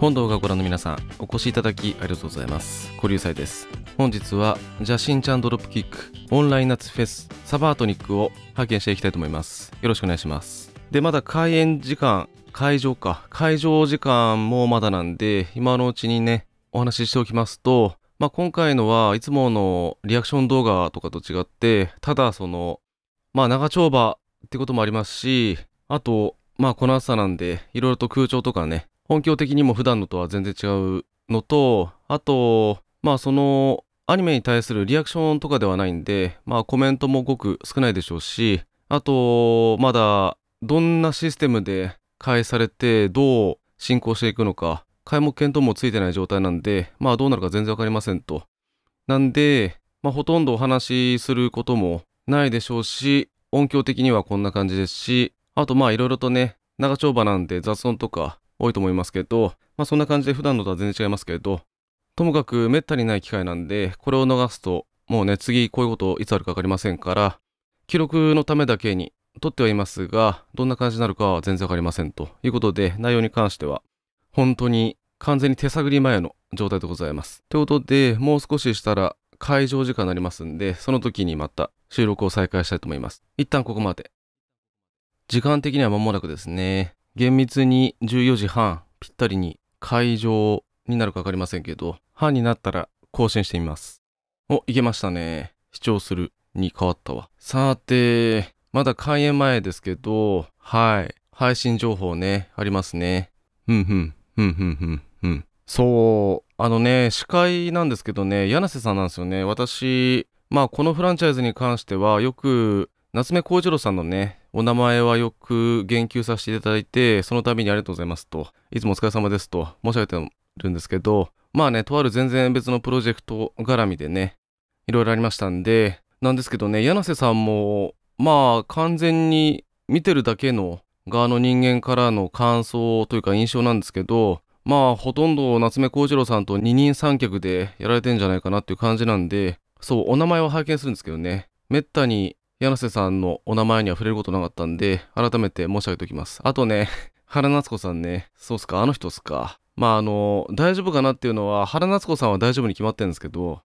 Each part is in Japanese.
本動画をご覧の皆さん、お越しいただきありがとうございます。古流祭です。本日は、邪神ちゃんドロップキック、オンライン夏フェス、サバートニックを拝見していきたいと思います。よろしくお願いします。で、まだ開演時間、会場か、会場時間もまだなんで、今のうちにね、お話ししておきますと、まあ、今回のはいつものリアクション動画とかと違って、ただその、まあ、長丁場ってこともありますし、あと、まあ、この暑さなんで、いろいろと空調とかね、音響的にも普段のとは全然違うのと、あと、まあそのアニメに対するリアクションとかではないんで、まあコメントもごく少ないでしょうし、あと、まだどんなシステムで開されてどう進行していくのか、開目検討もついてない状態なんで、まあどうなるか全然わかりませんと。なんで、まあほとんどお話しすることもないでしょうし、音響的にはこんな感じですし、あとまあいろいろとね、長丁場なんで雑音とか多いと思いますけど、まあ、そんな感じで普段のとは全然違いますけど、ともかくめったにない機会なんで、これを逃すと、もうね、次こういうこといつあるか分かりませんから、記録のためだけに撮ってはいますが、どんな感じになるかは全然分かりませんということで、内容に関しては、本当に完全に手探り前の状態でございます。ということで、もう少ししたら会場時間になりますんで、その時にまた収録を再開したいと思います。一旦ここまで。時間的には間もなくですね。厳密に14時半ぴったりに会場になるか分かりませんけど、半になったら更新してみます。お、いけましたね。視聴するに変わったわ。さて、まだ開演前ですけど、はい。配信情報ね、ありますね。うんうん、ふんふんふんふんふんふんそう、あのね、司会なんですけどね、柳瀬さんなんですよね。私、まあこのフランチャイズに関しては、よく、夏目幸次郎さんのね、お名前はよく言及させていただいて、その度にありがとうございますと、いつもお疲れ様ですと申し上げてるんですけど、まあね、とある全然別のプロジェクト絡みでね、いろいろありましたんで、なんですけどね、柳瀬さんも、まあ完全に見てるだけの側の人間からの感想というか印象なんですけど、まあほとんど夏目幸次郎さんと二人三脚でやられてんじゃないかなっていう感じなんで、そう、お名前を拝見するんですけどね、めったに柳瀬さんのお名前には触れることなかったんで、改めて申し上げておきます。あとね、原夏子さんね、そうっすか、あの人っすか。まああの、大丈夫かなっていうのは、原夏子さんは大丈夫に決まってるんですけど、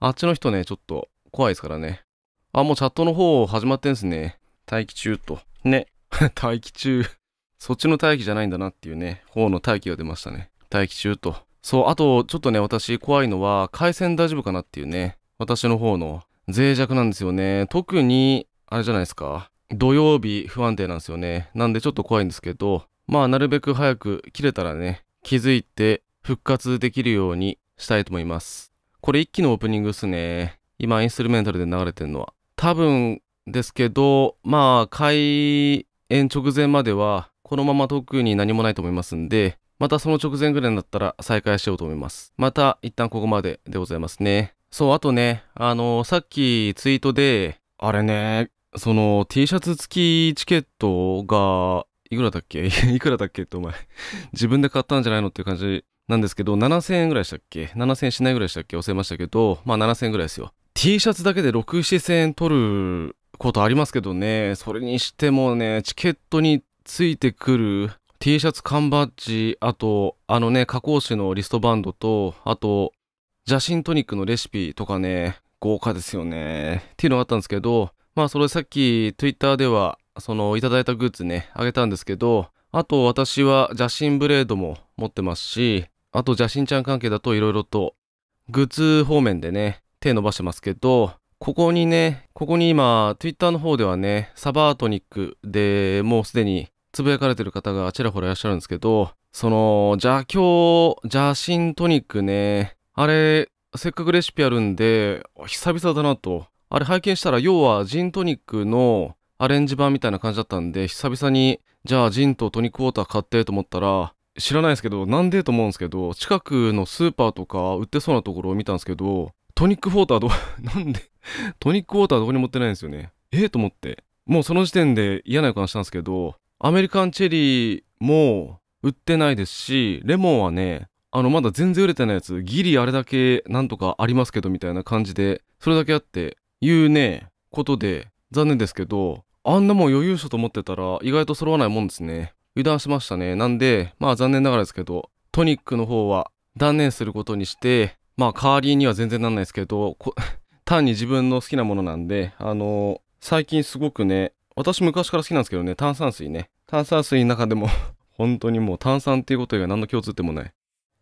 あっちの人ね、ちょっと怖いですからね。あ、もうチャットの方始まってんすね。待機中と。ね。待機中。そっちの待機じゃないんだなっていうね、方の待機が出ましたね。待機中と。そう、あと、ちょっとね、私怖いのは、回線大丈夫かなっていうね、私の方の脆弱なんですよね。特に、あれじゃないですか。土曜日不安定なんですよね。なんでちょっと怖いんですけど、まあなるべく早く切れたらね、気づいて復活できるようにしたいと思います。これ一期のオープニングっすね。今インストゥルメンタルで流れてるのは。多分ですけど、まあ開演直前まではこのまま特に何もないと思いますんで、またその直前ぐらいになったら再開しようと思います。また一旦ここまででございますね。そう、あとね、あの、さっきツイートで、あれね、その T シャツ付きチケットが、いくらだっけ いくらだっけってお前 自分で買ったんじゃないのっていう感じなんですけど、7000円ぐらいしたっけ ?7000 円しないぐらいしたっけ忘れましたけど、まあ7000円ぐらいですよ。T シャツだけで6、7000円取ることありますけどね、それにしてもね、チケットについてくる T シャツ、缶バッジ、あと、あのね、加工紙のリストバンドと、あと、ジャシントニックのレシピとかね、豪華ですよね。っていうのがあったんですけど、まあそれさっき Twitter では、そのいただいたグッズね、あげたんですけど、あと私は邪神ブレードも持ってますし、あと邪神ちゃん関係だと色々と、グッズ方面でね、手伸ばしてますけど、ここにね、ここに今、Twitter の方ではね、サバートニックでもうすでにつぶやかれてる方がちらほらいらっしゃるんですけど、その、邪教、邪神トニックね、あれ、せっかくレシピあるんで、久々だなと。あれ拝見したら、要はジントニックのアレンジ版みたいな感じだったんで、久々に、じゃあジンとトニックウォーター買ってと思ったら、知らないですけど、なんでと思うんですけど、近くのスーパーとか売ってそうなところを見たんですけど、トニックウォーターど、なんで、トニックウォーターどこに持ってないんですよね。ええー、と思って。もうその時点で嫌な予感したんですけど、アメリカンチェリーも売ってないですし、レモンはね、あのまだ全然売れてないやつギリあれだけなんとかありますけどみたいな感じでそれだけあって言うねことで残念ですけどあんなもん余裕書と思ってたら意外と揃わないもんですね油断しましたねなんでまあ残念ながらですけどトニックの方は断念することにしてまあ代わりには全然なんないですけど 単に自分の好きなものなんであのー、最近すごくね私昔から好きなんですけどね炭酸水ね炭酸水の中でも 本当にもう炭酸っていうこと以外何の共通点もない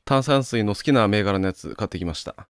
炭酸水の好きな銘柄のやつ買ってきました。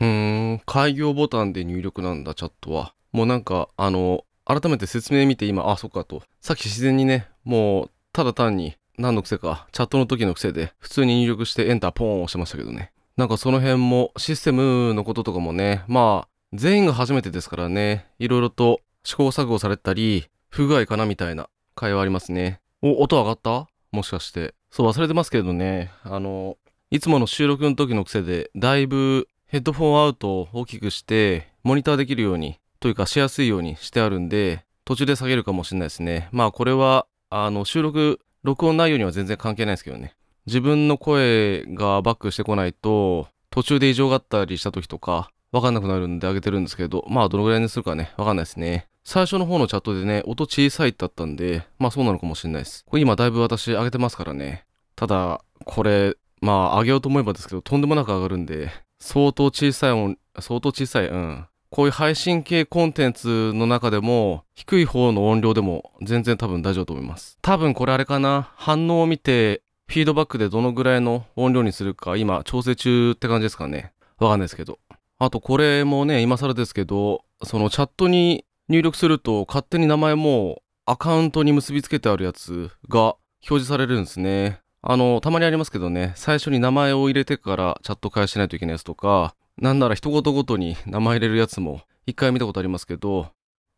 うーん、開業ボタンで入力なんだ、チャットは。もうなんか、あの、改めて説明見て今、あ、そっかと。さっき自然にね、もう、ただ単に、何の癖か、チャットの時の癖で、普通に入力してエンターポーン押してましたけどね。なんかその辺も、システムのこととかもね、まあ、全員が初めてですからね、いろいろと試行錯誤されたり、不具合かなみたいな会話ありますね。お、音上がったもしかして。そう、忘れてますけどね、あの、いつもの収録の時の癖で、だいぶヘッドフォンアウトを大きくして、モニターできるように、というかしやすいようにしてあるんで、途中で下げるかもしれないですね。まあこれは、あの、収録、録音内容には全然関係ないですけどね。自分の声がバックしてこないと、途中で異常があったりした時とか、わかんなくなるんで上げてるんですけど、まあどのぐらいにするかね、わかんないですね。最初の方のチャットでね、音小さいってあったんで、まあそうなのかもしれないです。これ今だいぶ私上げてますからね。ただ、これ、まあ上げようと思えばですけど、とんでもなく上がるんで、相当小さい音、相当小さい、うん。こういう配信系コンテンツの中でも、低い方の音量でも全然多分大丈夫と思います。多分これあれかな反応を見て、フィードバックでどのぐらいの音量にするか、今調整中って感じですかね。わかんないですけど。あとこれもね、今更ですけど、そのチャットに入力すると勝手に名前もアカウントに結びつけてあるやつが表示されるんですね。あの、たまにありますけどね、最初に名前を入れてからチャット返しないといけないやつとか、なんなら一言ごとに名前入れるやつも一回見たことありますけど、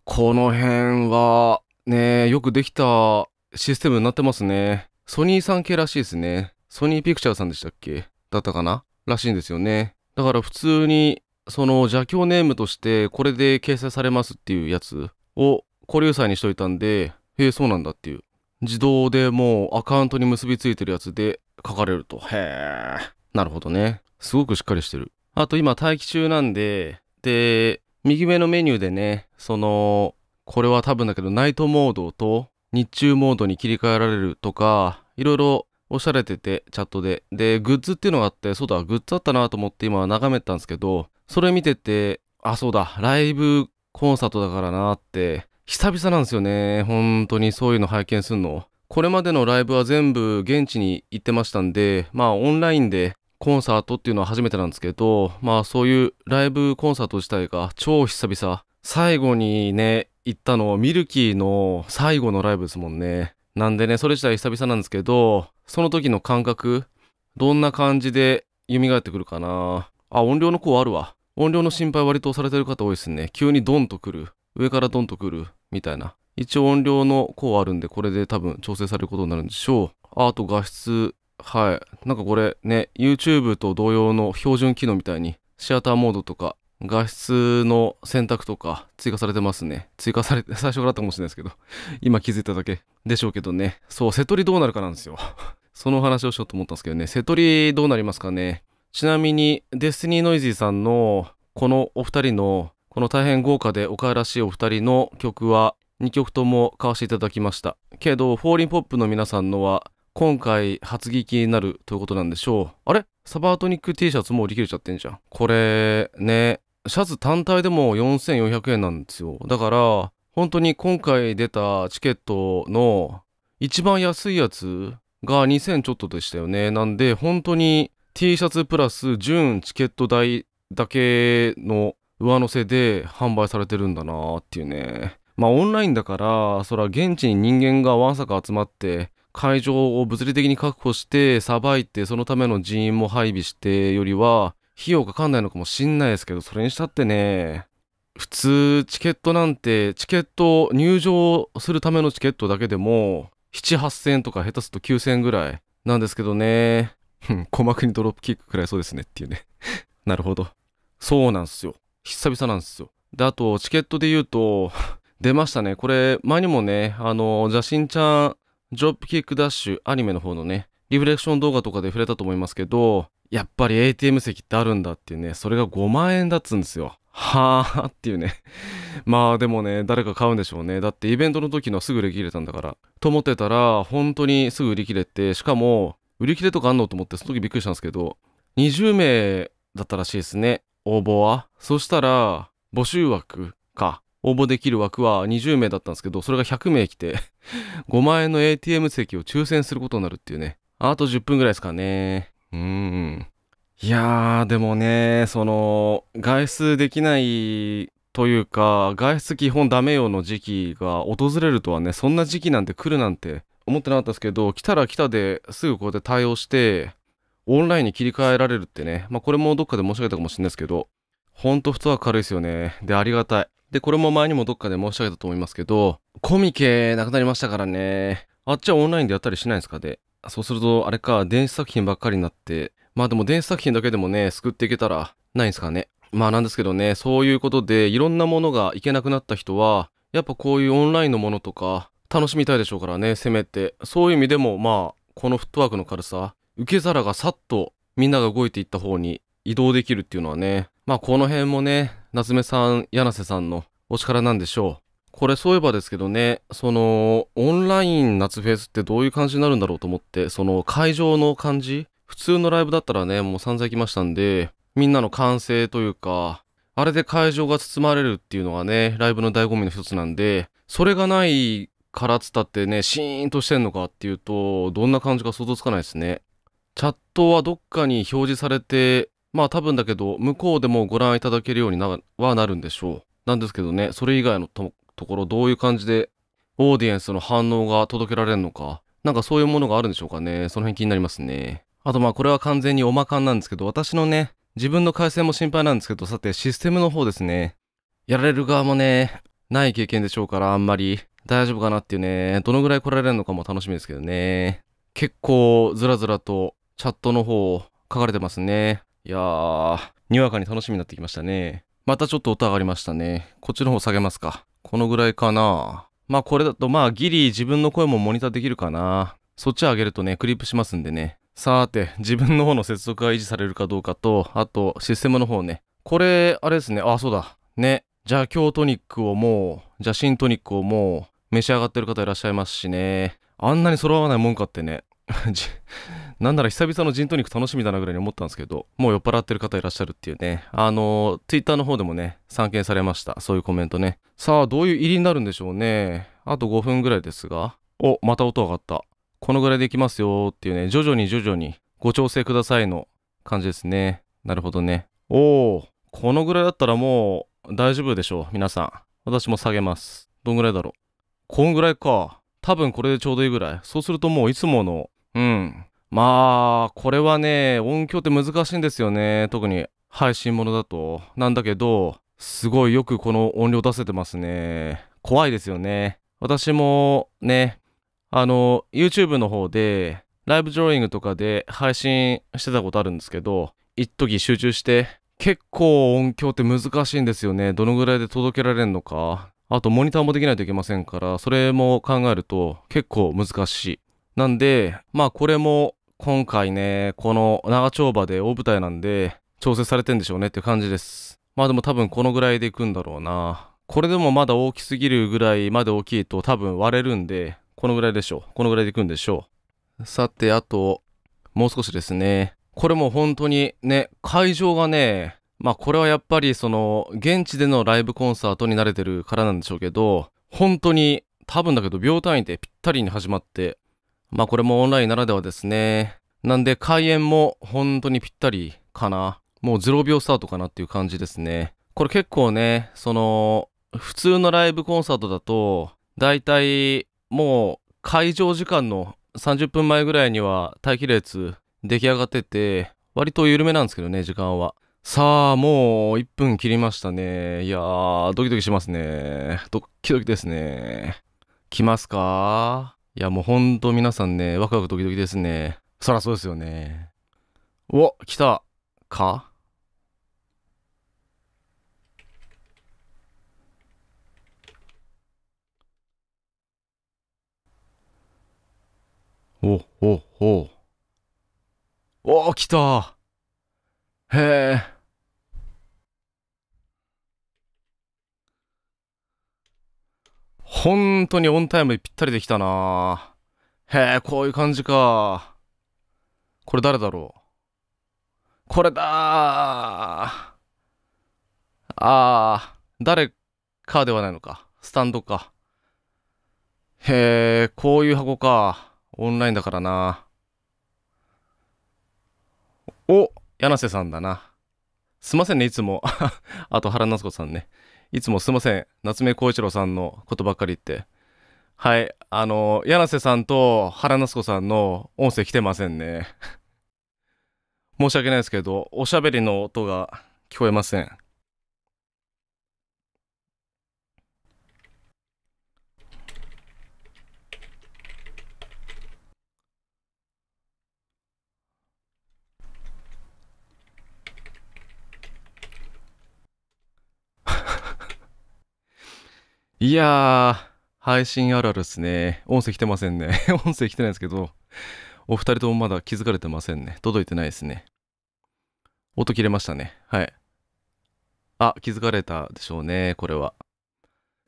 この辺は、ね、よくできたシステムになってますね。ソニーさん系らしいですね。ソニーピクチャーさんでしたっけだったかならしいんですよね。だから普通に、その邪教ネームとしてこれで掲載されますっていうやつを、交流祭にしといたんで、へえ、そうなんだっていう。自動でもうアカウントに結びついてるやつで書かれると。へえ。なるほどね。すごくしっかりしてる。あと今待機中なんで、で、右上のメニューでね、その、これは多分だけど、ナイトモードと日中モードに切り替えられるとか、いろいろおしゃれてて、チャットで。で、グッズっていうのがあって、そうだ、グッズあったなと思って今眺めてたんですけど、それ見てて、あ、そうだ、ライブコンサートだからなって久々なんですよね。本当にそういうの拝見するの。これまでのライブは全部現地に行ってましたんで、まあオンラインでコンサートっていうのは初めてなんですけど、まあそういうライブコンサート自体が超久々。最後にね、行ったのミルキーの最後のライブですもんね。なんでね、それ自体久々なんですけど、その時の感覚、どんな感じで蘇ってくるかな。あ、音量の子あるわ。音量の心配割とされてる方多いですね。急にドンと来る。上からドンとくるみたいな。一応音量のこうあるんで、これで多分調整されることになるんでしょう。あ、あと画質。はい。なんかこれね、YouTube と同様の標準機能みたいに、シアターモードとか、画質の選択とか追加されてますね。追加されて、最初からあったかもしれないですけど、今気づいただけでしょうけどね。そう、セトリどうなるかなんですよ。その話をしようと思ったんですけどね、セトリどうなりますかね。ちなみに、デスティニーノイジーさんの、このお二人のこの大変豪華でおかえらしいお二人の曲は2曲とも買わせていただきましたけどフォーリンポップの皆さんのは今回初聞きになるということなんでしょうあれサバートニック T シャツも売り切れちゃってんじゃんこれねシャツ単体でも4400円なんですよだから本当に今回出たチケットの一番安いやつが2000ちょっとでしたよねなんで本当に T シャツプラス純チケット代だけの上乗せで販売されてるんだなっていうねまあオンラインだからそら現地に人間がわんさか集まって会場を物理的に確保してさばいてそのための人員も配備してよりは費用かかんないのかもしんないですけどそれにしたってね普通チケットなんてチケット入場するためのチケットだけでも78000円とか下手すると9000円ぐらいなんですけどね 鼓膜にドロップキックくらいそうですねっていうね なるほどそうなんすよ久々なんですよ。で、あと、チケットで言うと、出ましたね。これ、前にもね、あの、邪神ちゃん、ジョップキックダッシュ、アニメの方のね、リフレクション動画とかで触れたと思いますけど、やっぱり ATM 席ってあるんだっていうね、それが5万円だっつうんですよ。はぁっていうね。まあでもね、誰か買うんでしょうね。だってイベントの時のすぐ売り切れたんだから。と思ってたら、本当にすぐ売り切れて、しかも、売り切れとかあんのと思って、その時びっくりしたんですけど、20名だったらしいですね。応募はそしたら、募集枠か。応募できる枠は20名だったんですけど、それが100名来て5万円の ATM 席を抽選することになるっていうね。あと10分ぐらいですかね。うん。いやー、でもね、その、外出できないというか、外出基本ダメよの時期が訪れるとはね、そんな時期なんて来るなんて思ってなかったですけど、来たら来たですぐこうやって対応して、オンラインに切り替えられるってね、まあ、これもどっかで申し上げたかもしれないですけど、ほんと太は軽いですよね。で、ありがたい。で、これも前にもどっかで申し上げたと思いますけど、コミケなくなりましたからね。あっちはオンラインでやったりしないんですかで。そうすると、あれか、電子作品ばっかりになって、まあでも電子作品だけでもね、救っていけたら、ないんですかね。まあなんですけどね、そういうことで、いろんなものがいけなくなった人は、やっぱこういうオンラインのものとか、楽しみたいでしょうからね、せめて。そういう意味でも、まあ、このフットワークの軽さ、受け皿がさっとみんなが動いていった方に移動できるっていうのはね、まあこの辺もね、夏目さん、柳瀬さんのお力なんでしょう。これそういえばですけどね、その、オンライン夏フェスってどういう感じになるんだろうと思って、その会場の感じ、普通のライブだったらね、もう散々来ましたんで、みんなの歓声というか、あれで会場が包まれるっていうのがね、ライブの醍醐味の一つなんで、それがないからつったってね、シーンとしてんのかっていうと、どんな感じか想像つかないですね。チャットはどっかに表示されて、まあ多分だけど、向こうでもご覧いただけるようになはなるんでしょう。なんですけどね、それ以外のところ、どういう感じでオーディエンスの反応が届けられるのか、なんかそういうものがあるんでしょうかね。その辺気になりますね。あとまあこれは完全におまかんなんですけど、私のね、自分の回線も心配なんですけど、さてシステムの方ですね。やられる側もね、ない経験でしょうから、あんまり大丈夫かなっていうね、どのぐらい来られるのかも楽しみですけどね。結構ずらずらとチャットの方、書かれてますね。いやー、にわかに楽しみになってきましたね。またちょっと音上がりましたね。こっちの方下げますか。このぐらいかな。まあこれだとまあギリ自分の声もモニターできるかな。そっち上げるとね、クリップしますんでね。さーて、自分の方の接続が維持されるかどうかと、あとシステムの方ね。これ、あれですね。あ、そうだ。ね。じゃあ今日トニックをもう、あ新トニックをもう、召し上がってる方いらっしゃいますしね。あんなに揃わないもんかってね。なんなら久々のジントニック楽しみだなぐらいに思ったんですけど、もう酔っ払ってる方いらっしゃるっていうね、あの、twitter の方でもね、散見されました。そういうコメントね。さあ、どういう入りになるんでしょうね。あと5分ぐらいですが、お、また音上がった。このぐらいでいきますよっていうね、徐々に徐々にご調整くださいの感じですね。なるほどね。おー、このぐらいだったらもう大丈夫でしょう、皆さん。私も下げます。どんぐらいだろう。こんぐらいか。多分これでちょうどいいぐらい。そうするともういつもの、うん、まあ、これはね、音響って難しいんですよね。特に配信ものだと。なんだけど、すごいよくこの音量出せてますね。怖いですよね。私もね、あの、YouTube の方で、ライブジョーイングとかで配信してたことあるんですけど、一時集中して、結構音響って難しいんですよね。どのぐらいで届けられるのか。あと、モニターもできないといけませんから、それも考えると結構難しい。なんで、まあこれも今回ね、この長丁場で大舞台なんで、調整されてんでしょうねって感じです。まあでも多分このぐらいでいくんだろうな。これでもまだ大きすぎるぐらいまで大きいと多分割れるんで、このぐらいでしょう。このぐらいでいくんでしょう。さて、あと、もう少しですね。これも本当にね、会場がね、まあこれはやっぱりその、現地でのライブコンサートに慣れてるからなんでしょうけど、本当に多分だけど秒単位でぴったりに始まって、まあこれもオンラインならではですね。なんで開演も本当にぴったりかな。もう0秒スタートかなっていう感じですね。これ結構ね、その、普通のライブコンサートだと、だいたいもう会場時間の30分前ぐらいには待機列出来上がってて、割と緩めなんですけどね、時間は。さあ、もう1分切りましたね。いやー、ドキドキしますね。ドキドキですね。来ますかいや、もうほんと皆さんね、ワクワクドキドキですね。そらそうですよね。お、来たかお、お、お。お、来たへえ。本当にオンタイムぴったりできたなへえ、こういう感じか。これ誰だろうこれだーああ、誰かではないのか。スタンドか。へえ、こういう箱か。オンラインだからな。お、柳瀬さんだな。すいませんね、いつも。あと原夏子さんね。いつもすいません夏目浩一郎さんのことばっかり言ってはいあの柳瀬さんと原夏子さんの音声来てませんね 申し訳ないですけどおしゃべりの音が聞こえませんいやー、配信あるあるっすね。音声来てませんね。音声来てないですけど、お二人ともまだ気づかれてませんね。届いてないですね。音切れましたね。はい。あ、気づかれたでしょうね、これは。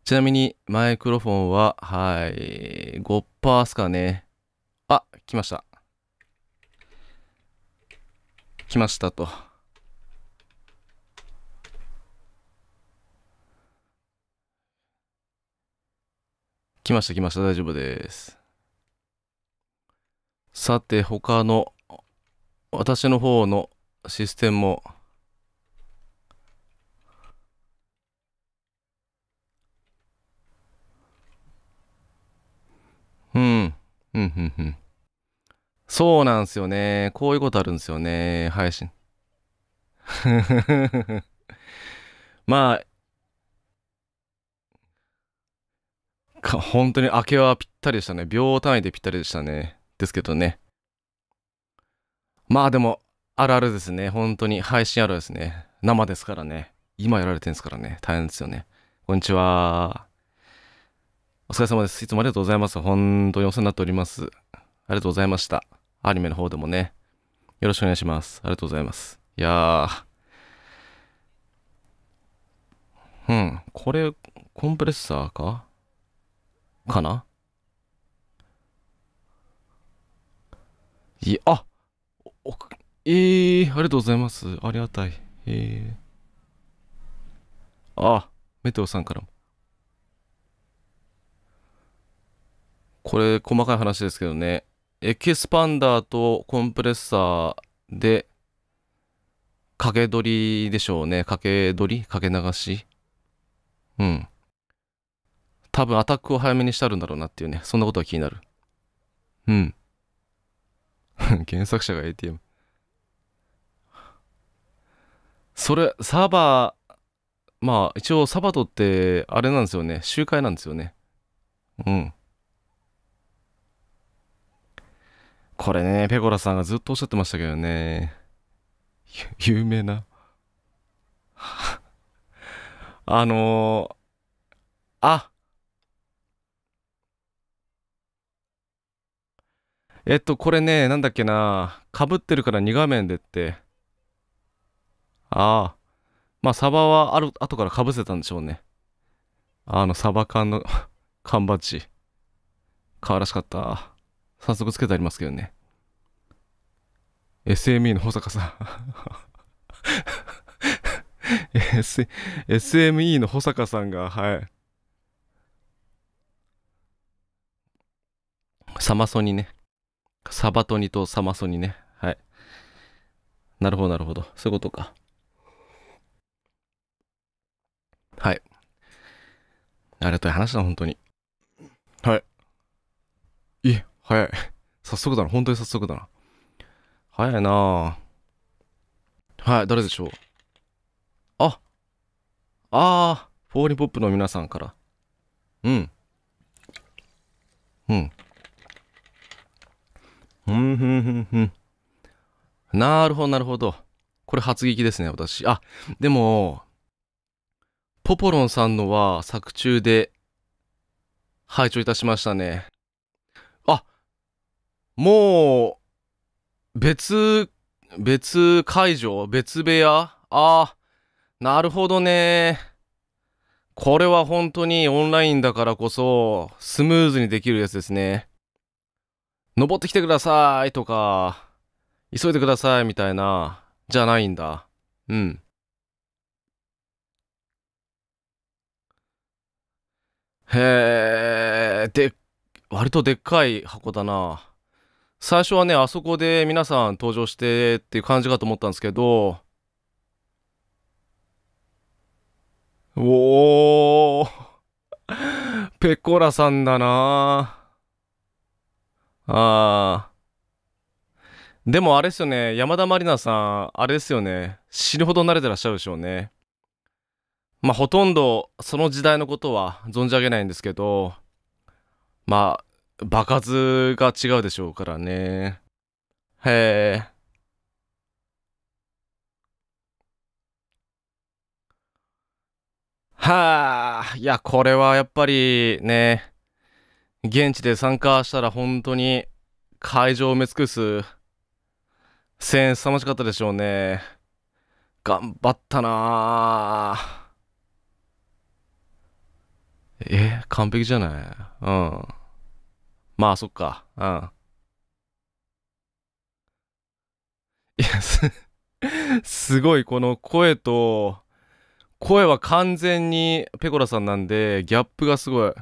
ちなみに、マイクロフォンは、はい、5%っすかね。あ、来ました。来ましたと。来ました来ました大丈夫ですさて他の私の方のシステムもうん、うん、うん、うん。そうなんですよね。こういうことあるんですよね。配信。まあ、本当に明けはぴったりでしたね。秒単位でぴったりでしたね。ですけどね。まあでも、あるあるですね。本当に配信あるですね。生ですからね。今やられてるんですからね。大変ですよね。こんにちは。お疲れ様です。いつもありがとうございます。本当にお世話になっております。ありがとうございました。アニメの方でもね。よろしくお願いします。ありがとうございます。いやー。うん。これ、コンプレッサーかかないあおええー、ありがとうございます。ありがたい。えー、あ、メテオさんからも。これ、細かい話ですけどね。エキスパンダーとコンプレッサーで、掛け取りでしょうね。掛け取り掛け流しうん。多分アタックを早めにしてあるんだろうなっていうね、そんなことは気になる。うん。原作者が ATM。それ、サーバー、まあ一応サバトってあれなんですよね、集会なんですよね。うん。これね、ペコラさんがずっとおっしゃってましたけどね、有名な。あのー、あえっと、これね、なんだっけな、かぶってるから2画面でって。ああ。まあ、サバはある後からかぶせたんでしょうね。あの、サバ缶の 缶バッジ。かわらしかった。早速つけてありますけどね。SME の保坂さん S。SME の保坂さんが、はい。サマソにね。サバトニとサマソニね。はい。なるほど、なるほど。そういうことか。はい。ありがたい話だ、本当に。はい。いえ、早い。早速だな。本当に早速だな。早いなぁ。はい、誰でしょう。ああー、フォーリンポップの皆さんから。うん。うん。ふん、ふん、ふん、ふん。なるほど、なるほど。これ発撃ですね、私。あ、でも、ポポロンさんのは作中で拝聴いたしましたね。あ、もう、別、別会場別部屋ああ、なるほどね。これは本当にオンラインだからこそスムーズにできるやつですね。登ってきてくださいとか、急いでくださいみたいな、じゃないんだ。うん。へえ、で、割とでっかい箱だな。最初はね、あそこで皆さん登場してっていう感じかと思ったんですけど、おー、ペコラさんだなああ。でもあれですよね、山田まりなさん、あれですよね、死ぬほど慣れてらっしゃるでしょうね。まあ、ほとんどその時代のことは存じ上げないんですけど、まあ、場数が違うでしょうからね。へえ。はあ、いや、これはやっぱりね、現地で参加したら本当に会場を埋め尽くす声援凄まじかったでしょうね。頑張ったなえ、完璧じゃないうん。まあ、そっか。うん。いや、す、すごい、この声と、声は完全にペコラさんなんで、ギャップがすごい。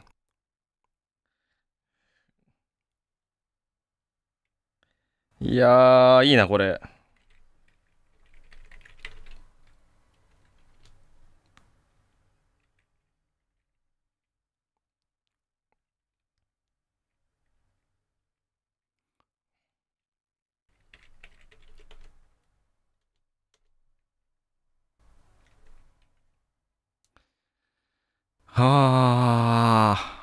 いやー、いいな、これ。はあ。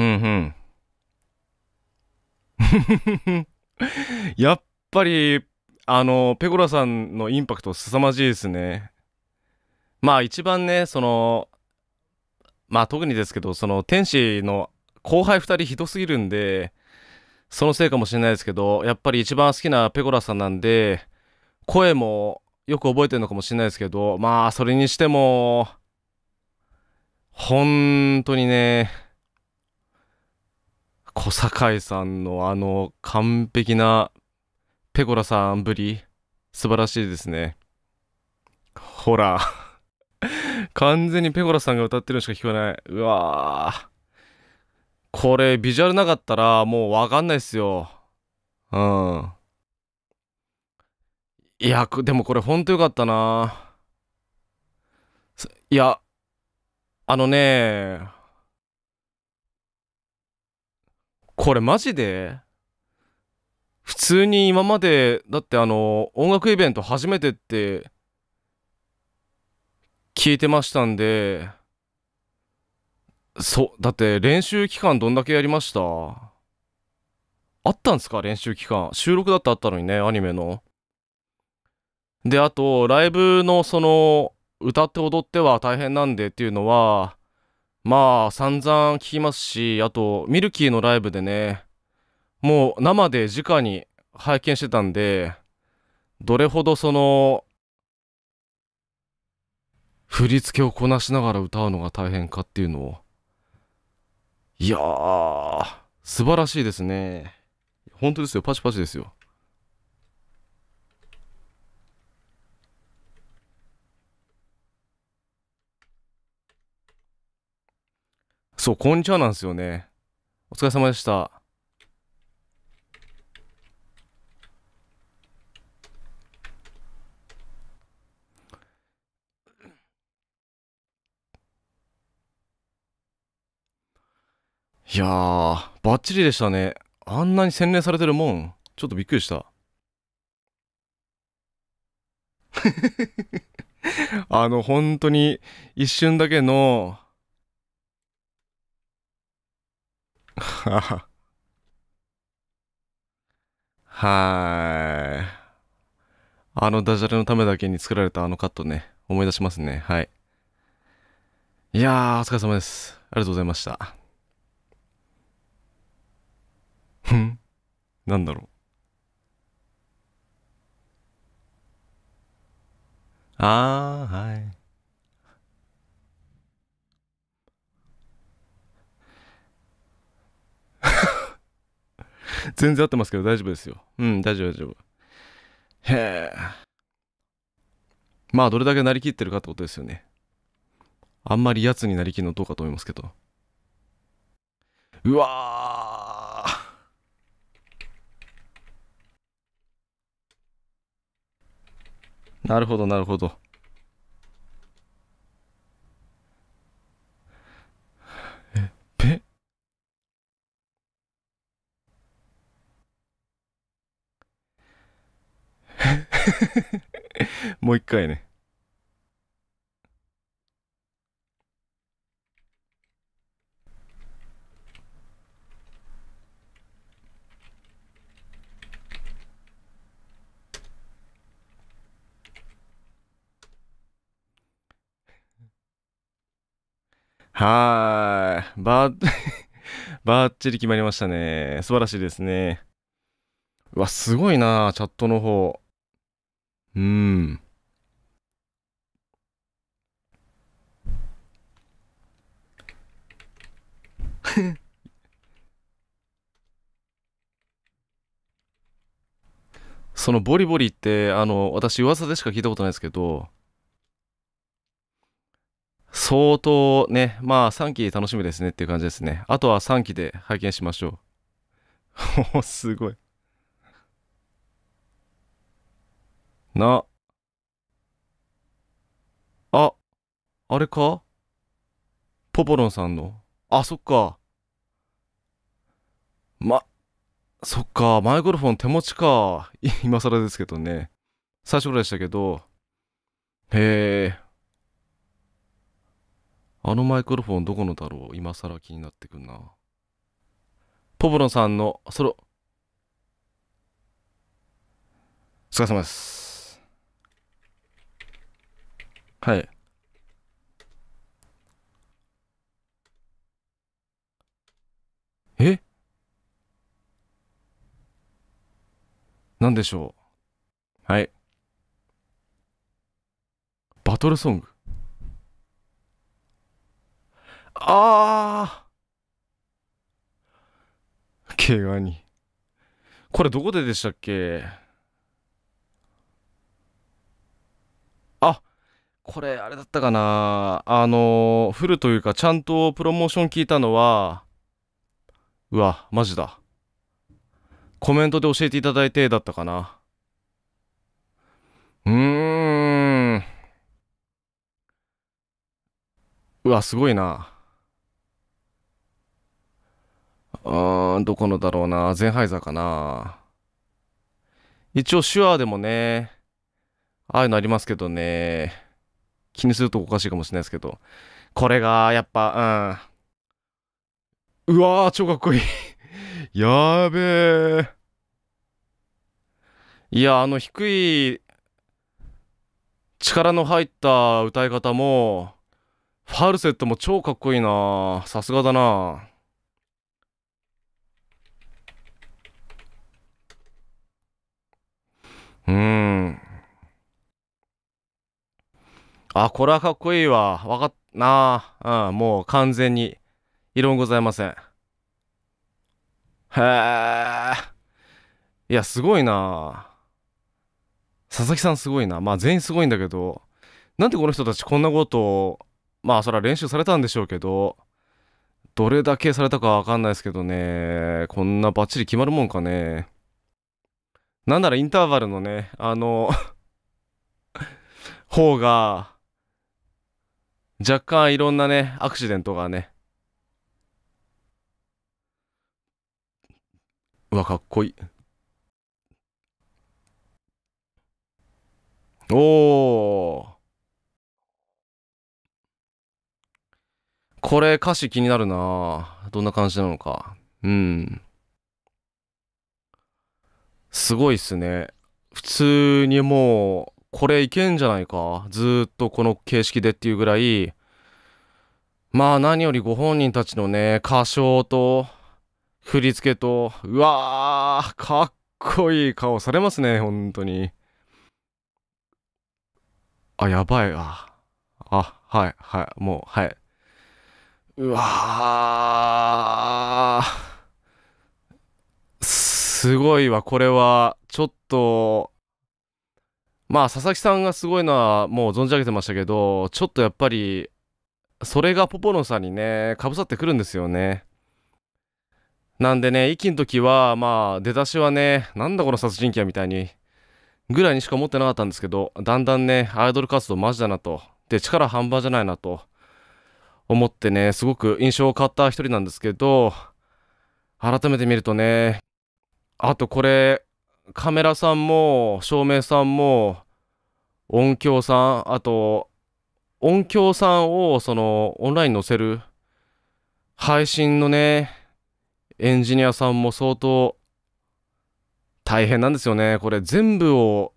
うんうん。やっぱり、あの、ペコラさんのインパクト凄まじいですね。まあ一番ね、その、まあ特にですけど、その天使の後輩2人ひどすぎるんで、そのせいかもしれないですけど、やっぱり一番好きなペコラさんなんで、声もよく覚えてるのかもしれないですけど、まあそれにしても、本当にね、小堺さんのあの完璧なペコラさんぶり、素晴らしいですね。ほら完全にペコラさんが歌ってるのしか聞こえない。うわこれ、ビジュアルなかったらもうわかんないっすよ。うん。いや、でもこれほんとよかったな。いや、あのねこれマジで普通に今までだってあの音楽イベント初めてって聞いてましたんでそうだって練習期間どんだけやりましたあったんですか練習期間収録だってあったのにねアニメのであとライブのその歌って踊っては大変なんでっていうのはまあ散々聞きますしあとミルキーのライブでねもう生で直に拝見してたんでどれほどその振り付けをこなしながら歌うのが大変かっていうのをいやー素晴らしいですね本当ですよパチパチですよそう、こんにちはなんですよね。お疲れ様でした。いやー、バッチリでしたね。あんなに洗練されてるもん。ちょっとびっくりした。あの、本当に一瞬だけの はーい。あのダジャレのためだけに作られたあのカットね、思い出しますね。はい。いやー、お疲れ様です。ありがとうございました。ふんなんだろう。あー、はい。全然合ってますけど大丈夫ですよ。うん、大丈夫大丈夫。へえ。まあ、どれだけなりきってるかってことですよね。あんまりやつになりきるのどうかと思いますけど。うわなるほど、なるほど。もう一回ね。はい。ば、ば っちり決まりましたね。素晴らしいですね。うわ、すごいな、チャットの方。うん。そのボリボリってあの私噂でしか聞いたことないですけど相当ねまあ3期楽しみですねっていう感じですねあとは3期で拝見しましょう すごいな、あ、あれかポポロンさんの。あ、そっか。ま、そっか、マイクロフォン手持ちか。今更ですけどね。最初ぐらいでしたけど。へえ。あのマイクロフォンどこのだろう今更気になってくんな。ポポロンさんの、そろ。お疲れ様です。はい。えなんでしょうはい。バトルソング。ああがに。これどこででしたっけこれあれだったかなあのフルというかちゃんとプロモーション聞いたのはうわマジだコメントで教えていただいてだったかなうーんうわすごいなうーんどこのだろうなゼンハイザーかな一応手話でもねああいうのありますけどね気にするとおかしいかもしれないですけど、これがやっぱ、うん。うわー、超かっこいい やーべえ。いや、あの低い力の入った歌い方も、ファルセットも超かっこいいなさすがだなうん。あ、これはかっこいいわ。わかっ、なあ、うん、もう完全に、異論ございません。へえ。いや、すごいな佐々木さんすごいな。まあ全員すごいんだけど、なんでこの人たちこんなことを、まあそれは練習されたんでしょうけど、どれだけされたかわかんないですけどね、こんなバッチリ決まるもんかね。なんならインターバルのね、あの方が、若干いろんなね、アクシデントがね。うわ、かっこいい。おおこれ歌詞気になるなどんな感じなのか。うん。すごいっすね。普通にもうこれいけんじゃないか。ずっとこの形式でっていうぐらい、まあ何よりご本人たちのね、歌唱と、振り付けと、うわー、かっこいい顔されますね、本当に。あ、やばいわ。あ、はい、はい、もう、はい。うわー、すごいわ、これは。ちょっと、まあ佐々木さんがすごいのはもう存じ上げてましたけどちょっとやっぱりそれがポポロンさんにねかぶさってくるんですよねなんでね息の時はまあ出だしはねなんだこの殺人鬼はみたいにぐらいにしか思ってなかったんですけどだんだんねアイドル活動マジだなとで力半端じゃないなと思ってねすごく印象変わった一人なんですけど改めて見るとねあとこれカメラさんも照明さんも音響さんあと音響さんをそのオンライン載せる配信のねエンジニアさんも相当大変なんですよねこれ全部を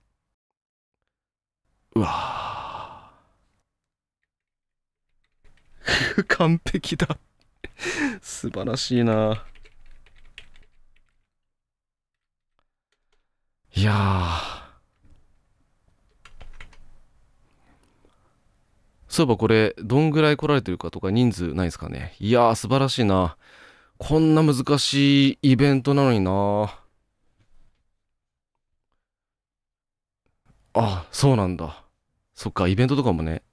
うわ 完璧だ素晴らしいないやそういえばこれ、どんぐらい来られてるかとか人数ないですかね。いやー、素晴らしいな。こんな難しいイベントなのにな。あ、そうなんだ。そっか、イベントとかもね、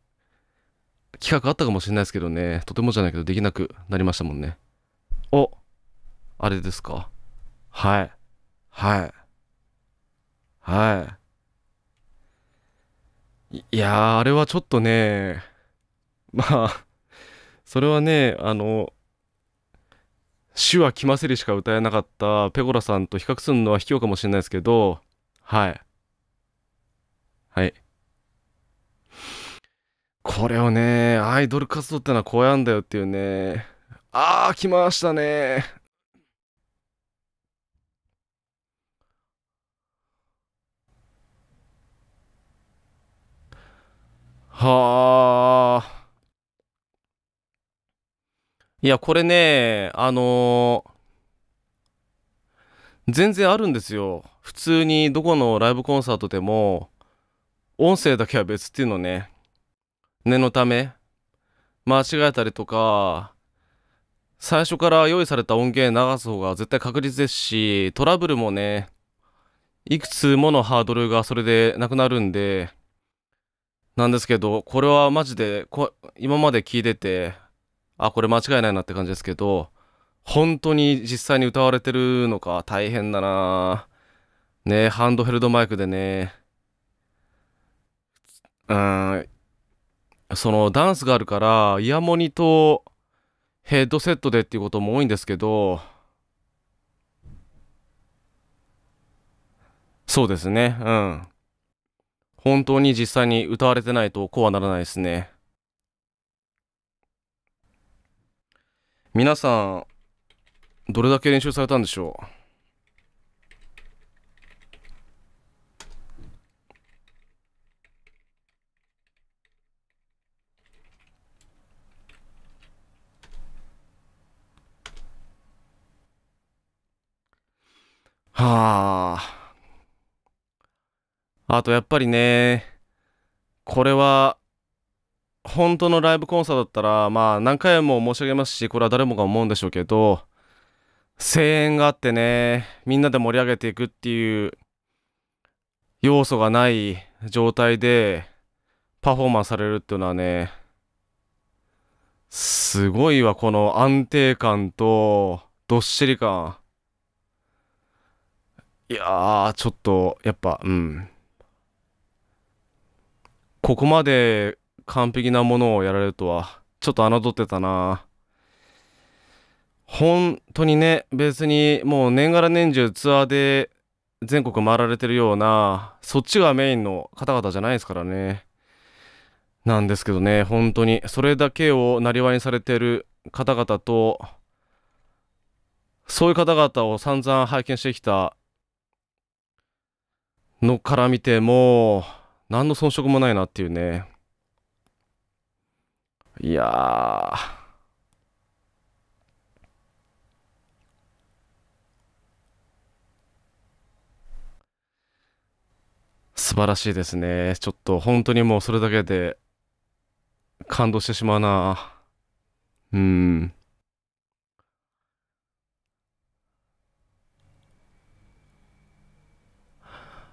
企画あったかもしれないですけどね、とてもじゃないけどできなくなりましたもんね。お、あれですかはい。はい。はいいやあれはちょっとねまあそれはねあの手話きませりしか歌えなかったペゴラさんと比較するのは卑怯かもしれないですけどはいはいこれをねアイドル活動ってのはこうやんだよっていうねああ来ましたねはあ。いや、これね、あのー、全然あるんですよ。普通にどこのライブコンサートでも、音声だけは別っていうのね。念のため、間違えたりとか、最初から用意された音源流す方が絶対確実ですし、トラブルもね、いくつものハードルがそれでなくなるんで、なんですけど、これはマジで、こ今まで聞いてて、あ、これ間違いないなって感じですけど、本当に実際に歌われてるのか大変だなねハンドヘルドマイクでね。うん、そのダンスがあるから、イヤモニとヘッドセットでっていうことも多いんですけど、そうですね、うん。本当に実際に歌われてないとこうはならないですね。皆さん、どれだけ練習されたんでしょうはあ。あとやっぱりね、これは、本当のライブコンサートだったら、まあ何回も申し上げますし、これは誰もが思うんでしょうけど、声援があってね、みんなで盛り上げていくっていう要素がない状態でパフォーマンスされるっていうのはね、すごいわ、この安定感とどっしり感。いやー、ちょっと、やっぱ、うん、ここまで完璧なものをやられるとは、ちょっと侮ってたな本当にね、別にもう年がら年中ツアーで全国回られてるような、そっちがメインの方々じゃないですからね。なんですけどね、本当に、それだけをなりわにされてる方々と、そういう方々を散々拝見してきたのから見ても、何の遜色もないなっていうね。いや素晴らしいですね。ちょっと本当にもうそれだけで感動してしまうな。うん。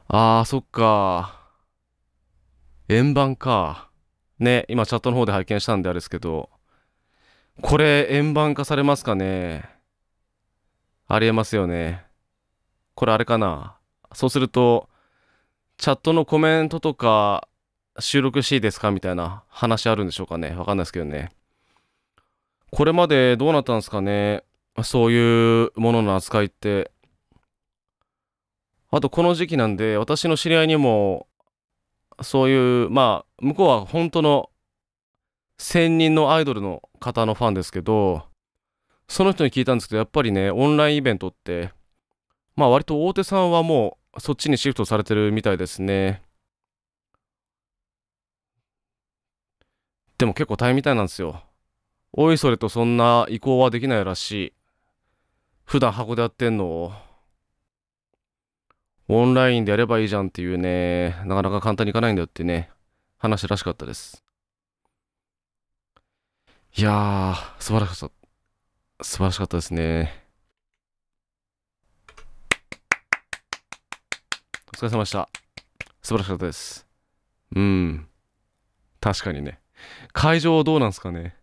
ああ、そっか。円盤か。ね、今チャットの方で拝見したんであれですけど、これ円盤化されますかねありえますよね。これあれかなそうすると、チャットのコメントとか収録していいですかみたいな話あるんでしょうかねわかんないですけどね。これまでどうなったんですかねそういうものの扱いって。あとこの時期なんで、私の知り合いにもそういうまあ向こうは本当の千人のアイドルの方のファンですけどその人に聞いたんですけどやっぱりねオンラインイベントってまあ割と大手さんはもうそっちにシフトされてるみたいですねでも結構大変みたいなんですよおいそれとそんな移行はできないらしい普段箱でやってんのをオンラインでやればいいじゃんっていうね、なかなか簡単にいかないんだよってね、話らしかったです。いやー、素晴らしかった。素晴らしかったですね。お疲れ様でした。素晴らしかったです。うん。確かにね。会場どうなんすかね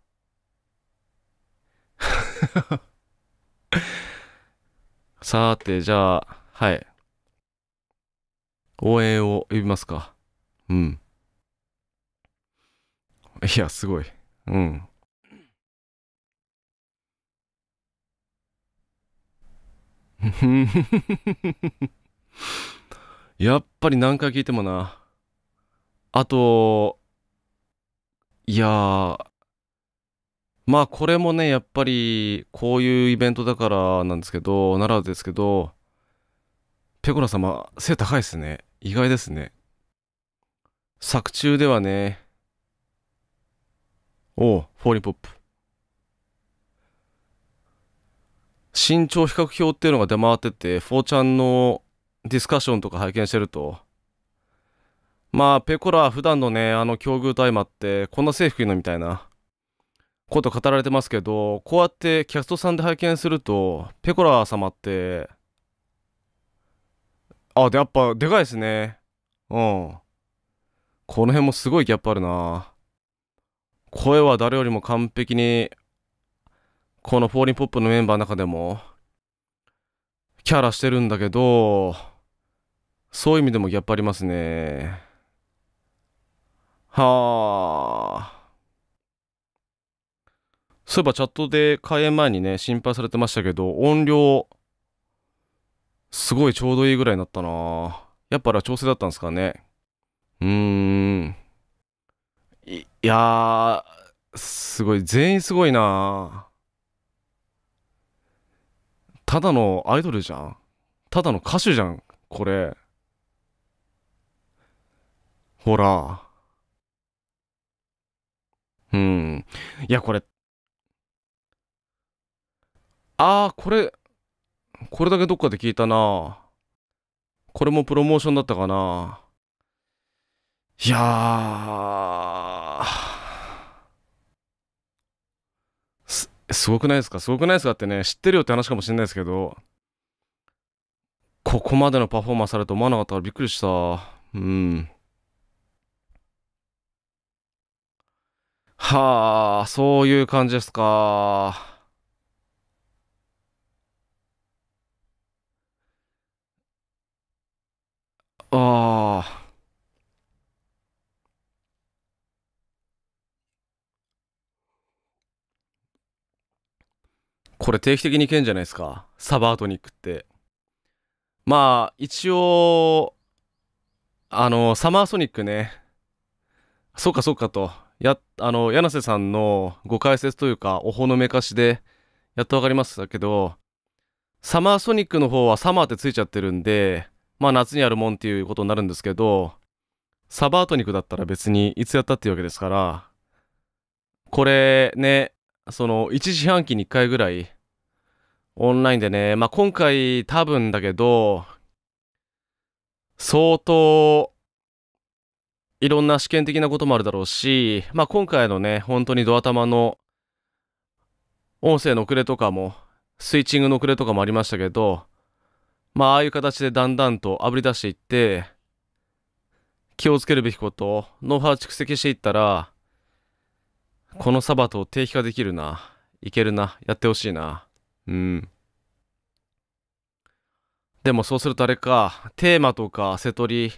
さーて、じゃあ、はい。応援を呼びますか。うん。いや、すごい。うん。やっぱり何回聞いてもな。あと、いやー、まあこれもね、やっぱりこういうイベントだからなんですけど、ならですけど、ペコラ様、背高いっすね。意外ですね。作中ではね。おおフォーリンポップ。身長比較表っていうのが出回ってて、フォーちゃんのディスカッションとか拝見してると、まあ、ペコラは普段のね、あの境遇と相まって、こんな制服いいのみたいなこと語られてますけど、こうやってキャストさんで拝見すると、ペコラ様って、あ、で、やっぱ、でかいですね。うん。この辺もすごいギャップあるな。声は誰よりも完璧に、このフォーリンポップのメンバーの中でも、キャラしてるんだけど、そういう意味でもギャップありますね。はあ。そういえばチャットで開演前にね、心配されてましたけど、音量すごいちょうどいいぐらいになったなやっぱら調整だったんですかね。うーん。いやすごい。全員すごいなただのアイドルじゃん。ただの歌手じゃん、これ。ほら。うん。いや、これ。ああ、これ、これだけどっかで聞いたなこれもプロモーションだったかないやす、すごくないですかすごくないですかってね、知ってるよって話かもしれないですけど、ここまでのパフォーマンスされると思わなかったからびっくりした。うん。はあ、そういう感じですか。ああ。これ定期的にいけんじゃないですか。サバートニックって。まあ、一応、あの、サマーソニックね。そうかそうかと。や、あの、柳瀬さんのご解説というか、おほのめかしで、やっと分かりましたけど、サマーソニックの方はサマーってついちゃってるんで、まあ夏にあるもんっていうことになるんですけど、サバート肉だったら別にいつやったっていうわけですから、これね、その1時半期に1回ぐらい、オンラインでね、まあ今回多分だけど、相当、いろんな試験的なこともあるだろうし、まあ今回のね、本当にドア玉の音声の遅れとかも、スイッチングの遅れとかもありましたけど、まあ、ああいう形でだんだんとあぶり出していって、気をつけるべきこと、ノウハウ蓄積していったら、このサバトを定期化できるな。いけるな。やってほしいな。うん。でもそうするとあれか、テーマとか、瀬取り、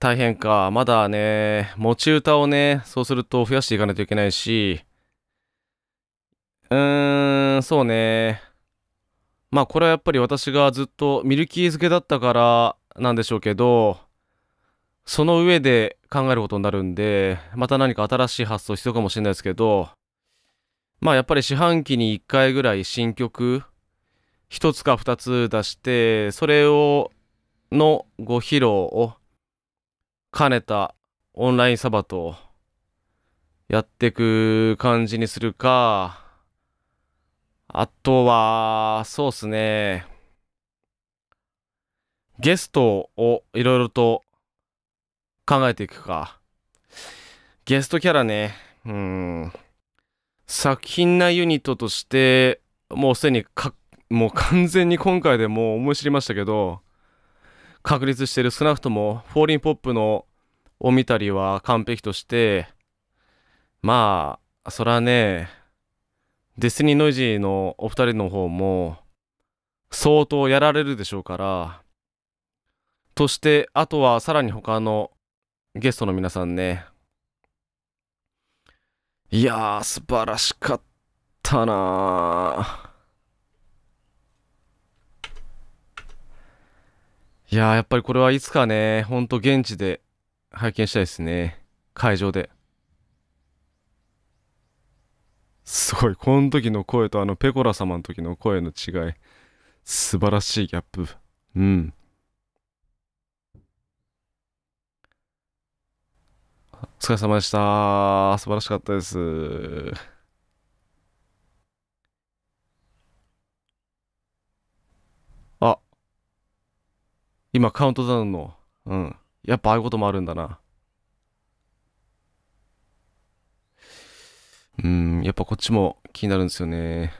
大変か。まだね、持ち歌をね、そうすると増やしていかないといけないし、うーん、そうね。まあこれはやっぱり私がずっとミルキー漬けだったからなんでしょうけど、その上で考えることになるんで、また何か新しい発想必要かもしれないですけど、まあやっぱり四半期に1回ぐらい新曲、1つか2つ出して、それを、のご披露を兼ねたオンラインサバとやっていく感じにするか、あとは、そうっすね。ゲストをいろいろと考えていくか。ゲストキャラね。うん。作品なユニットとして、もうすでにか、もう完全に今回でもう思い知りましたけど、確立してる少なくとも、フォーリンポップのを見たりは完璧として、まあ、そらね、デスニーノイジーのお二人の方も相当やられるでしょうからそしてあとはさらに他のゲストの皆さんねいやー素晴らしかったなーいやーやっぱりこれはいつかねほんと現地で拝見したいですね会場で。すごい。この時の声とあのペコラ様の時の声の違い。素晴らしいギャップ。うん。お疲れ様でした。素晴らしかったです。あ。今カウントダウンの。うん。やっぱああいうこともあるんだな。うん、やっぱこっちも気になるんですよね。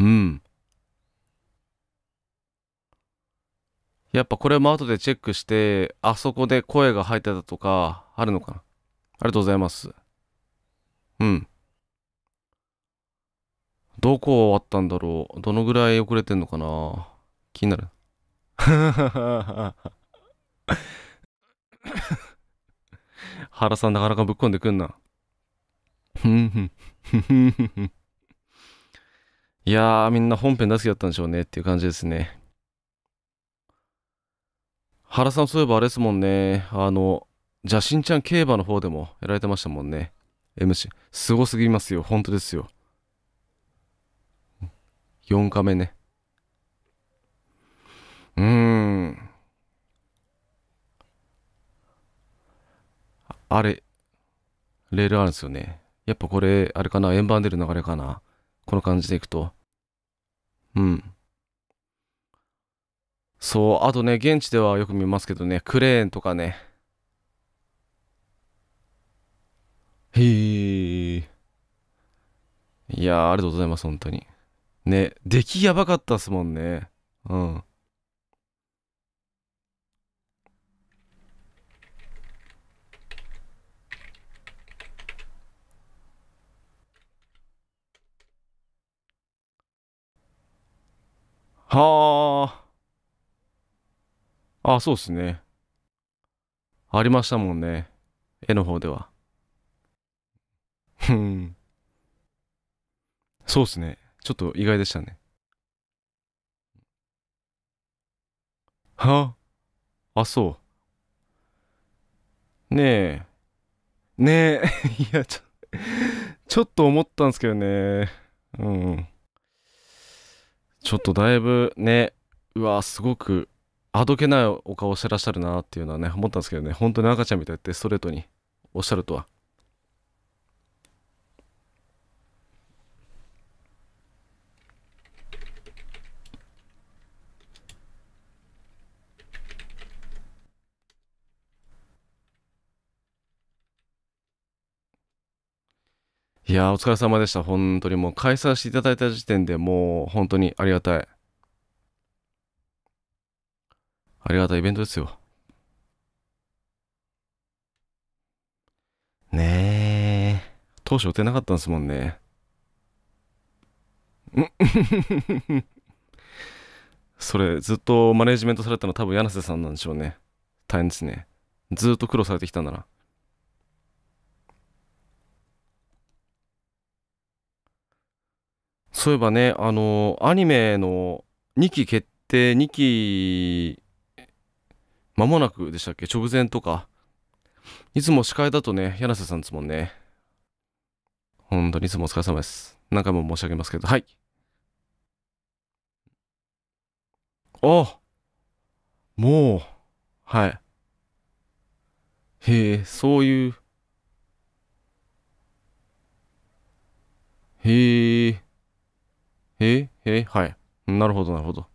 うん。やっぱこれも後でチェックして、あそこで声が入ってたとか、あるのかな。ありがとうございます。うん。どこ終わったんだろう。どのぐらい遅れてんのかな。気になる。原さんなかなかぶっこんでくんな。いやー、みんな本編大好きだったんでしょうねっていう感じですね。原さん、そういえばあれですもんね。あの、邪神ちゃん競馬の方でもやられてましたもんね。MC。すごすぎますよ。本当ですよ。4日目ね。うーん。あれ、レールあるんですよね。やっぱこれ、あれかな、円盤出る流れかな。この感じでいくと。うん。そう、あとね、現地ではよく見ますけどね、クレーンとかね。へえ。いやありがとうございます、本当に。ね、出来やばかったっすもんね。うん。はあ。あ、そうっすね。ありましたもんね。絵の方では。ふん。そうっすね。ちょっと意外でしたね。はあ。あ、そう。ねえ。ねえ。いや、ちょ、ちょっと思ったんですけどね。うん。ちょっとだいぶね、うわ、すごく、あどけないお顔してらっしゃるなっていうのはね、思ったんですけどね、本当に赤ちゃんみたいってストレートにおっしゃるとはいやお疲れ様でした。本当にもう開催していただいた時点でもう本当にありがたい。ありがたいイベントですよ。ねえ。当初打てなかったんですもんね。ん それずっとマネージメントされたの多分柳瀬さんなんでしょうね。大変ですね。ずっと苦労されてきたんだな。そういえばねあのアニメの2期決定2期間もなくでしたっけ直前とかいつも司会だとね柳瀬さんですもんね本当にいつもお疲れ様です何回も申し上げますけどはいあもうはいへえそういうへえへえ、へえ、はい。なるほど、なるほど。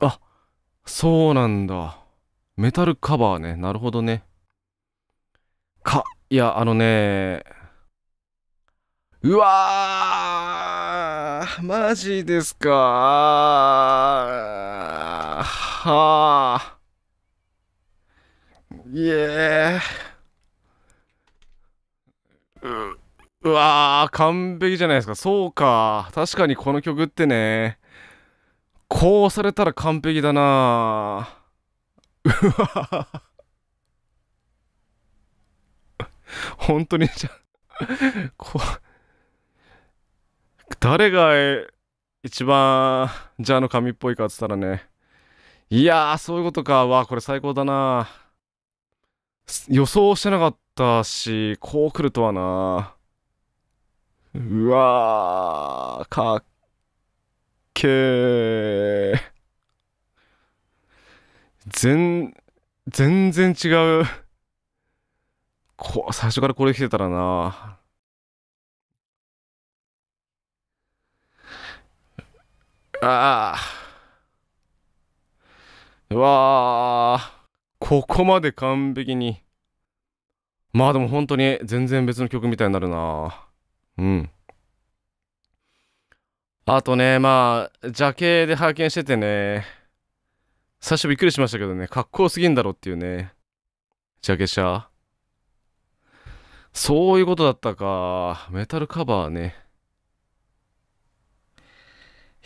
あ、そうなんだ。メタルカバーね。なるほどね。か、いや、あのね、うわーマジですかはあ。いえー。うんうわー、完璧じゃないですか。そうか。確かにこの曲ってね、こうされたら完璧だなうわ本当にじゃ、こう、誰が一番ジャーの紙っぽいかっつったらね、いやー、そういうことか。わー、これ最高だな予想してなかったし、こう来るとはなうわー、かっけー。全、全然違う。こ、最初からこれ来てたらな。ああ。うわここまで完璧に。まあでも本当に全然別の曲みたいになるな。うん。あとね、まあ、邪気で拝見しててね、最初びっくりしましたけどね、かっこよすぎんだろっていうね、邪気者。そういうことだったか。メタルカバーね。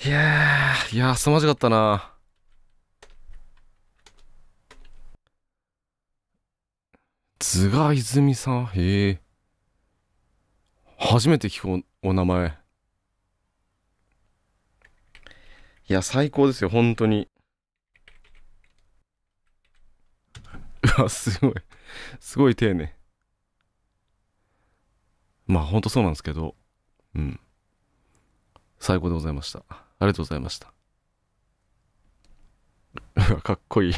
いやー、いやー、凄まじかったな。津賀泉さんへえ。初めて聞くお名前いや最高ですよ本当にうわ すごいすごい丁寧まあ本当そうなんですけどうん最高でございましたありがとうございましたうわ かっこいい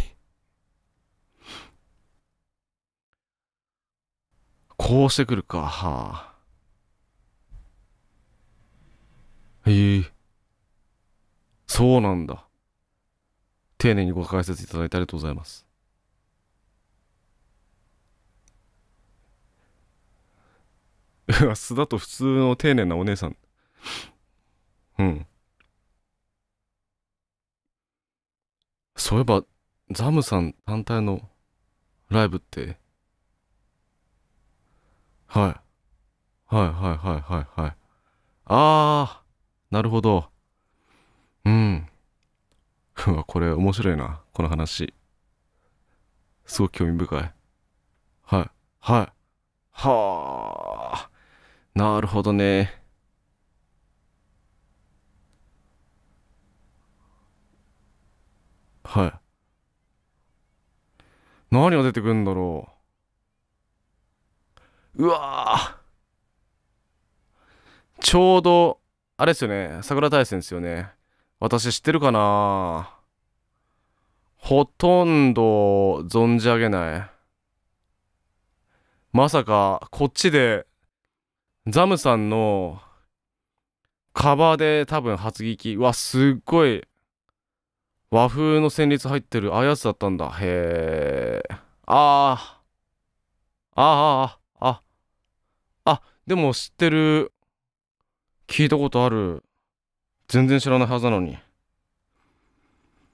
こうしてくるかはあへえそうなんだ丁寧にご解説いただいてありがとうございますすだと普通の丁寧なお姉さんうんそういえばザムさん単体のライブってはいはいはいはいはいはいああなるほど。うん。これ面白いな、この話。すごく興味深い。はい、はい。はあ。なるほどね。はい。何が出てくるんだろう。うわちょうど、あれですよね。桜大戦ですよね。私知ってるかなほとんど存じ上げない。まさか、こっちで、ザムさんのカバーで多分初撃。うわ、すっごい和風の旋律入ってる。ああやつだったんだ。へえ。ああ。ああ、ああ、あ、あ、でも知ってる。聞いたことある。全然知らないはずなのに。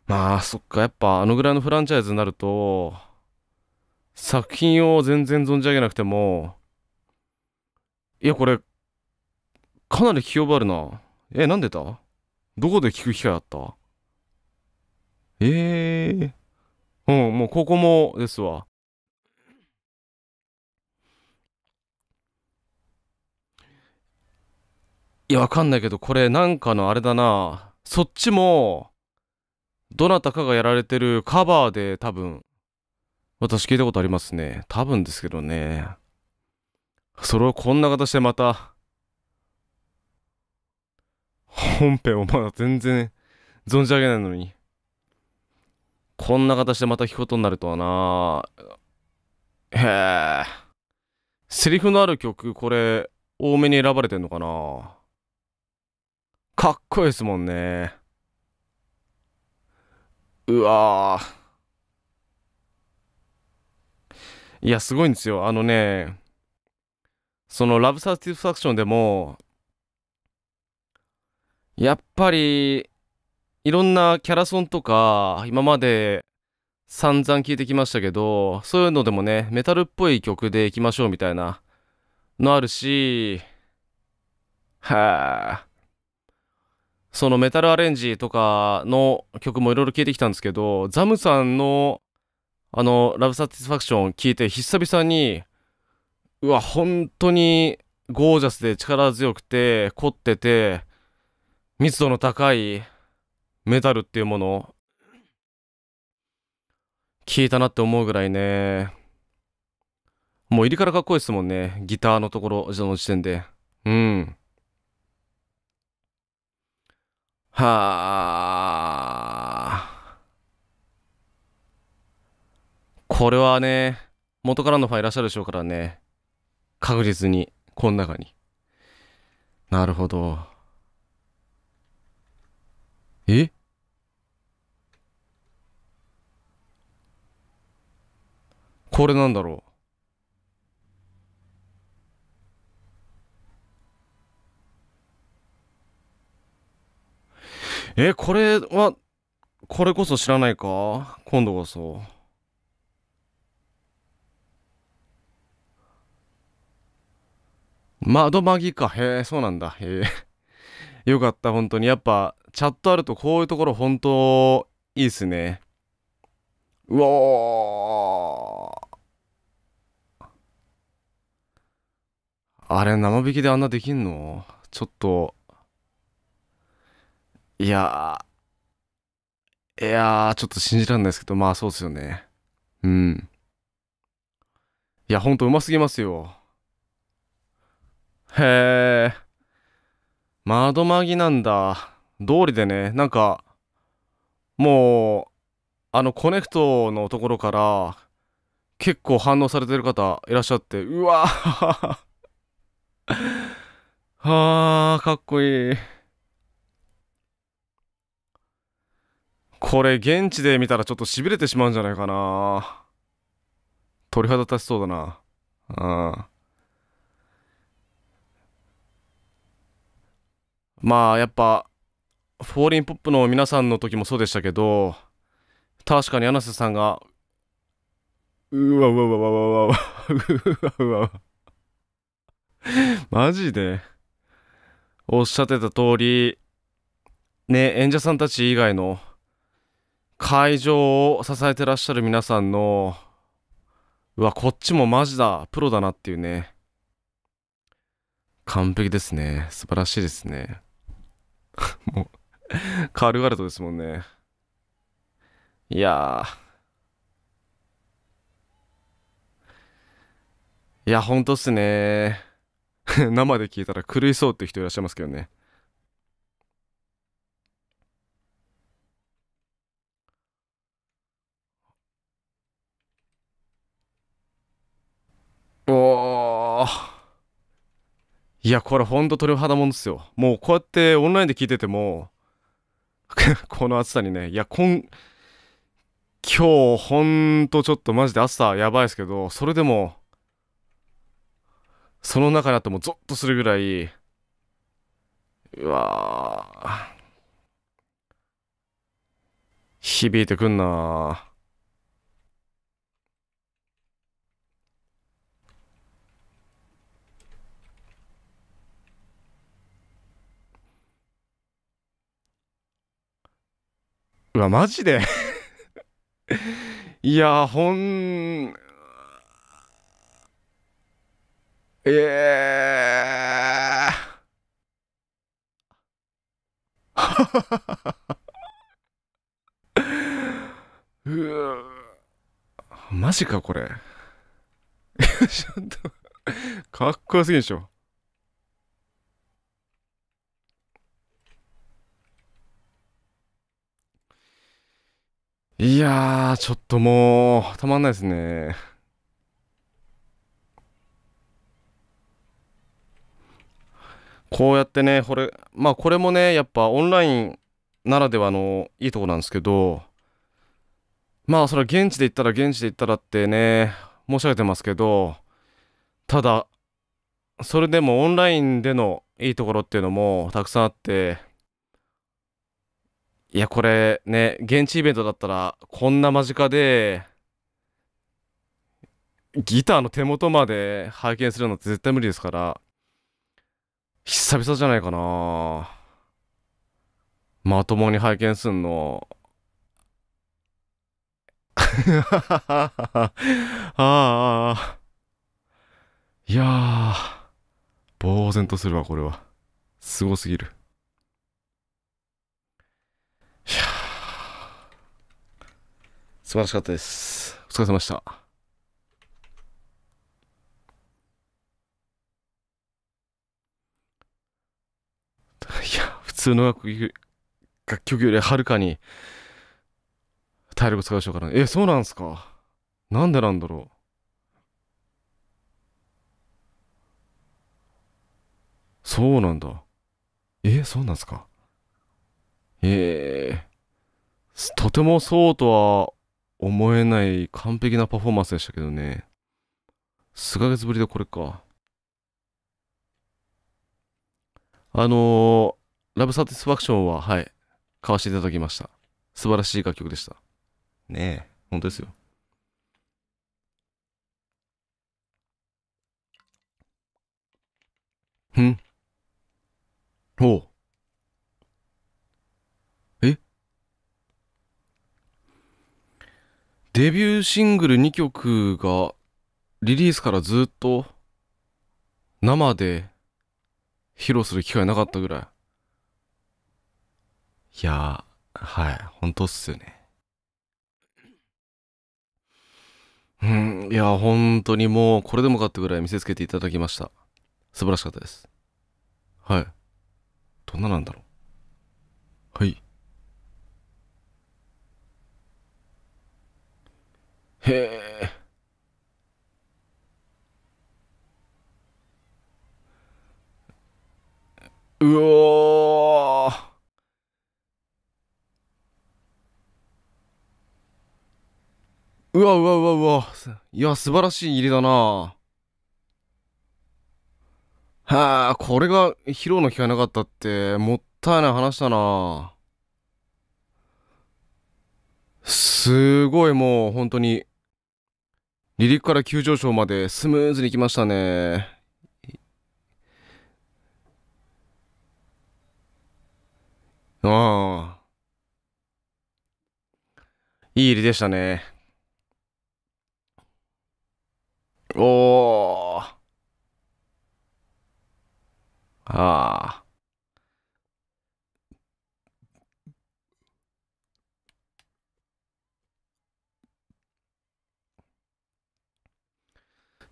まあ、そっか、やっぱあのぐらいのフランチャイズになると、作品を全然存じ上げなくても、いや、これ、かなり気を張るな。え、なんでたどこで聞く機会あったええー、うん、もうここもですわ。いや、わかんないけど、これなんかのあれだな。そっちも、どなたかがやられてるカバーで多分、私聞いたことありますね。多分ですけどね。それをこんな形でまた、本編をまだ全然存じ上げないのに。こんな形でまた聞くことになるとはなへえ。セリフのある曲、これ、多めに選ばれてんのかなかっこいいですもんねうわいやすごいんですよあのねそのラブサスティスファクションでもやっぱりいろんなキャラソンとか今まで散々聞いてきましたけどそういうのでもねメタルっぽい曲でいきましょうみたいなのあるしはあそのメタルアレンジとかの曲もいろいろ聴いてきたんですけど、ザムさんのあの、ラブサティスファクション聴いて久々に、うわ、本当にゴージャスで力強くて、凝ってて、密度の高いメタルっていうものを聞いたなって思うぐらいね、もう入りからかっこいいですもんね。ギターのところの時点で。うん。はあ。これはね、元からのファンいらっしゃるでしょうからね。確実に、この中に。なるほど。えこれなんだろうえー、これは、これこそ知らないか今度こそ。窓マギか。へえ、そうなんだ。へえ。よかった、本当に。やっぱ、チャットあるとこういうところ本当、いいっすね。うおあれ、生引きであんなできんのちょっと、いやいやー、ちょっと信じられないですけど、まあそうですよね。うん。いや、ほんとうますぎますよ。へえ。窓まぎなんだ。道理でね、なんか、もう、あの、コネクトのところから、結構反応されてる方いらっしゃって、うわー はあ、かっこいい。これ現地で見たらちょっと痺れてしまうんじゃないかな鳥肌立ちそうだなうんまあやっぱフォーリンポップの皆さんの時もそうでしたけど確かに柳瀬さんがうわうわうわうわうわうわうわうわマジでおっしゃってた通りね演者さんたち以外の会場を支えてらっしゃる皆さんのうわこっちもマジだプロだなっていうね完璧ですね素晴らしいですね もうカーとルトですもんねいやいやほんとっすね 生で聞いたら狂いそうって人いらっしゃいますけどねいや、これほんと鳥肌もんですよ。もうこうやってオンラインで聞いてても、この暑さにね、いや、こん、今日ほんとちょっとマジで暑さやばいですけど、それでも、その中にあってもゾッとするぐらい、うわぁ、響いてくんなぁ。うわ、マジで いやほん、ええー うマジかこれ ちょっとかっこよすぎでしょいやー、ちょっともう、たまんないですね。こうやってね、これ、まあこれもね、やっぱオンラインならではのいいとこなんですけど、まあそれは現地で行ったら現地で行ったらってね、申し上げてますけど、ただ、それでもオンラインでのいいところっていうのもたくさんあって、いやこれね現地イベントだったらこんな間近でギターの手元まで拝見するのって絶対無理ですから久々じゃないかなまともに拝見すんの ああいやー呆然とするわこれはすごすぎるいや素晴らしかったです。お疲れ様でした。いや、普通の楽曲よりはるかに体力使うでしょうからえ、そうなんすかなんでなんだろうそうなんだ。え、そうなんすかえー、とてもそうとは思えない完璧なパフォーマンスでしたけどね。数ヶ月ぶりでこれか。あのー、ラブサティスファクションは、はい、買わせていただきました。素晴らしい楽曲でした。ねえ、本当ですよ。んおう。デビューシングル2曲がリリースからずっと生で披露する機会なかったぐらい。いやはい、本当っすよね。うん、いや、本当にもう、これでもかってぐらい見せつけていただきました。素晴らしかったです。はい。どんななんだろう。はい。へえ。うおーうわうわうわうわ。いや、素晴らしい入りだな。はあ、これが披露の機会なかったって、もったいない話だな。すごいもう、本当に。離陸から急上昇までスムーズに来ましたね。ああ。いい入りでしたね。おー。ああ。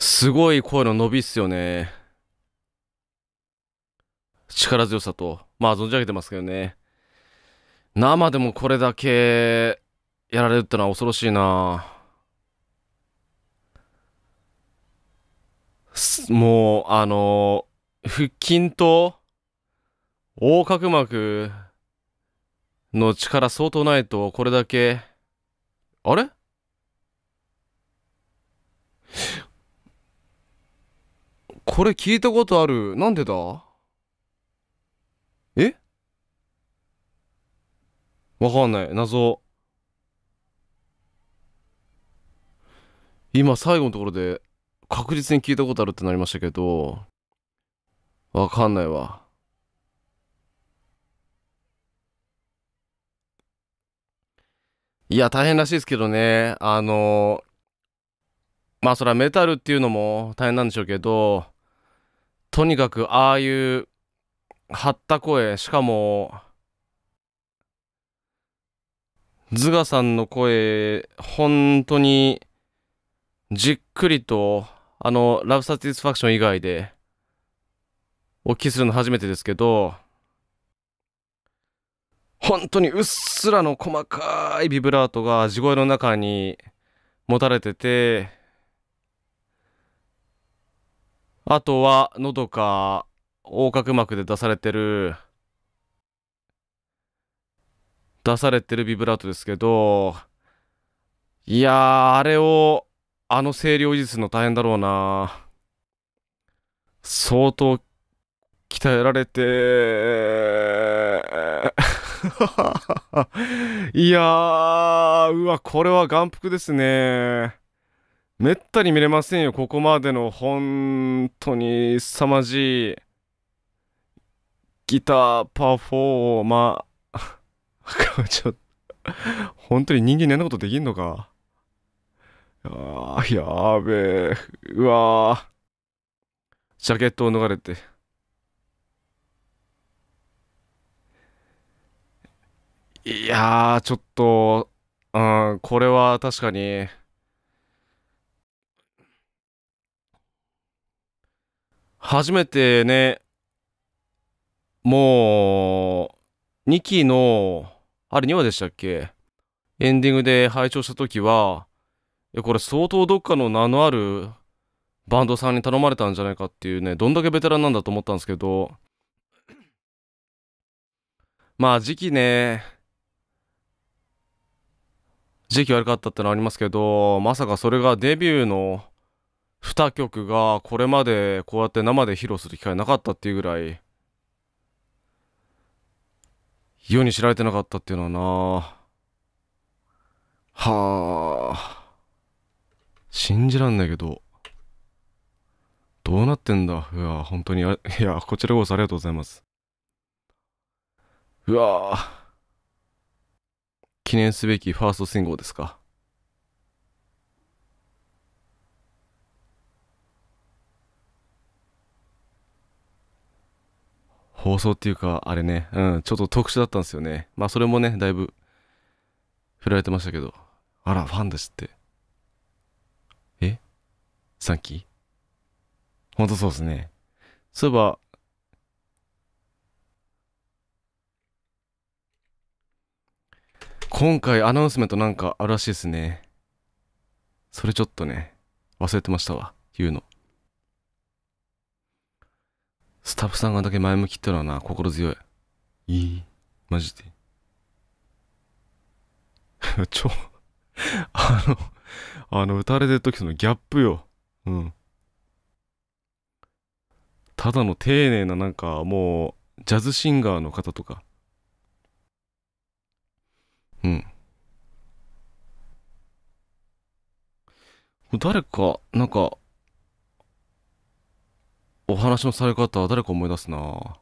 すごい声の伸びっすよね。力強さと、まあ存じ上げてますけどね。生でもこれだけやられるってのは恐ろしいなもう、あの腹筋と横隔膜の力相当ないと、これだけ、あれこれ聞いたことある。なんでだえわかんない。謎。今最後のところで確実に聞いたことあるってなりましたけど、わかんないわ。いや、大変らしいですけどね。あの、まあそれはメタルっていうのも大変なんでしょうけど、とにかくああいう張った声しかもズガさんの声本当にじっくりとあのラブサティスファクション以外でお聞きするの初めてですけど本当にうっすらの細かいビブラートが地声の中に持たれててあとは、のどか、横隔膜で出されてる、出されてるビブラートですけど、いやー、あれを、あの声量維持するの大変だろうな。相当、鍛えられて、いやー、うわ、これは眼福ですね。めったに見れませんよここまでの本当に凄まじいギターパフォーマーちょっと本当に人間にあんなことできんのかあーやべえうわジャケットを脱がれていやーちょっとうんこれは確かに初めてね、もう、2期の、あれ2話でしたっけエンディングで拝聴した時は、いや、これ相当どっかの名のあるバンドさんに頼まれたんじゃないかっていうね、どんだけベテランなんだと思ったんですけど、まあ時期ね、時期悪かったってのはありますけど、まさかそれがデビューの2曲がこれまでこうやって生で披露する機会なかったっていうぐらい世に知られてなかったっていうのはなはあ信じらんないけどどうなってんだうわ本当にあいやこちらこそありがとうございますうわ記念すべきファースト信号ですか放送っていうか、あれね、うん、ちょっと特殊だったんですよね。まあそれもね、だいぶ、振られてましたけど。あら、ファンですって。えさっきほんとそうですね。そういえば、今回アナウンスメントなんかあるらしいですね。それちょっとね、忘れてましたわ、言うの。スタッフさんがだけ前向きってのはな、心強い。いいマジで。ょ、あのあの、歌われてる時そのギャップよ。うん。ただの丁寧ななんか、もう、ジャズシンガーの方とか。うん。誰か、なんか、お話のされ方、誰か思い出すな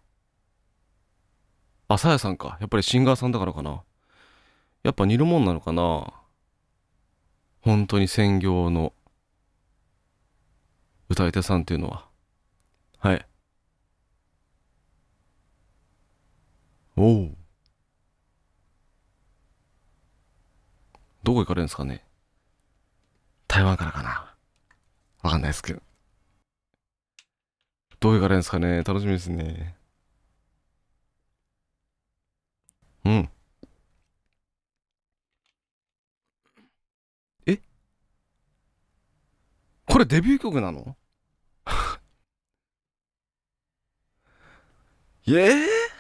あ、さやさんか。やっぱりシンガーさんだからかな。やっぱ似るもんなのかな本当に専業の歌い手さんっていうのは。はい。おう。どこ行かれるんですかね台湾からかなわかんないですけど。どういうからですかね楽しみですね。うん。えこれデビュー曲なの えー、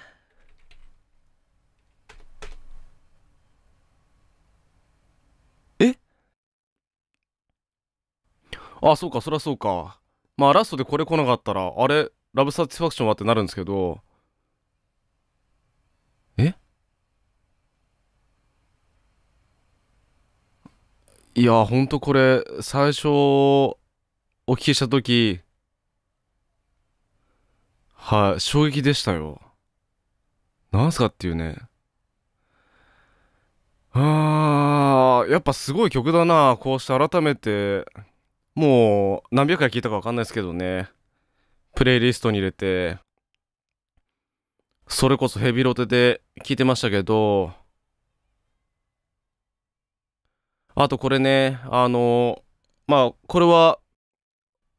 えあ、そうか、そりゃそうか。まあラストでこれ来なかったらあれラブサティファクションはってなるんですけどえいやほんとこれ最初お聞きした時はい衝撃でしたよなんすかっていうねあーやっぱすごい曲だなこうして改めてもう何百回聞いたか分かんないですけどねプレイリストに入れてそれこそヘビロテで聞いてましたけどあとこれねあのまあこれは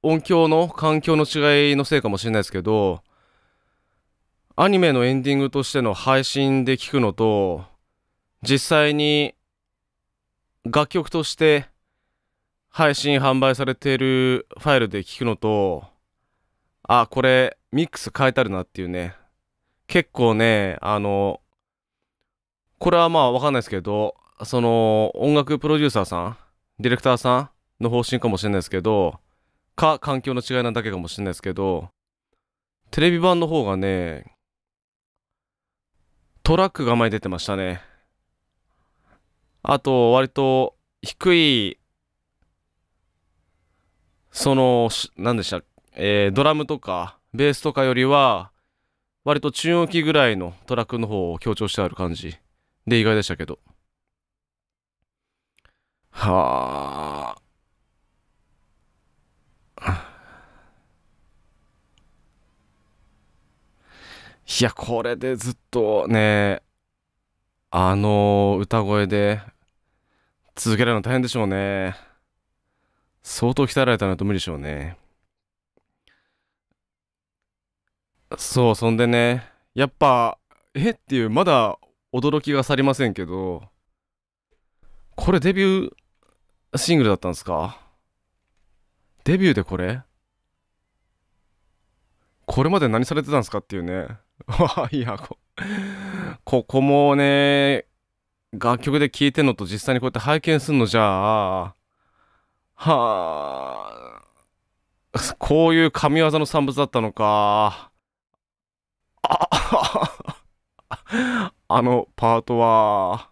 音響の環境の違いのせいかもしれないですけどアニメのエンディングとしての配信で聞くのと実際に楽曲として配信販売されているファイルで聞くのと、あ、これミックス変えたるなっていうね。結構ね、あの、これはまあわかんないですけど、その音楽プロデューサーさん、ディレクターさんの方針かもしれないですけど、か環境の違いなだけかもしれないですけど、テレビ版の方がね、トラックが前に出てましたね。あと、割と低いその、何でした、えー、ドラムとか、ベースとかよりは、割と中央域ぐらいのトラックの方を強調してある感じで意外でしたけど。はあ。いや、これでずっとね、あの歌声で続けられるの大変でしょうね。相当鍛えられたのと無理でしょうね。そう、そんでね、やっぱ、えっていう、まだ驚きが去りませんけど、これデビューシングルだったんですかデビューでこれこれまで何されてたんですかっていうね。いやこ、ここもね、楽曲で聴いてんのと実際にこうやって拝見すんのじゃあ、はあ、こういう神業の産物だったのか。あ、あのパートは、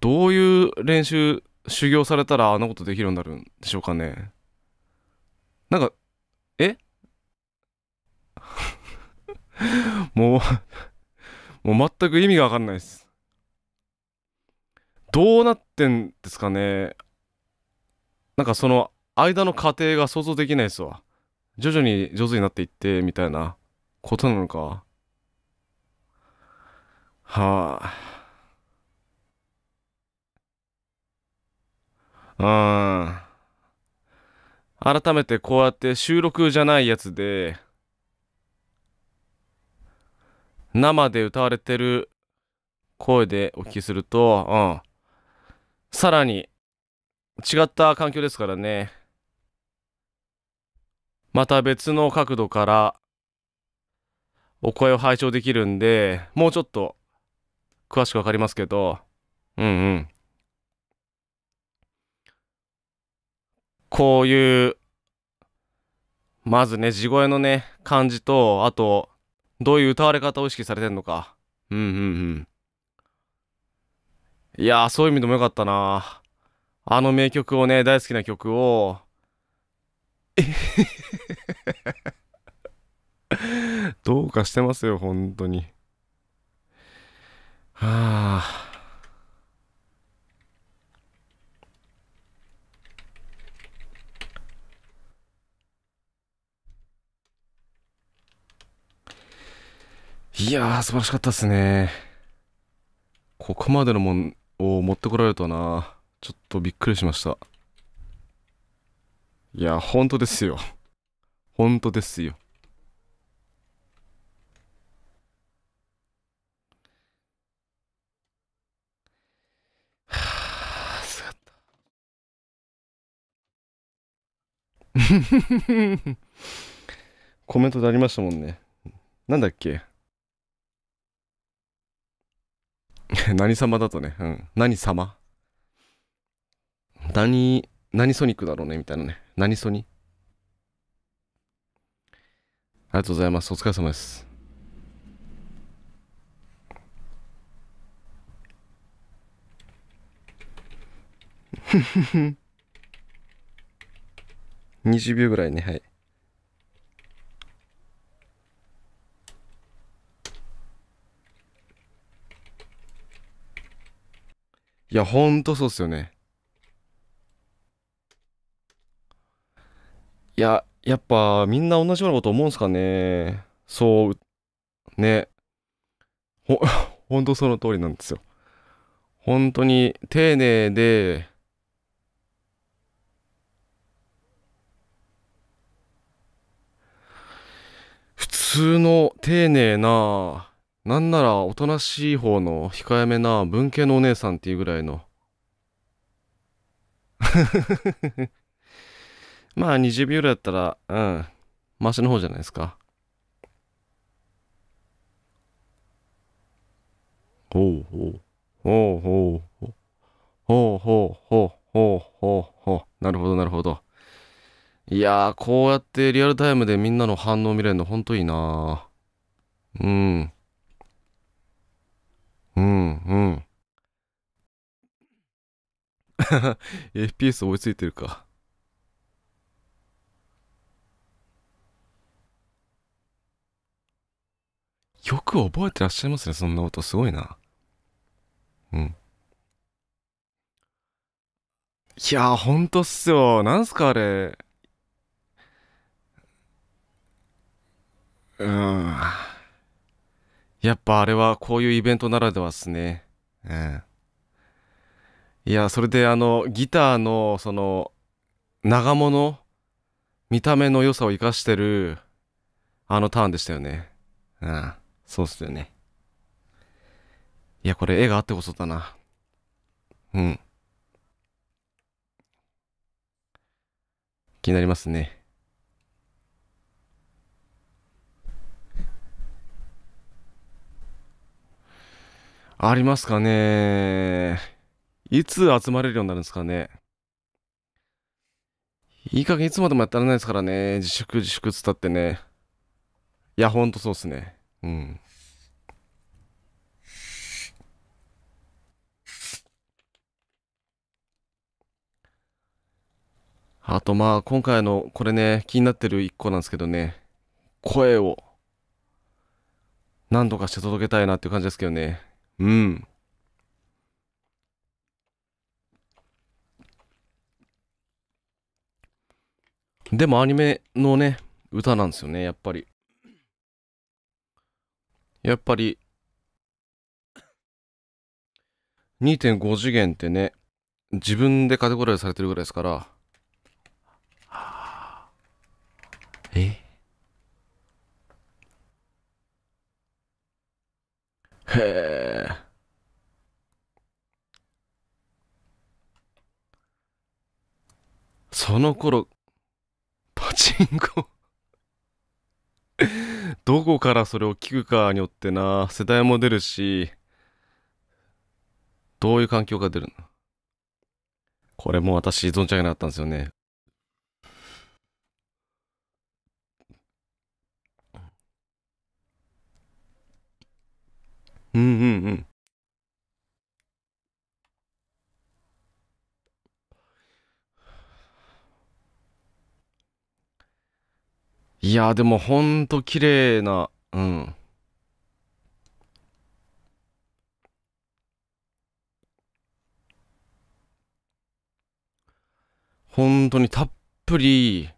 どういう練習、修行されたらあんなことできるんだろうでしょうかね。なんか、え もうもう全く意味がわかんないです。どうなってんですかねなんかその間の過程が想像できないですわ。徐々に上手になっていってみたいなことなのか。はあ。うん。改めてこうやって収録じゃないやつで、生で歌われてる声でお聞きすると、うん。さらに違った環境ですからね。また別の角度からお声を拝聴できるんで、もうちょっと詳しくわかりますけど、うんうん。こういう、まずね、地声のね、感じと、あと、どういう歌われ方を意識されてんのか。うんうんうん。いやそういう意味でもよかったなあの名曲をね、大好きな曲を、どうかしてますよ、本当に。はあ。いやー、素晴らしかったっすね。ここまでのもんを持ってこられたな。ちょっとびっくりしました。いや、本当ですよ。本当ですよ。はあ、すがった。コメントでありましたもんね。なんだっけ 何様だとね。うん。何様何、何ソニックだろうねみたいなね。何ソニありがとうございます。お疲れ様です。ふふ20秒ぐらいね、はい。いや、ほんとそうっすよね。いや、やっぱみんな同じようなこと思うんすかね。そう、ね。ほ、ほんとその通りなんですよ。本当に丁寧で、普通の丁寧な、なんならおとなしい方の控えめな文系のお姉さんっていうぐらいの まあ20秒だったら、うん、マシの方じゃないですか。ほうほう。ほうほうほう。ほうほうほうほうほうほう。なるほどなるほど。いやー、こうやってリアルタイムでみんなの反応見れるのほんといいなうん。うんうん。FPS 追いついてるか。よく覚えてらっしゃいますね、そんな音。すごいな。うん。いやー、ほんとっすよ。なんすか、あれ。うん。やっぱあれはこういうイベントならではっすね。うん。いや、それであの、ギターの、その、長物、見た目の良さを生かしてる、あのターンでしたよね。うん。そうっすよね。いや、これ絵があってこそだな。うん。気になりますね。ありますかねいつ集まれるようになるんですかねいい加減いつまでもやってられないですからね。自粛自粛つったってね。いや、ほんとそうっすね。うん。あとまあ今回のこれね気になってる一個なんですけどね声を何とかして届けたいなっていう感じですけどねうんでもアニメのね歌なんですよねやっぱりやっぱり、2.5次元ってね、自分でカテゴライズされてるぐらいですから、えへえ。その頃、パチンコどこからそれを聞くかによってな、世代も出るし、どういう環境が出るのこれも私、存じ上げなかったんですよね。うんうんうん。いやでもほんと綺麗な、うん。本当にたっぷり、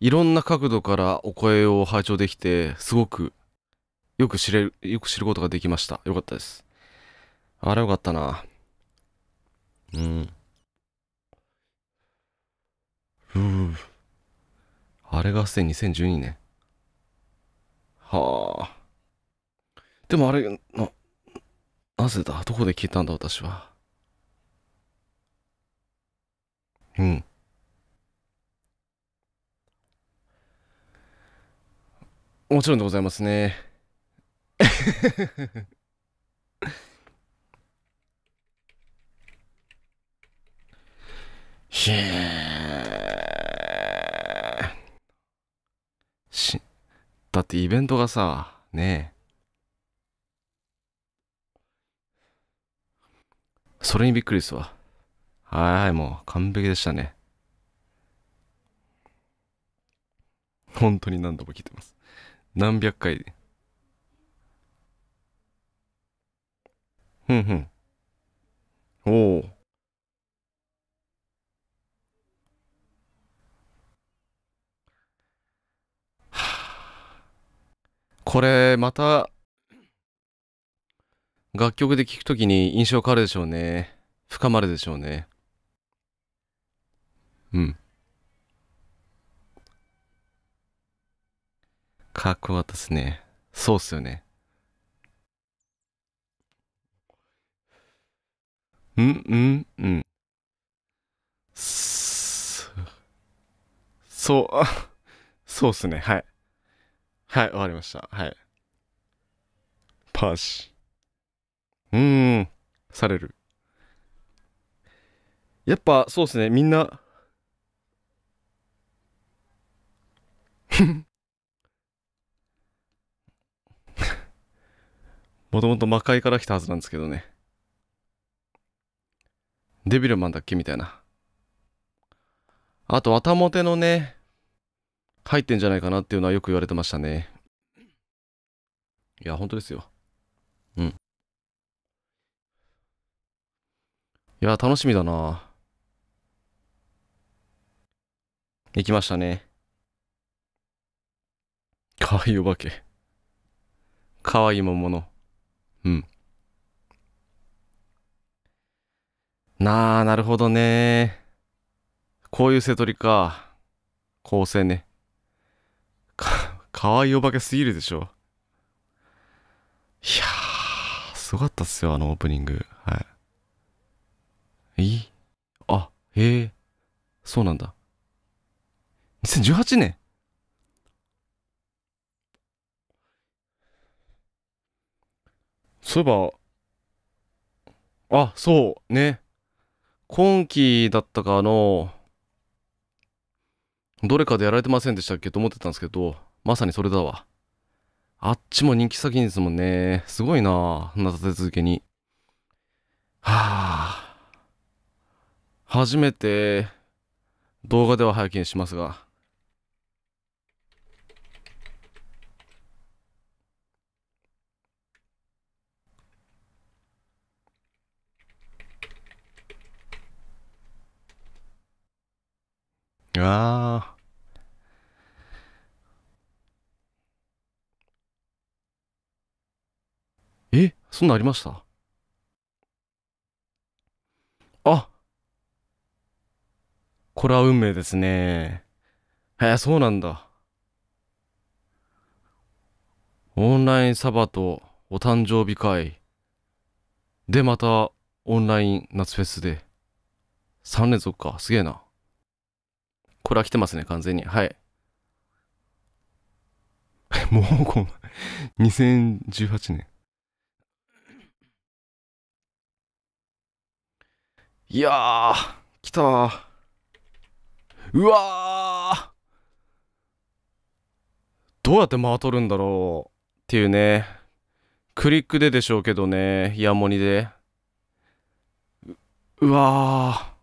いろんな角度からお声を拝聴できて、すごく、よく知れる、よく知ることができました。よかったです。あれよかったな。うん。うん。あれがすでに2012年。はあ。でもあれ、な、なぜだどこで聞いたんだ私は。うん。もちろんでございますね。へえ。し、だってイベントがさ、ねえ。それにびっくりですわ。はい、もう完璧でしたね。本当に何度も聞いてます。何百回で。ふんふん。おお。これまた楽曲で聴くときに印象変わるでしょうね深まるでしょうねうんかっこよかったっすねそうっすよねうんうんうんそう そうっすねはいはい、わかりました。はい。パシ。うーん、される。やっぱそうですね、みんなもともと魔界から来たはずなんですけどね。デビルマンだっけみたいな。あと、綿モテのね、入ってんじゃないかなっていうのはよく言われてましたね。いや、本当ですよ。うん。いや、楽しみだな。行きましたね。かわいいお化け。かわいいももの。うん。なあ、なるほどね。こういう瀬取りか。構成ね。か、可愛いお化けすぎるでしょ。いやー、すごかったっすよ、あのオープニング。はい。いいあ、へえ、そうなんだ。2018年そういえば、あ、そう、ね。今期だったかの、どれかでやられてませんでしたっけと思ってたんですけど、まさにそれだわ。あっちも人気品ですもんね。すごいなぁ。な立て続けに。はぁ、あ。初めて動画では拝見しますが。ああ。えそんなありましたあこれは運命ですね。へえ、そうなんだ。オンラインサバとお誕生日会。で、またオンライン夏フェスで。3連続か。すげえな。これは来てますね、完全に。はい。もうこの、2018年。いやー、来たー。うわーどうやって回っとるんだろうっていうね。クリックででしょうけどね、イヤモニで。う、うわー。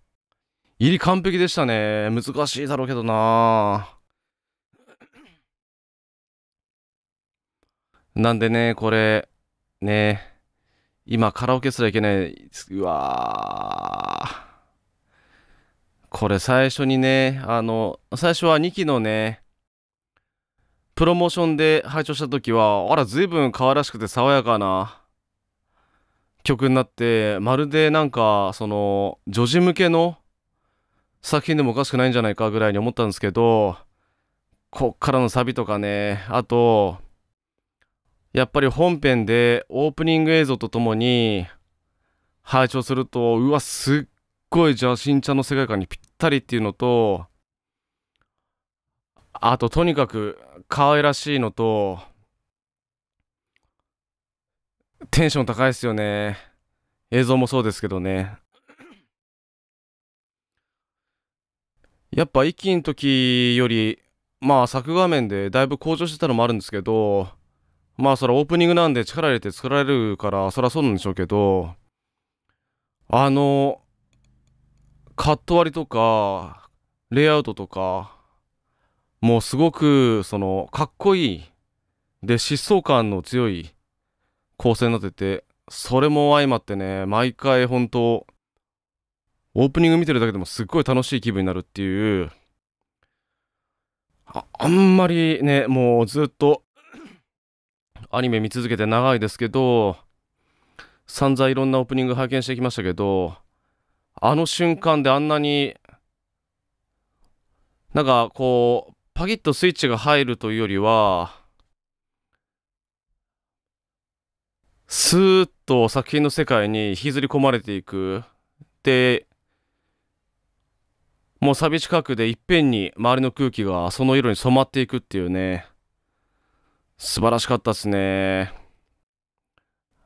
入り完璧でしたね。難しいだろうけどななんでね、これ、ね、今カラオケすらいけない。うわこれ最初にね、あの、最初は2期のね、プロモーションで拝聴した時は、あら、随分可愛らしくて爽やかな曲になって、まるでなんか、その、女児向けの作品でもおかしくないんじゃないかぐらいに思ったんですけど、こっからのサビとかね、あと、やっぱり本編でオープニング映像とともに拝聴すると、うわ、すっごい邪神茶の世界観にぴったりっていうのと、あととにかく可愛らしいのと、テンション高いですよね。映像もそうですけどね。やっぱ一期の時より、まあ作画面でだいぶ向上してたのもあるんですけど、まあそれオープニングなんで力入れて作られるから、そりゃそうなんでしょうけど、あの、カット割りとか、レイアウトとか、もうすごく、その、かっこいい、で、疾走感の強い構成になってて、それも相まってね、毎回本当オープニング見てるだけでもすっごい楽しい気分になるっていうああんまりねもうずっとアニメ見続けて長いですけど散々いろんなオープニング拝見してきましたけどあの瞬間であんなになんかこうパキッとスイッチが入るというよりはスーッと作品の世界に引きずり込まれていくでもうサビ近くでいっぺんに周りの空気がその色に染まっていくっていうね素晴らしかったっすね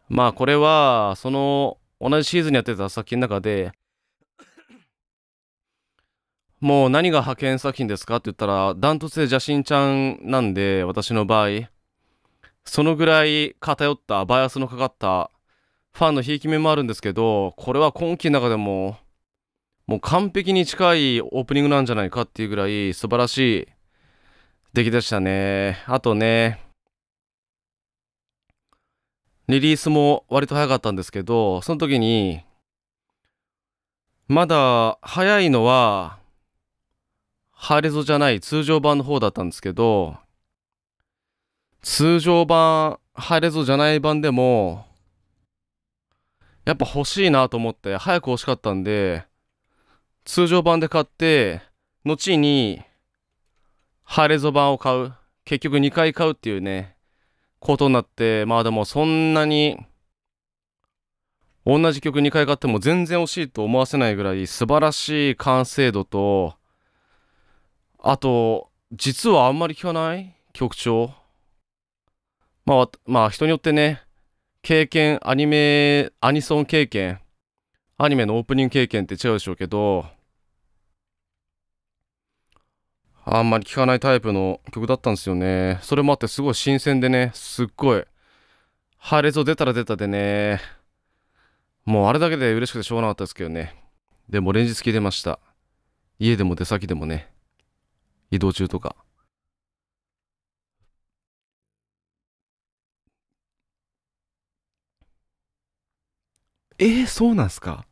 まあこれはその同じシーズンにやってた作品の中でもう何が派遣作品ですかって言ったらダントツで邪神ちゃんなんで私の場合そのぐらい偏ったバイアスのかかったファンのひいき目もあるんですけどこれは今期の中でももう完璧に近いオープニングなんじゃないかっていうぐらい素晴らしい出来でしたね。あとね、リリースも割と早かったんですけど、その時に、まだ早いのは、ハレゾじゃない通常版の方だったんですけど、通常版、ハレゾじゃない版でも、やっぱ欲しいなと思って、早く欲しかったんで、通常版で買って後にハレゾ版を買う結局2回買うっていうねことになってまあでもそんなに同じ曲2回買っても全然惜しいと思わせないぐらい素晴らしい完成度とあと実はあんまり聞かない曲調まあ、まあ、人によってね経験アニメアニソン経験アニメのオープニング経験って違うでしょうけどあんまり聴かないタイプの曲だったんですよねそれもあってすごい新鮮でねすっごい破裂を出たら出たでねもうあれだけで嬉しくてしょうがなかったですけどねでも連日聴いてました家でも出先でもね移動中とかえー、そうなんすか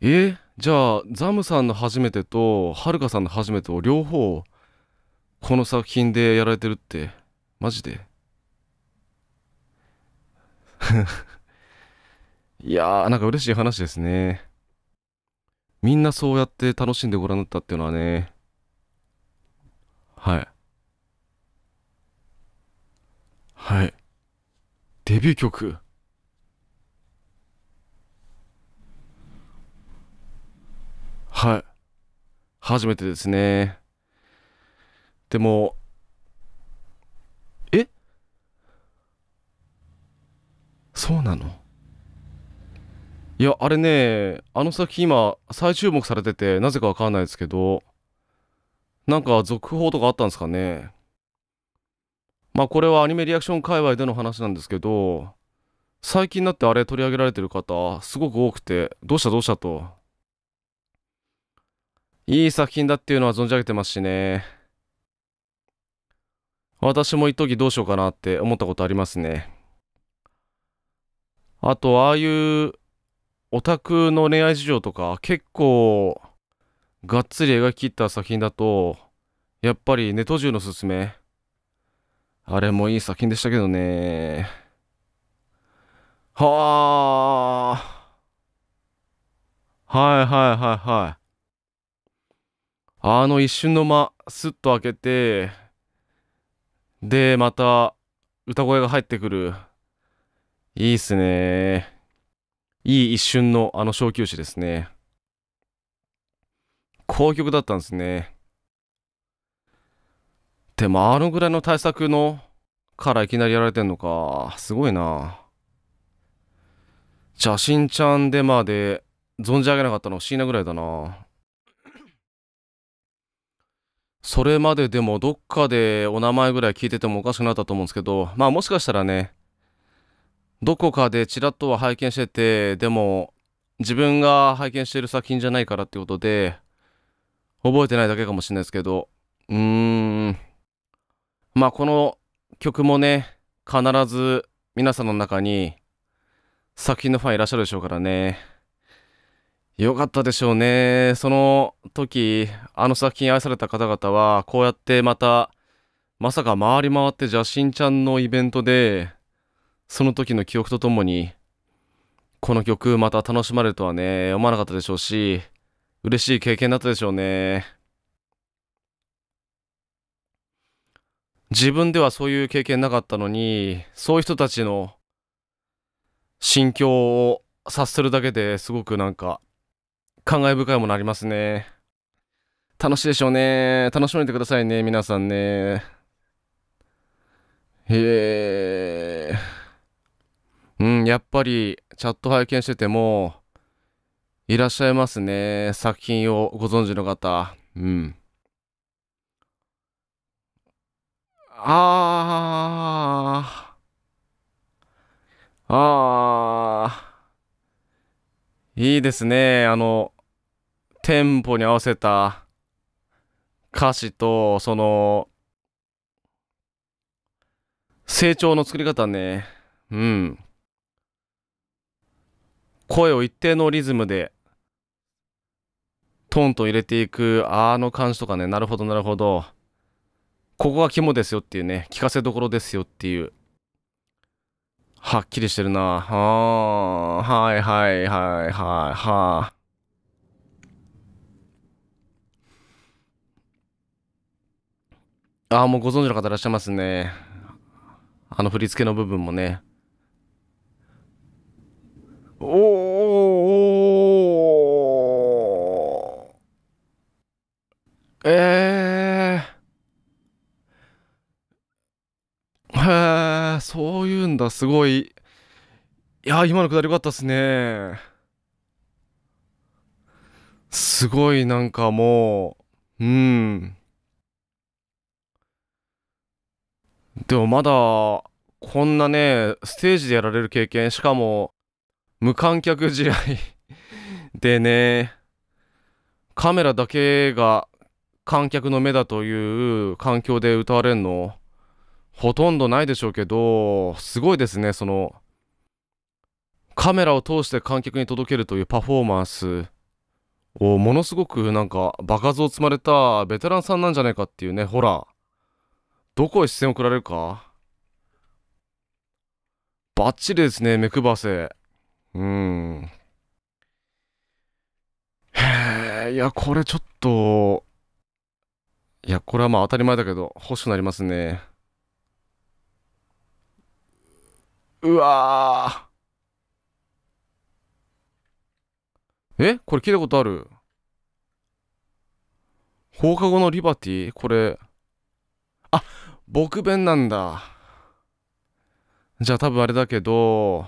えーじゃあザムさんの初めてとはるかさんの初めてを両方この作品でやられてるってマジで いやーなんか嬉しい話ですねみんなそうやって楽しんでご覧になったっていうのはねはいはいデビュー曲はい。初めてですね。でも、えそうなのいや、あれね、あの作品今、再注目されてて、なぜかわかんないですけど、なんか続報とかあったんですかね。まあこれはアニメリアクション界隈での話なんですけど、最近になってあれ取り上げられてる方、すごく多くて、どうしたどうしたと、いい作品だっていうのは存じ上げてますしね。私も一時どうしようかなって思ったことありますね。あと、ああいうオタクの恋愛事情とか結構がっつり描ききった作品だとやっぱりネト中のすすめあれもいい作品でしたけどねはあはいはいはいはいあの一瞬の間スッと開けてでまた歌声が入ってくるいいっすねいい一瞬のあの小休止ですね好曲だったんですねでもあのぐらいの対策のからいきなりやられてんのかすごいな邪神ちゃんでまで存じ上げなかったの不思議なぐらいだなそれまででもどっかでお名前ぐらい聞いててもおかしくなったと思うんですけど、まあもしかしたらね、どこかでちらっとは拝見してて、でも自分が拝見してる作品じゃないからってことで、覚えてないだけかもしれないですけど、うーん。まあこの曲もね、必ず皆さんの中に作品のファンいらっしゃるでしょうからね。良かったでしょうね。その時、あの作品愛された方々は、こうやってまた、まさか回り回って邪神ちゃんのイベントで、その時の記憶とともに、この曲また楽しまれるとはね、思わなかったでしょうし、嬉しい経験だったでしょうね。自分ではそういう経験なかったのに、そういう人たちの心境を察するだけですごくなんか感慨深いものありますね。楽しいでしょうね。楽しめてくださいね、皆さんね。へえ。うん、やっぱりチャット拝見してても、いらっしゃいますね。作品をご存知の方。うん。ああ。ああ。いいですね。あの、テンポに合わせた歌詞と、その、成長の作り方ね。うん。声を一定のリズムで、トントン入れていく、あの感じとかね。なるほど、なるほど。ここが肝ですよっていうね。聞かせどころですよっていう。はっきりしてるな。はあ、はいはいはいはいはあ。ああ、もうご存知の方いらっしゃいますね。あの振り付けの部分もね。おおええー。へえ。ー、そういうんだ、すごい。いやー、今のくだりよかったっすね。すごい、なんかもう、うん。でもまだ、こんなね、ステージでやられる経験、しかも、無観客試合 でね、カメラだけが観客の目だという環境で歌われるの、ほとんどないでしょうけどすごいですねそのカメラを通して観客に届けるというパフォーマンスをものすごくなんか場数を積まれたベテランさんなんじゃないかっていうねほらどこへ視線を送られるかバッチリですね目配せうんへえいやこれちょっといやこれはまあ当たり前だけど欲しくなりますねうわえこれ聞いたことある放課後のリバティこれあ僕弁なんだじゃあ多分あれだけど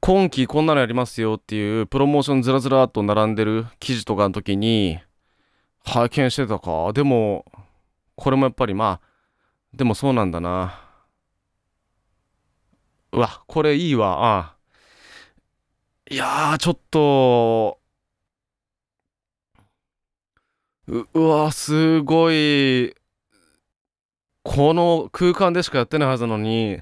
今期こんなのやりますよっていうプロモーションずらずらっと並んでる記事とかの時に拝見してたかでもこれもやっぱりまあでもそうなんだなうわ、これいいわ。あいやー、ちょっと、ううわ、すごい、この空間でしかやってないはずなのに、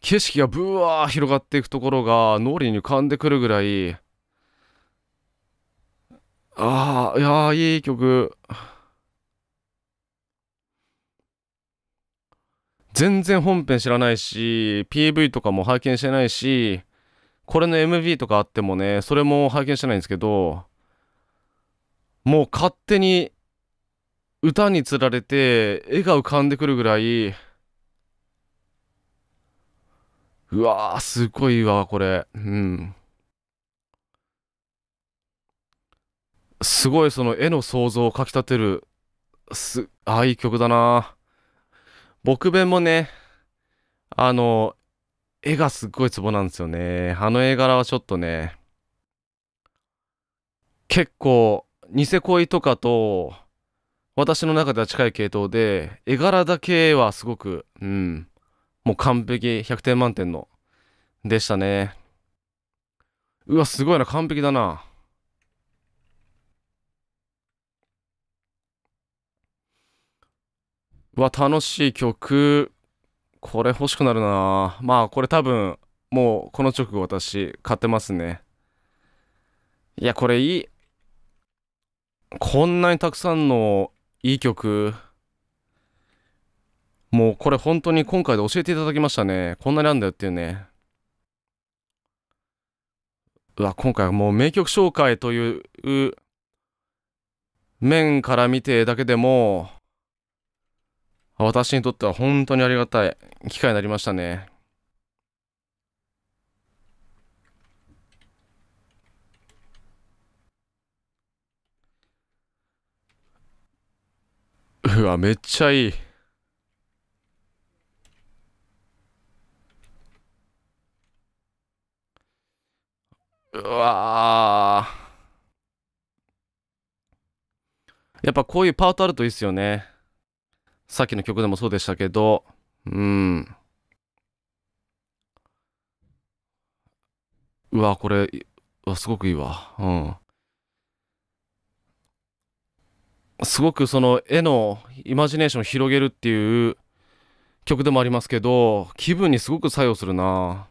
景色がブワー広がっていくところが脳裏に浮かんでくるぐらい、ああ、いやー、いい曲。全然本編知らないし PV とかも拝見してないしこれの MV とかあってもねそれも拝見してないんですけどもう勝手に歌につられて絵が浮かんでくるぐらいうわーすごいわこれうんすごいその絵の想像をかきたてるすああいい曲だな僕弁もね、あの、絵がすっごいツボなんですよね。あの絵柄はちょっとね、結構、ニセ恋とかと、私の中では近い系統で、絵柄だけはすごく、うん、もう完璧、100点満点の、でしたね。うわ、すごいな、完璧だな。わ楽しい曲。これ欲しくなるなまあこれ多分、もうこの直後私買ってますね。いや、これいい。こんなにたくさんのいい曲。もうこれ本当に今回で教えていただきましたね。こんなにあんだよっていうね。うわ、今回はもう名曲紹介という面から見てだけでも、私にとっては本当にありがたい機会になりましたね。うわ、めっちゃいい。うわやっぱこういうパートあるといいっすよね。さっきの曲でもそうでしたけど、うん。うわ、これ、わ、すごくいいわ。うん。すごくその絵のイマジネーションを広げるっていう曲でもありますけど、気分にすごく作用するな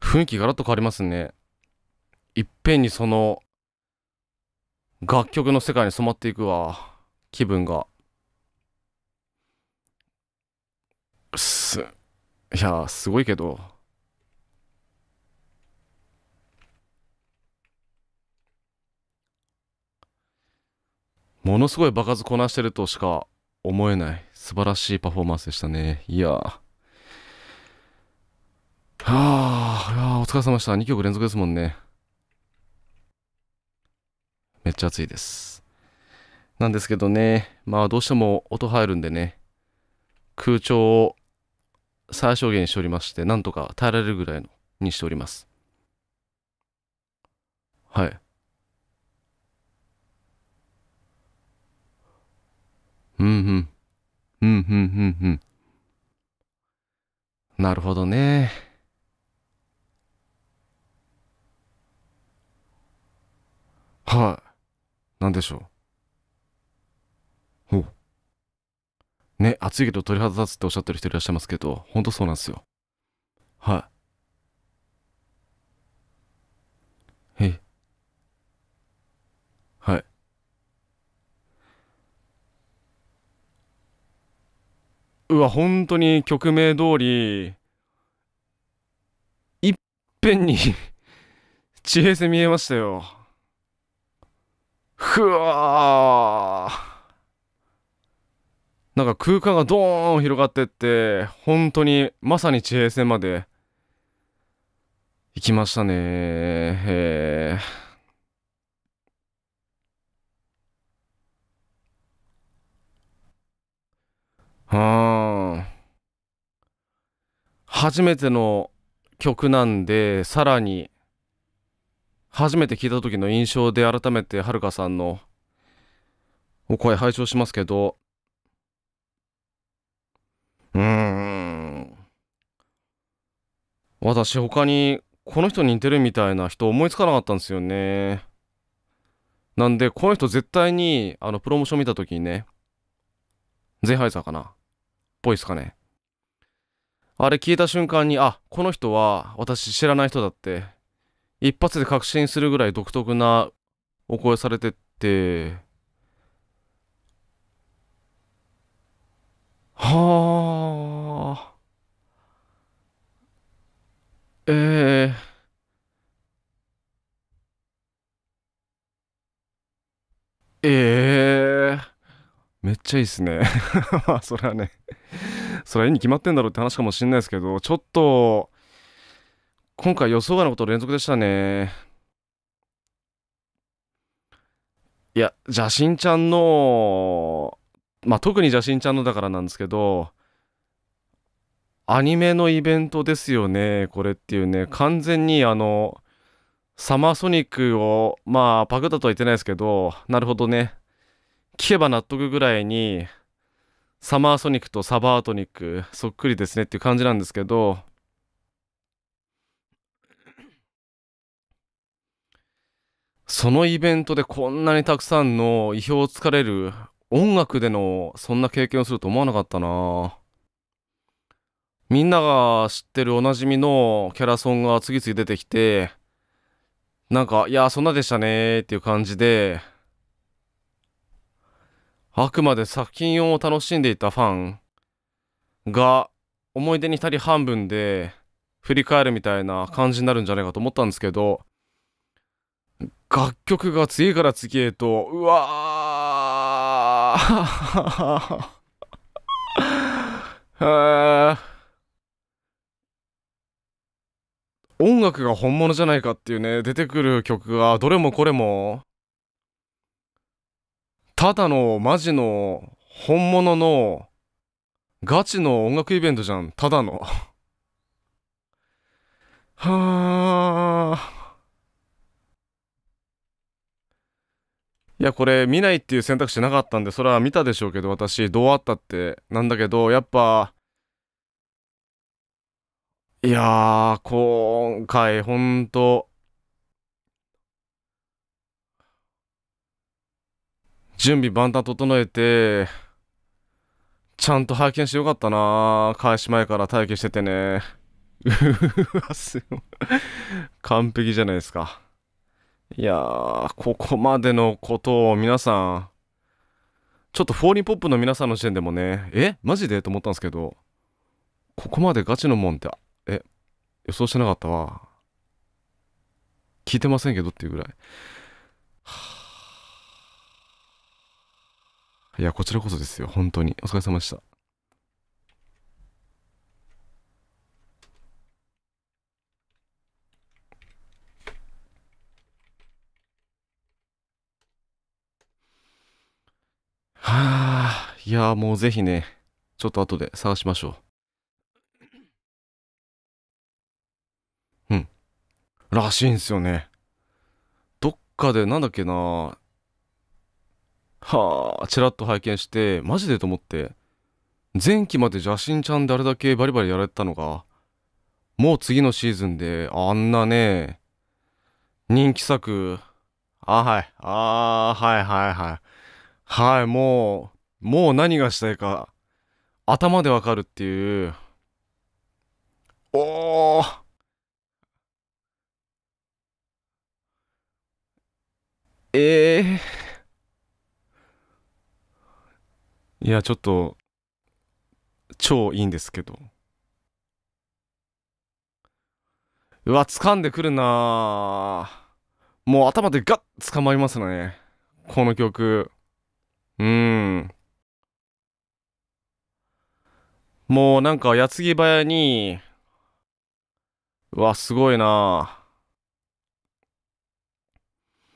雰囲気がらっと変わりますね。いっぺんにその楽曲の世界に染まっていくわ。気分が。す、いや、すごいけど。ものすごい場数こなしてるとしか思えない素晴らしいパフォーマンスでしたね。いやはあ、お疲れ様でした。2曲連続ですもんね。めっちゃ暑いです。なんですけどね、まあどうしても音入るんでね、空調を最小限にしておりまして、なんとか耐えられるぐらいのにしております。はい。うんうん。うんうんうんうん。なるほどね。はい。なんでしょう。ね、暑いけど鳥肌立つっておっしゃってる人いらっしゃいますけど、ほんとそうなんですよ。はい。へはい。うわ、本当に曲名通り、いっぺんに 地平線見えましたよ。ふわーなんか空間がドーン広がってって本当にまさに地平線まで行きましたねへえ初めての曲なんで、さらに、初めて聞いた時の印象で改めてはるかさんのお声拝聴しますけど、うーん私他にこの人に似てるみたいな人思いつかなかったんですよねなんでこの人絶対にあのプロモーション見た時にねゼハイザーかなぽいっすかねあれ聞いた瞬間にあこの人は私知らない人だって一発で確信するぐらい独特なお声されてってはあ。ええー。ええー、めっちゃいいっすね。まあ、それはね、それは絵に決まってんだろうって話かもしんないですけど、ちょっと、今回予想外のこと連続でしたね。いや、邪神ちゃんの、まあ、特に邪神ちゃんのだからなんですけどアニメのイベントですよねこれっていうね完全にあのサマーソニックをまあパクったとは言ってないですけどなるほどね聞けば納得ぐらいにサマーソニックとサバートニックそっくりですねっていう感じなんですけどそのイベントでこんなにたくさんの意表をつかれる音楽でのそんな経験をすると思わなかったなみんなが知ってるおなじみのキャラソンが次々出てきて、なんか、いや、そんなでしたねっていう感じで、あくまで作品を楽しんでいたファンが思い出に足り半分で振り返るみたいな感じになるんじゃないかと思ったんですけど楽曲が次から次へとうわーへ え。音楽が本物じゃないかっていうね、出てくる曲がどれもこれも、ただのマジの本物のガチの音楽イベントじゃん、ただのはあ。いやこれ見ないっていう選択肢なかったんでそれは見たでしょうけど私どうあったってなんだけどやっぱいやー今回ほんと準備万端整えてちゃんと拝見してよかったな開始前から待機しててね うわすごい完璧じゃないですかいやー、ここまでのことを皆さん、ちょっとフォーリンポップの皆さんの時点でもね、えマジでと思ったんですけど、ここまでガチのもんって、え、予想してなかったわ。聞いてませんけどっていうぐらい。いや、こちらこそですよ。本当に。お疲れ様でした。いやもうぜひね、ちょっと後で探しましょう。うん。らしいんすよね。どっかでなんだっけなはあ、ちらっと拝見して、マジでと思って。前期まで邪神ちゃんであれだけバリバリやられてたのが、もう次のシーズンであんなね、人気作、あ、はい、あ、はい、はい、はい。はい、もう、もう何がしたいか頭でわかるっていうおお。えー、いやちょっと超いいんですけどうわ掴んでくるなもう頭でガッ捕まりますねこの曲うんもうなんか矢継ぎ早に、うわ、すごいな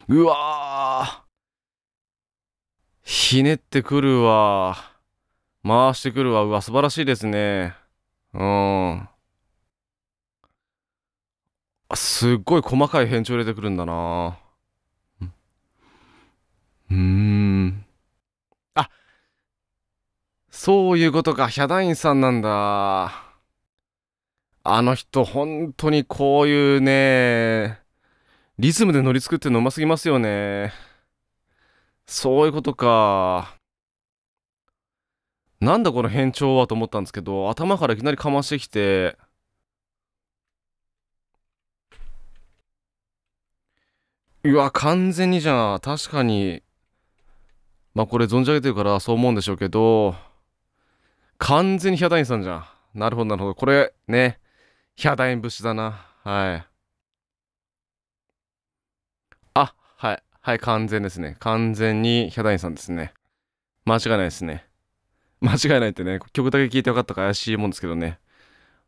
うわひねってくるわ回してくるわうわ、素晴らしいですね。うん。すっごい細かい変調入れてくるんだなうん。そういうことか、ヒャダインさんなんだ。あの人、本当にこういうね、リズムで乗り作ってるのうますぎますよね。そういうことか。なんだこの変調はと思ったんですけど、頭からいきなりかましてきて、うわ、完全にじゃん。確かに。まあこれ存じ上げてるからそう思うんでしょうけど、完全にヒャダインさんじゃん。なるほど、なるほど。これ、ね。ヒャダイン節だな。はい。あ、はい。はい、完全ですね。完全にヒャダインさんですね。間違いないですね。間違いないってね、曲だけ聴いてよかったか怪しいもんですけどね。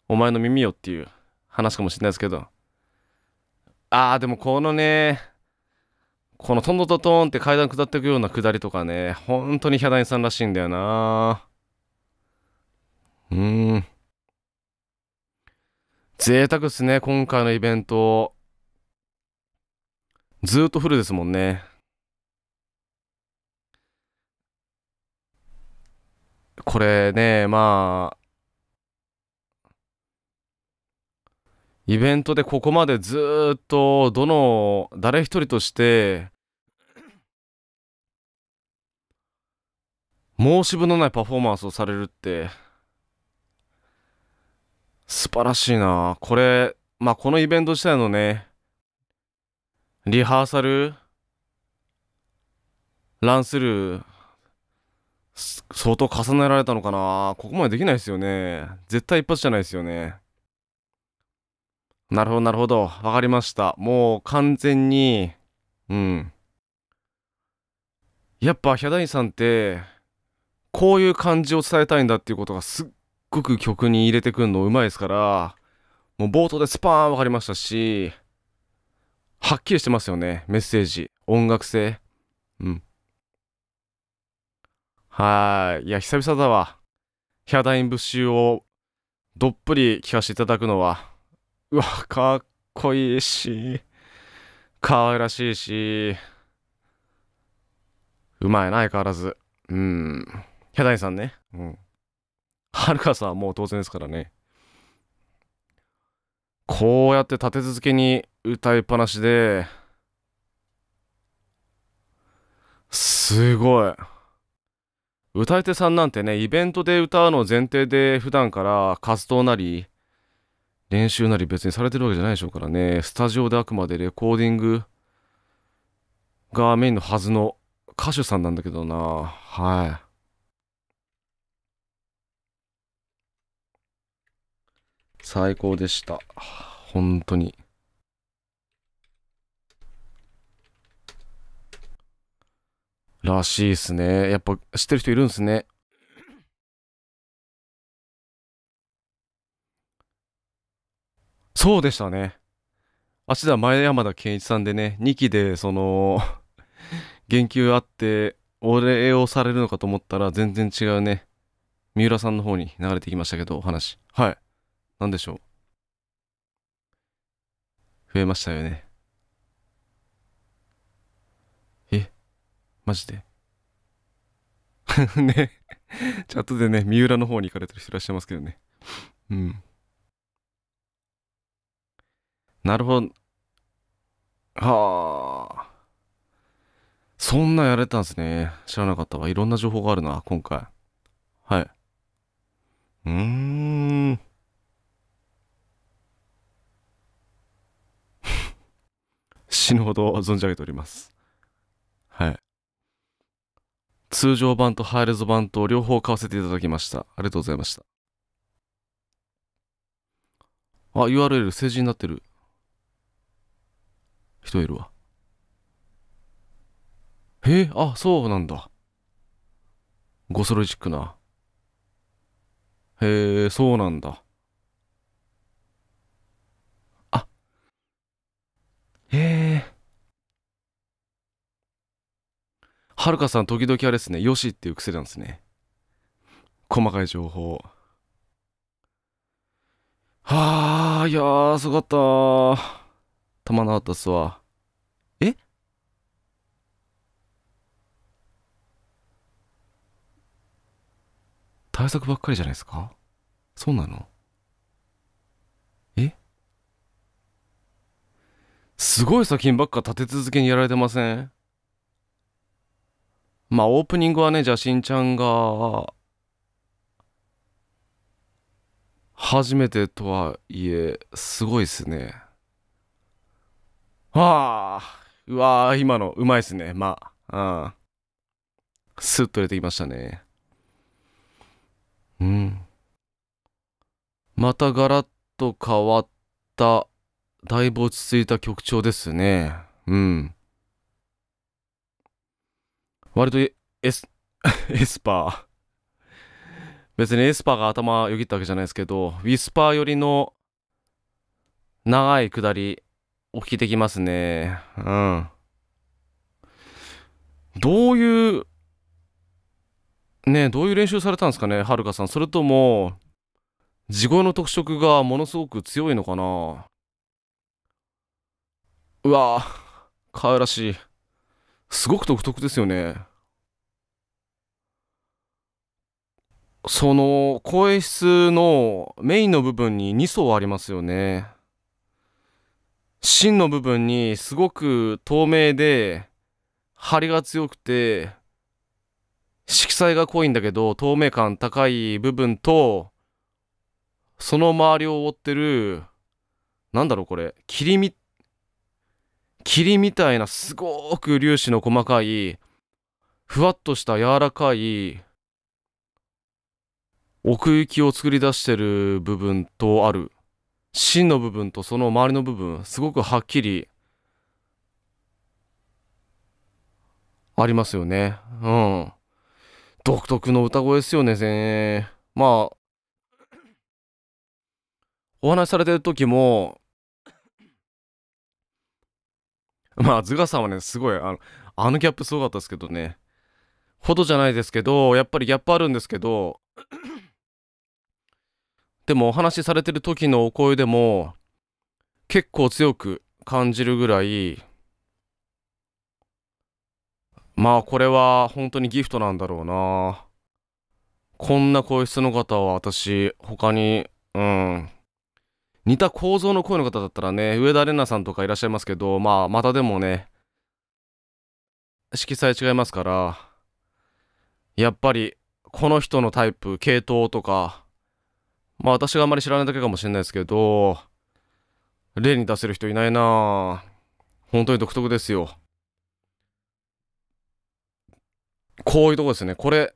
お前の耳よっていう話かもしれないですけど。ああ、でもこのね、このトントントンって階段下っていくような下りとかね、本当にヒャダインさんらしいんだよなうん贅沢っすね今回のイベントずっとフルですもんねこれねまあイベントでここまでずっとどの誰一人として申し分のないパフォーマンスをされるって素晴らしいなこれまあこのイベント自体のねリハーサルランスルー相当重ねられたのかなここまでできないですよね絶対一発じゃないですよねなるほどなるほど分かりましたもう完全にうんやっぱヒャダインさんってこういう感じを伝えたいんだっていうことがすっごく曲に入れてくんのうまいですから、もう冒頭でスパーン分かりましたし、はっきりしてますよね、メッセージ。音楽性。うん。はい。いや、久々だわ。ヒャダインブッシュをどっぷり聴かせていただくのは。うわ、かっこいいし、可愛らしいし、うまいな、相変わらず。うん。ヒャダインさんね。うん。はるかさんはもう当然ですからね。こうやって立て続けに歌いっぱなしで、すごい。歌い手さんなんてね、イベントで歌うのを前提で普段から活動なり、練習なり別にされてるわけじゃないでしょうからね、スタジオであくまでレコーディングがメインのはずの歌手さんなんだけどな、はい。最高でした本当にらしいっすねやっぱ知ってる人いるんすねそうでしたね足は前山田健一さんでね2期でその言及あってお礼をされるのかと思ったら全然違うね三浦さんの方に流れてきましたけどお話はい何でしょう増えましたよねえマジで ねチャットでね三浦の方に行かれてる人いらっしゃいますけどねうんなるほどはあそんなやれたんですね知らなかったわいろんな情報があるな今回はいうん死ぬほど存じ上げておりますはい通常版とハイレゾ版と両方買わせていただきましたありがとうございましたあ URL 政治になってる人いるわえあそうなんだゴソロジックなへえそうなんだへえはるかさん時々あれですねよしっていう癖なんですね細かい情報はあいやーすごかったたまなかったっすわえ対策ばっかりじゃないですかそうなのすごい作品ばっか立て続けにやられてませんまあオープニングはね邪神ちゃんが初めてとはいえすごいっすねはあうわー今のうまいっすねまあうんスッと入れてきましたねうんまたガラッと変わっただいぶ落ち着いた曲調ですね。うん。割とエス、エスパー。別にエスパーが頭よぎったわけじゃないですけど、ウィスパー寄りの長い下り、お聞きできますね。うん。どういう、ねどういう練習されたんですかね、はるかさん。それとも、地声の特色がものすごく強いのかなうわぁ、かわいらしい。すごく独特ですよね。その、声質のメインの部分に2層ありますよね。芯の部分にすごく透明で、張りが強くて、色彩が濃いんだけど、透明感高い部分と、その周りを覆ってる、なんだろうこれ、切り身霧みたいなすごく粒子の細かいふわっとした柔らかい奥行きを作り出してる部分とある芯の部分とその周りの部分すごくはっきりありますよねうん独特の歌声ですよねまあお話しされてる時も まあ、ズガさんはね、すごい、あの、あのギャップすごかったですけどね。ほどじゃないですけど、やっぱりギャップあるんですけど、でもお話しされてる時のお声でも、結構強く感じるぐらい、まあこれは本当にギフトなんだろうな。こんな声質の方は私、他に、うん、似た構造の声の方だったらね、上田玲奈さんとかいらっしゃいますけど、まあ、またでもね、色彩違いますから、やっぱり、この人のタイプ、系統とか、まあ私があまり知らないだけかもしれないですけど、例に出せる人いないな本当に独特ですよ。こういうとこですね。これ、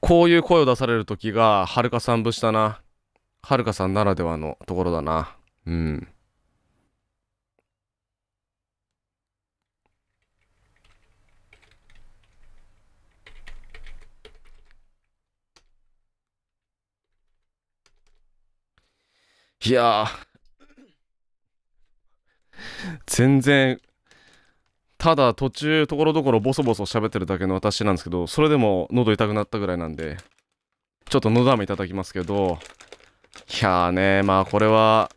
こういう声を出される時が、はるかさん節だな。はるかさんならではのところだな。うん。いや 全然ただ途中ところどころボソボソ喋ってるだけの私なんですけどそれでも喉痛くなったぐらいなんでちょっと喉飴いただきますけどいやーねまあこれは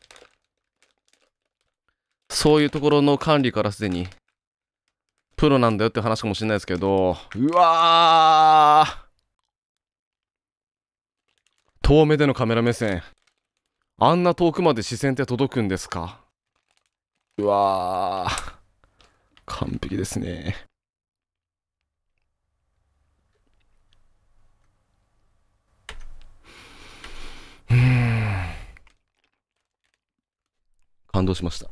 そういうところの管理からすでにプロなんだよって話かもしれないですけどうわー遠目でのカメラ目線あんな遠くまで視線って届くんですかうわー完璧ですね。感動しました。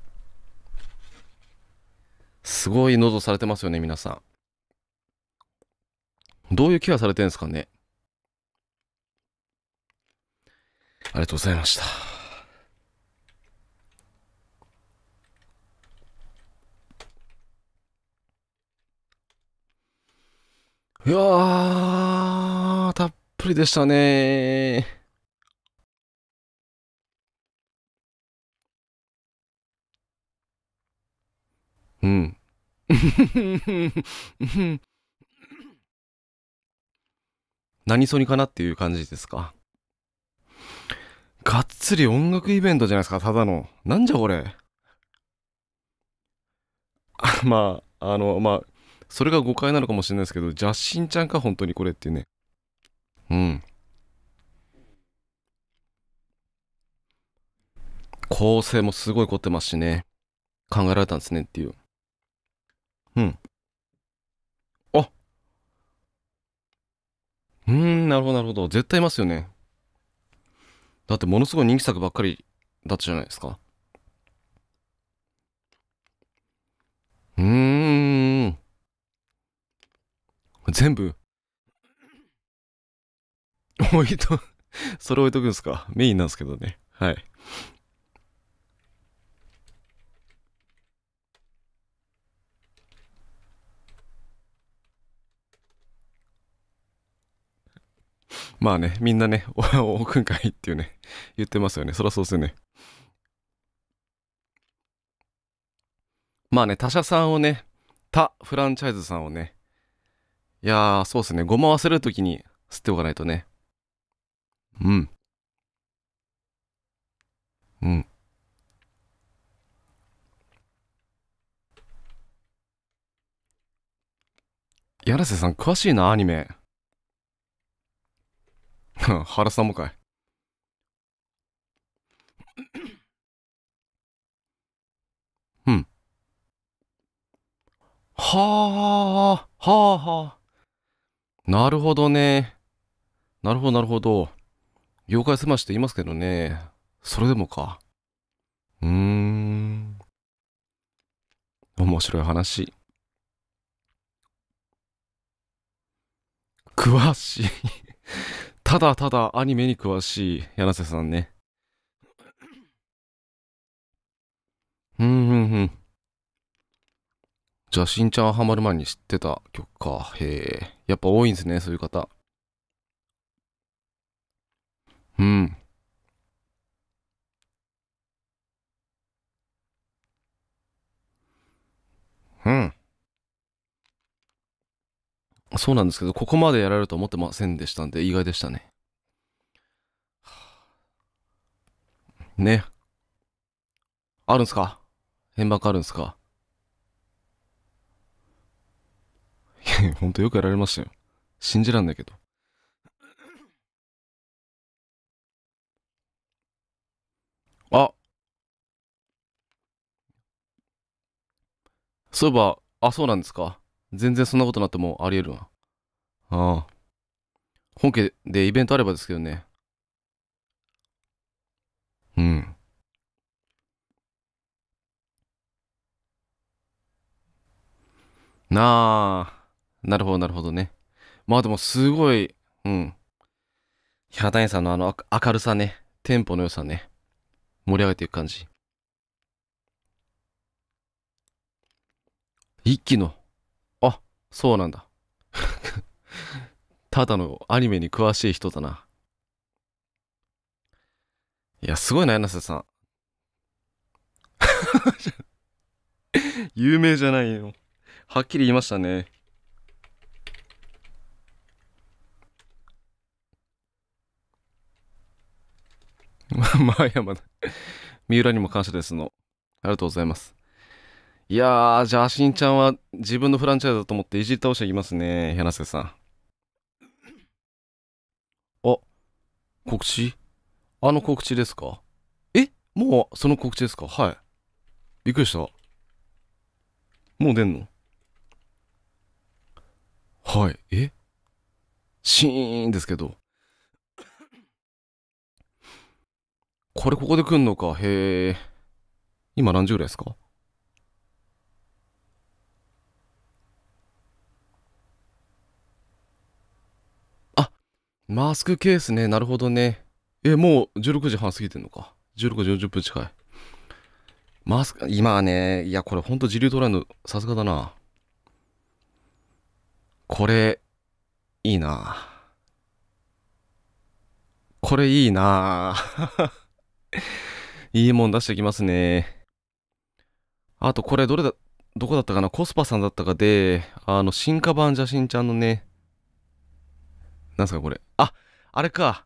すごい喉されてますよね、皆さん。どういうケアされてるんですかね。ありがとうございました。いやー、たっぷりでしたねうん。何そにかなっていう感じですか。がっつり音楽イベントじゃないですか、ただの。なんじゃこれ。まあ、あの、まあ、それが誤解なのかもしれないですけど、邪神ちゃんか、本当にこれっていうね。うん。構成もすごい凝ってますしね。考えられたんですねっていう。うん。あうん、なるほど、なるほど。絶対いますよね。だってものすごい人気作ばっかりだったじゃないですか。うん。全部、置いと、それ置いとくんですかメインなんですけどね。はい。まあね、みんなね、お、おくんかいっていうね、言ってますよね。そりゃそうですよね。まあね、他社さんをね、他フランチャイズさんをね、いやー、そうですね。ごま忘れるときに吸っておかないとね。うん。うん。柳瀬さん、詳しいな、アニメ。原さんもかい。うん。はあ、はあはあ。なるほどね。なるほど、なるほど。業界狭しって言いますけどね。それでもか。うーん。面白い話。詳しいただただアニメに詳しい柳瀬さんね。うん、うん、うん。じゃあ、しんちゃんはまる前に知ってた曲か。へえ。やっぱ多いんですね、そういう方。うん。うん。そうなんですけど、ここまでやられると思ってませんでしたんで、意外でしたね。ね。あるんすか変かあるんすかほんとよくやられましたよ。信じらんないけど。あそういえば、あ、そうなんですか。全然そんなことなってもあり得るわ。ああ。本家でイベントあればですけどね。うん。なあ。なるほど、なるほどね。まあでもすごい、うん。インさんのあの明るさね、テンポの良さね、盛り上げていく感じ。一気の、あ、そうなんだ。ただのアニメに詳しい人だな。いや、すごいな、柳瀬さん。有名じゃないよ。はっきり言いましたね。まあ山田三浦にも感謝ですのありがとうございますいやーじゃあしんちゃんは自分のフランチャイズだと思っていじり倒していきますね柳瀬さんあ告知あの告知ですかえもうその告知ですかはいびっくりしたもう出んのはいえシーンですけどこれここで来んのか。へえ。今何時ぐらいですかあ、マスクケースね。なるほどね。え、もう16時半過ぎてんのか。16時40分近い。マスク、今はね、いや、これほんと自流トライのさすがだな。これ、いいな。これいいな。いいもん出してきますね。あとこれどれだ、どこだったかなコスパさんだったかで、あの、進化版邪神ちゃんのね、なんすかこれ。あ、あれか。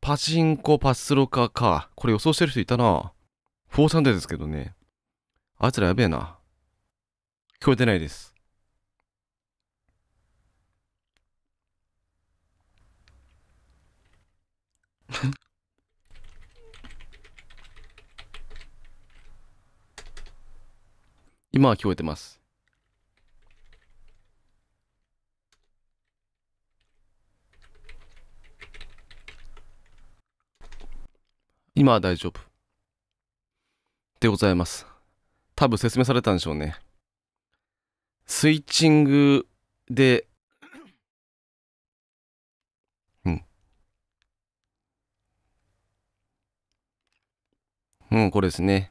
パチンコパスロカか。これ予想してる人いたな。フォーサンデーですけどね。あいつらやべえな。聞こえてないです。今は聞こえてます。今は大丈夫。でございます。多分説明されたんでしょうね。スイッチングで、うん。うん、これですね。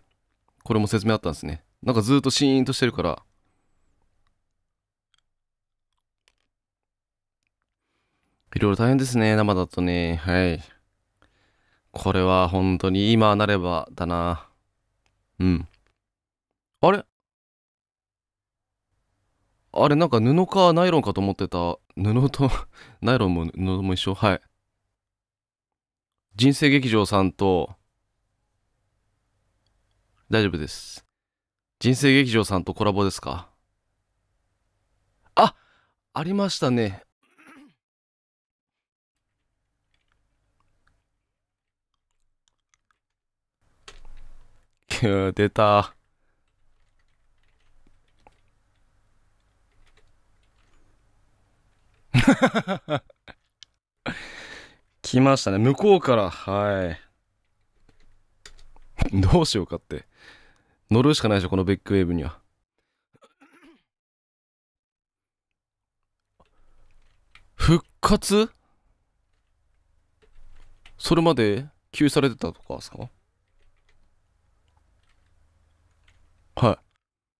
これも説明あったんですね。なんかずっとシーンとしてるからいろいろ大変ですね生だとねはいこれは本当に今なればだなうんあれあれなんか布かナイロンかと思ってた布と ナイロンも布も一緒はい人生劇場さんと大丈夫です人生劇場さんとコラボですかあありましたね。出た。来ましたね。向こうから。はい。どうしようかって。乗るしかないでしょ、このビッグウェーブには。復活それまで給されてたとかさは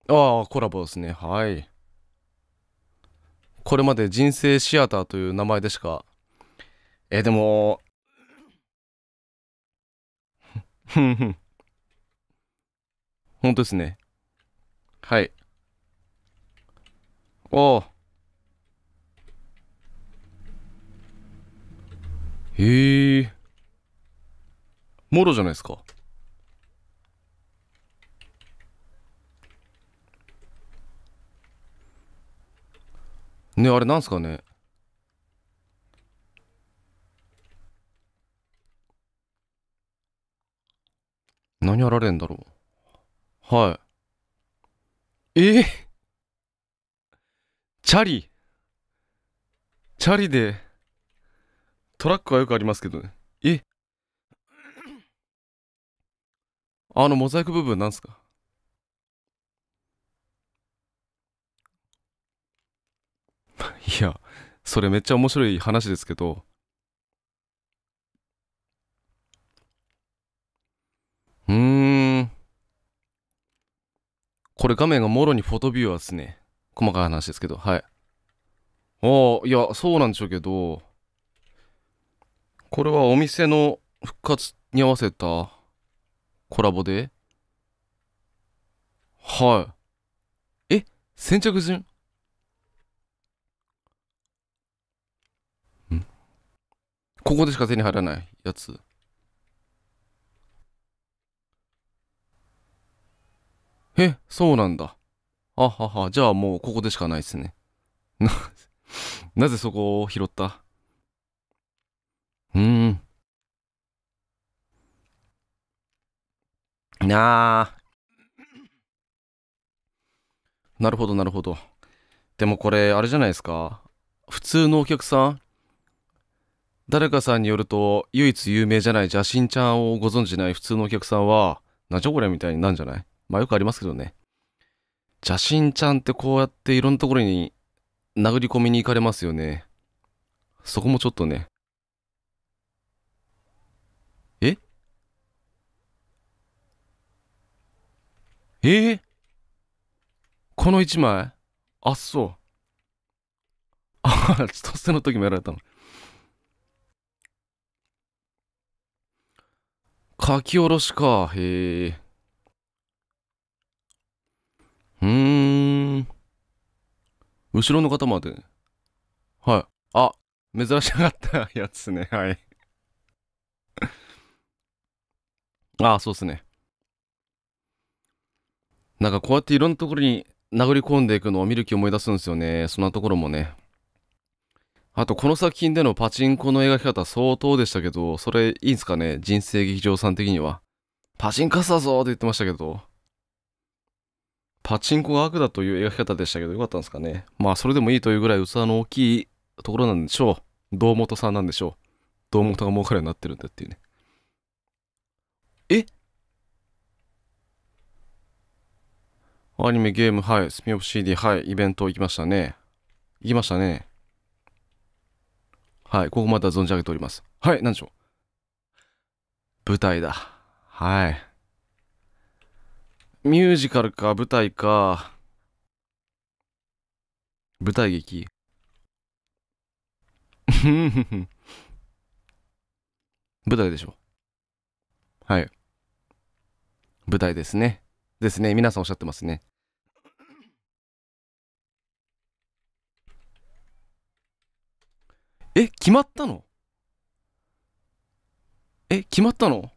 い。ああ、コラボですね。はい。これまで人生シアターという名前でしか。え、でも、ふんふん。本当ですね。はい。おお。へえ。もろじゃないですか。ねあれなんすかね何やられんだろうはい。えー、チャリチャリで、トラックはよくありますけどね。えあのモザイク部分なんすか いや、それめっちゃ面白い話ですけど、これ画面がもろにフォトビュアーですね。細かい話ですけど、はい。ああ、いや、そうなんでしょうけど、これはお店の復活に合わせたコラボではい。え先着順ここでしか手に入らないやつ。え、そうなんだ。あはは、じゃあもうここでしかないですね。な、なぜそこを拾ったうーん。なあ。なるほど、なるほど。でもこれ、あれじゃないですか。普通のお客さん誰かさんによると、唯一有名じゃない邪神ちゃんをご存じない普通のお客さんは、なじゃこりゃみたいになんじゃないまあよくありますけどね。邪神ちゃんってこうやっていろんなところに殴り込みに行かれますよね。そこもちょっとね。ええこの1枚あっそう。あ あ、ちょっと捨ての時もやられたの。書き下ろしか。へえ。うーん。後ろの方まで。はい。あ、珍しかったやつね。はい。あ あ、そうっすね。なんかこうやっていろんなところに殴り込んでいくのを見る気思い出すんですよね。そんなところもね。あと、この作品でのパチンコの描き方相当でしたけど、それいいんすかね人生劇場さん的には。パチンカスだぞって言ってましたけど。パチンコが悪だという描き方でしたけど、よかったんですかね。まあ、それでもいいというぐらい器の大きいところなんでしょう。堂本さんなんでしょう。堂本が儲かるようになってるんだっていうね。えアニメ、ゲーム、はい。スピンオフ CD、はい。イベント行きましたね。行きましたね。はい。ここまでは存じ上げております。はい。何でしょう。舞台だ。はい。ミュージカルか舞台か舞台劇 舞台でしょはい舞台ですねですね皆さんおっしゃってますねえ決まったのえ決まったの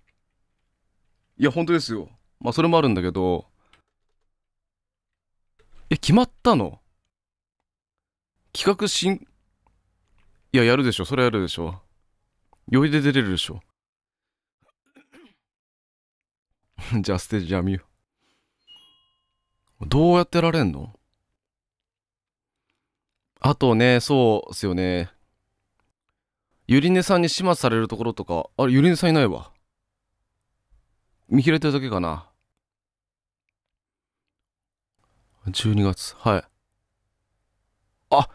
いや本当ですよまあそれもあるんだけど、え、決まったの企画しん、いや、やるでしょ。それやるでしょ。余裕で出れるでしょ。じゃあステージやゃよう。どうやってられんのあとね、そうっすよね。ゆりねさんに始末されるところとか、あれ、ゆりねさんいないわ。見切れてるだけかな。12月。はい。あ、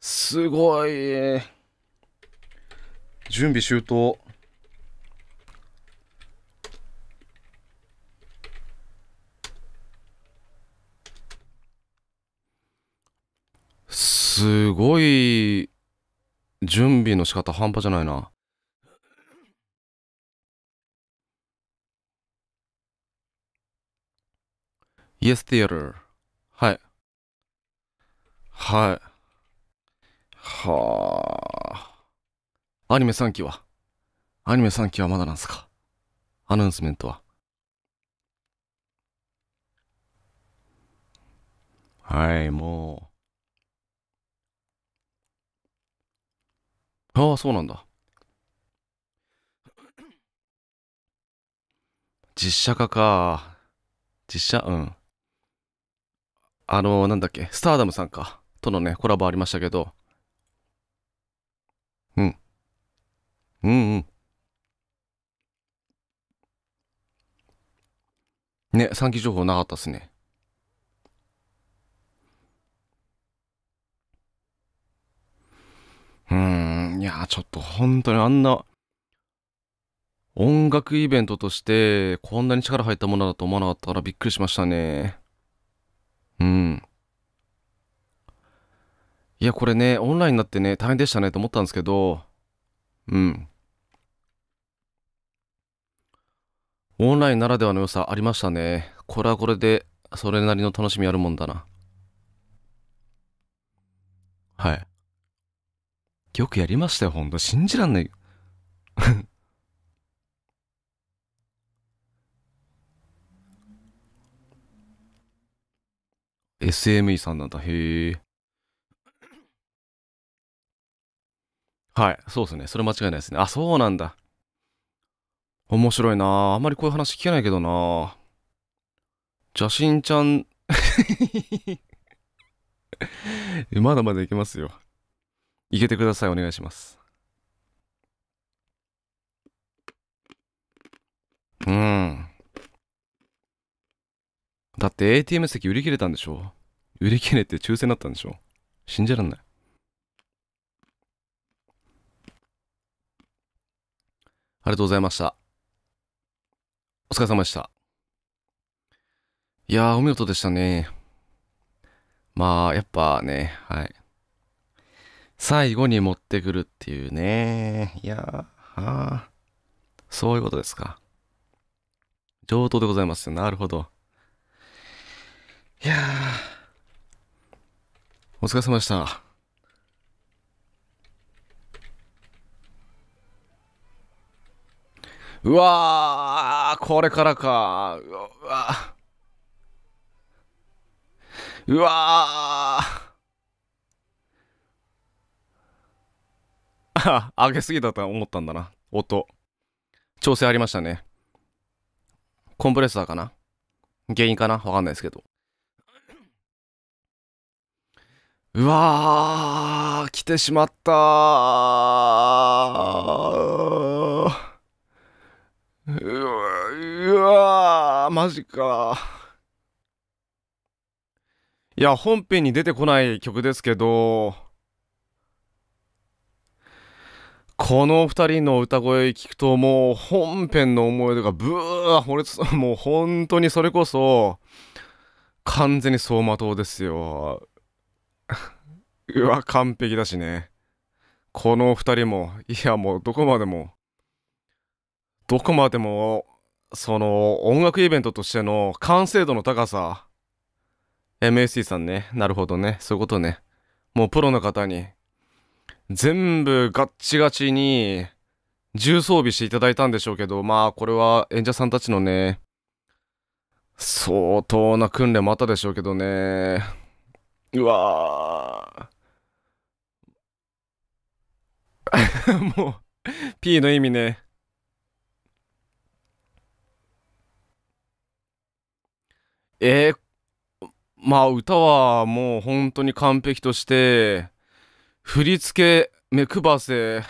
すごい。準備周到。すごい準備の仕方半端じゃないな。Yes, theater. はい。はあ。アニメ3期はアニメ3期はまだなんすかアナウンスメントは。はい、もう。ああ、そうなんだ。実写化か。実写、うん。あのー、なんだっけ、スターダムさんか。とのね、コラボありましたけど。うん。うんうん。ね、3期情報なかったっすね。うん、いや、ちょっと本当にあんな、音楽イベントとして、こんなに力入ったものだと思わなかったからびっくりしましたね。うん。いや、これね、オンラインになってね、大変でしたねと思ったんですけど、うん。オンラインならではの良さありましたね。これはこれで、それなりの楽しみあるもんだな。はい。よくやりましたよ、ほんと。信じらんない。SME さんなんだ。へえ。はい、そうですね。それ間違いないですね。あ、そうなんだ。面白いなあ。あんまりこういう話聞けないけどなあ。邪神ちゃん まだまだいけますよ。いけてください。お願いします。うん。だって ATM 席売り切れたんでしょ売り切れて抽選だったんでしょ信じらんない。ありがとうございました。お疲れ様でした。いやー、お見事でしたね。まあ、やっぱね、はい。最後に持ってくるっていうね。いやー、はあ。そういうことですか。上等でございますよ。なるほど。いやー。お疲れ様でした。うわー、これからか。うわー。うわー。上げすぎだと思ったんだな。音。調整ありましたね。コンプレッサーかな原因かなわかんないですけど。うわー、来てしまったー。うわ、うわマジか。いや、本編に出てこない曲ですけど、この二人の歌声聞くともう本編の思い出がブワー惚れ もう本当にそれこそ、完全に走馬灯ですよ。うわ、完璧だしね。この二人も、いやもうどこまでも、どこまでもその音楽イベントとしての完成度の高さ MSC さんねなるほどねそういうことねもうプロの方に全部ガッチガチに重装備していただいたんでしょうけどまあこれは演者さんたちのね相当な訓練もあったでしょうけどねうわ もう P の意味ねえー、まあ歌はもう本当に完璧として、振り付け、目配せ、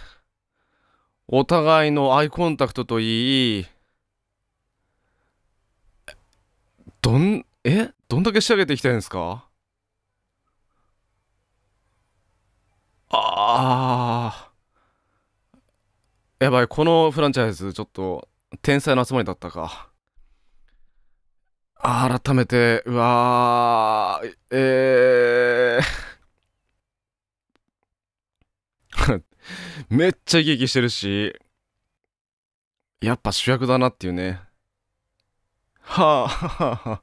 お互いのアイコンタクトといい、どん、えどんだけ仕上げていきたいんですかああ。やばい、このフランチャイズ、ちょっと、天才の集まりだったか。改めて、うわー、えー めっちゃ生き生きしてるし、やっぱ主役だなっていうね。はあ、はあ、はあ。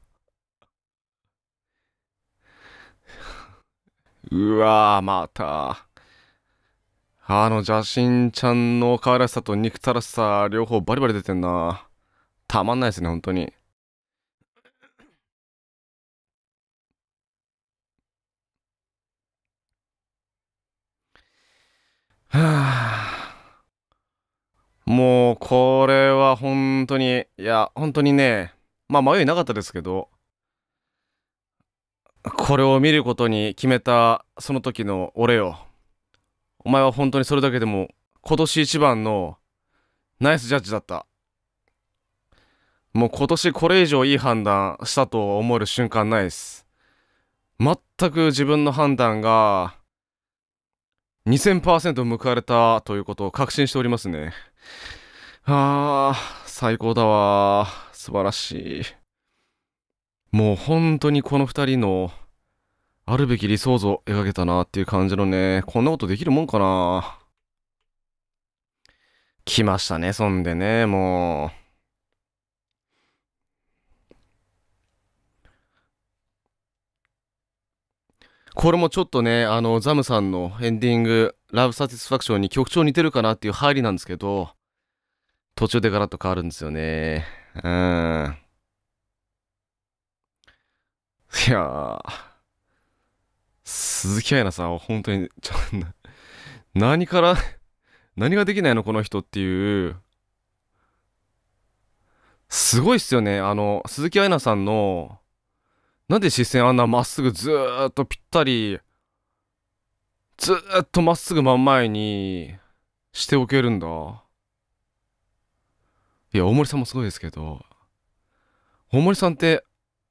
うわー、また。あの邪神ちゃんの可愛らしさと憎たらしさ、両方バリバリ出てんな。たまんないですね、本当に。これは本当に、いや、本当にね、まあ迷いなかったですけど、これを見ることに決めたその時の俺よ。お前は本当にそれだけでも今年一番のナイスジャッジだった。もう今年これ以上いい判断したと思える瞬間ないっす。全く自分の判断が2000%報われたということを確信しておりますね。あー、最高だわ。素晴らしい。もう本当にこの二人の、あるべき理想像を描けたなっていう感じのね、こんなことできるもんかな。来ましたね、そんでね、もう。これもちょっとね、あの、ザムさんのエンディング、ラブサティスファクションに曲調似てるかなっていう入りなんですけど、途中でガラッと変わるんですよね。うん。いやー、鈴木愛菜さんは本当に、ちょ何から、何ができないのこの人っていう、すごいっすよね。あの、鈴木愛菜さんの、なんで視線あんなまっすぐずーっとぴったり、ずーっとまっすぐ真ん前にしておけるんだ。いや、大森さんもすごいですけど、大森さんって、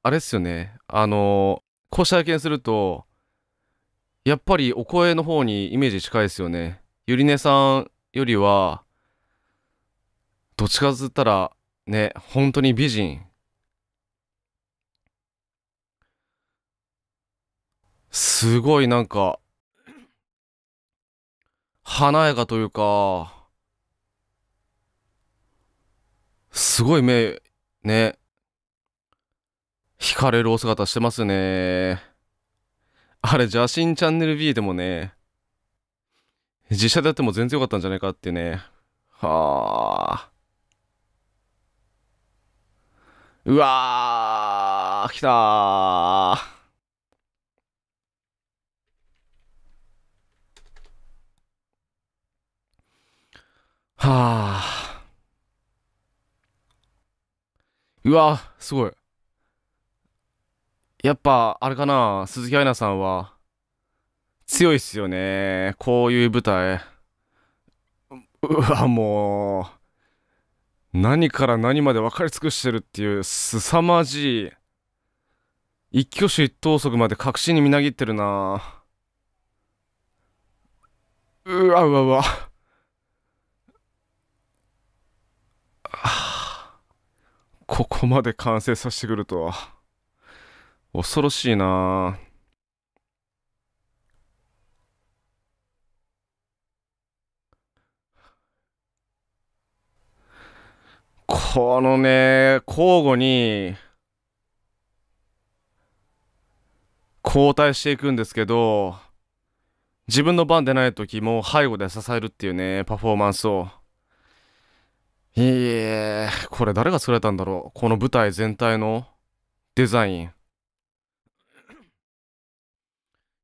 あれですよね、あの、こうした拝見すると、やっぱりお声の方にイメージ近いですよね。ゆりねさんよりは、どっちかずったら、ね、本当に美人。すごいなんか、華やかというか、すごい目、ね、惹かれるお姿してますね。あれ、邪神チャンネル B でもね、実写でやっても全然良かったんじゃないかってね。はあ。うわぁ、来たぁ。はあ。うわすごいやっぱあれかな鈴木愛菜さんは強いっすよねこういう舞台うわもう何から何まで分かり尽くしてるっていう凄まじい一挙手一投足まで確信にみなぎってるなうわうわうわあここまで完成させてくるとは恐ろしいなこのね交互に交代していくんですけど自分の番でない時も背後で支えるっていうねパフォーマンスを。いえ、これ誰が作られたんだろう。この舞台全体のデザイン。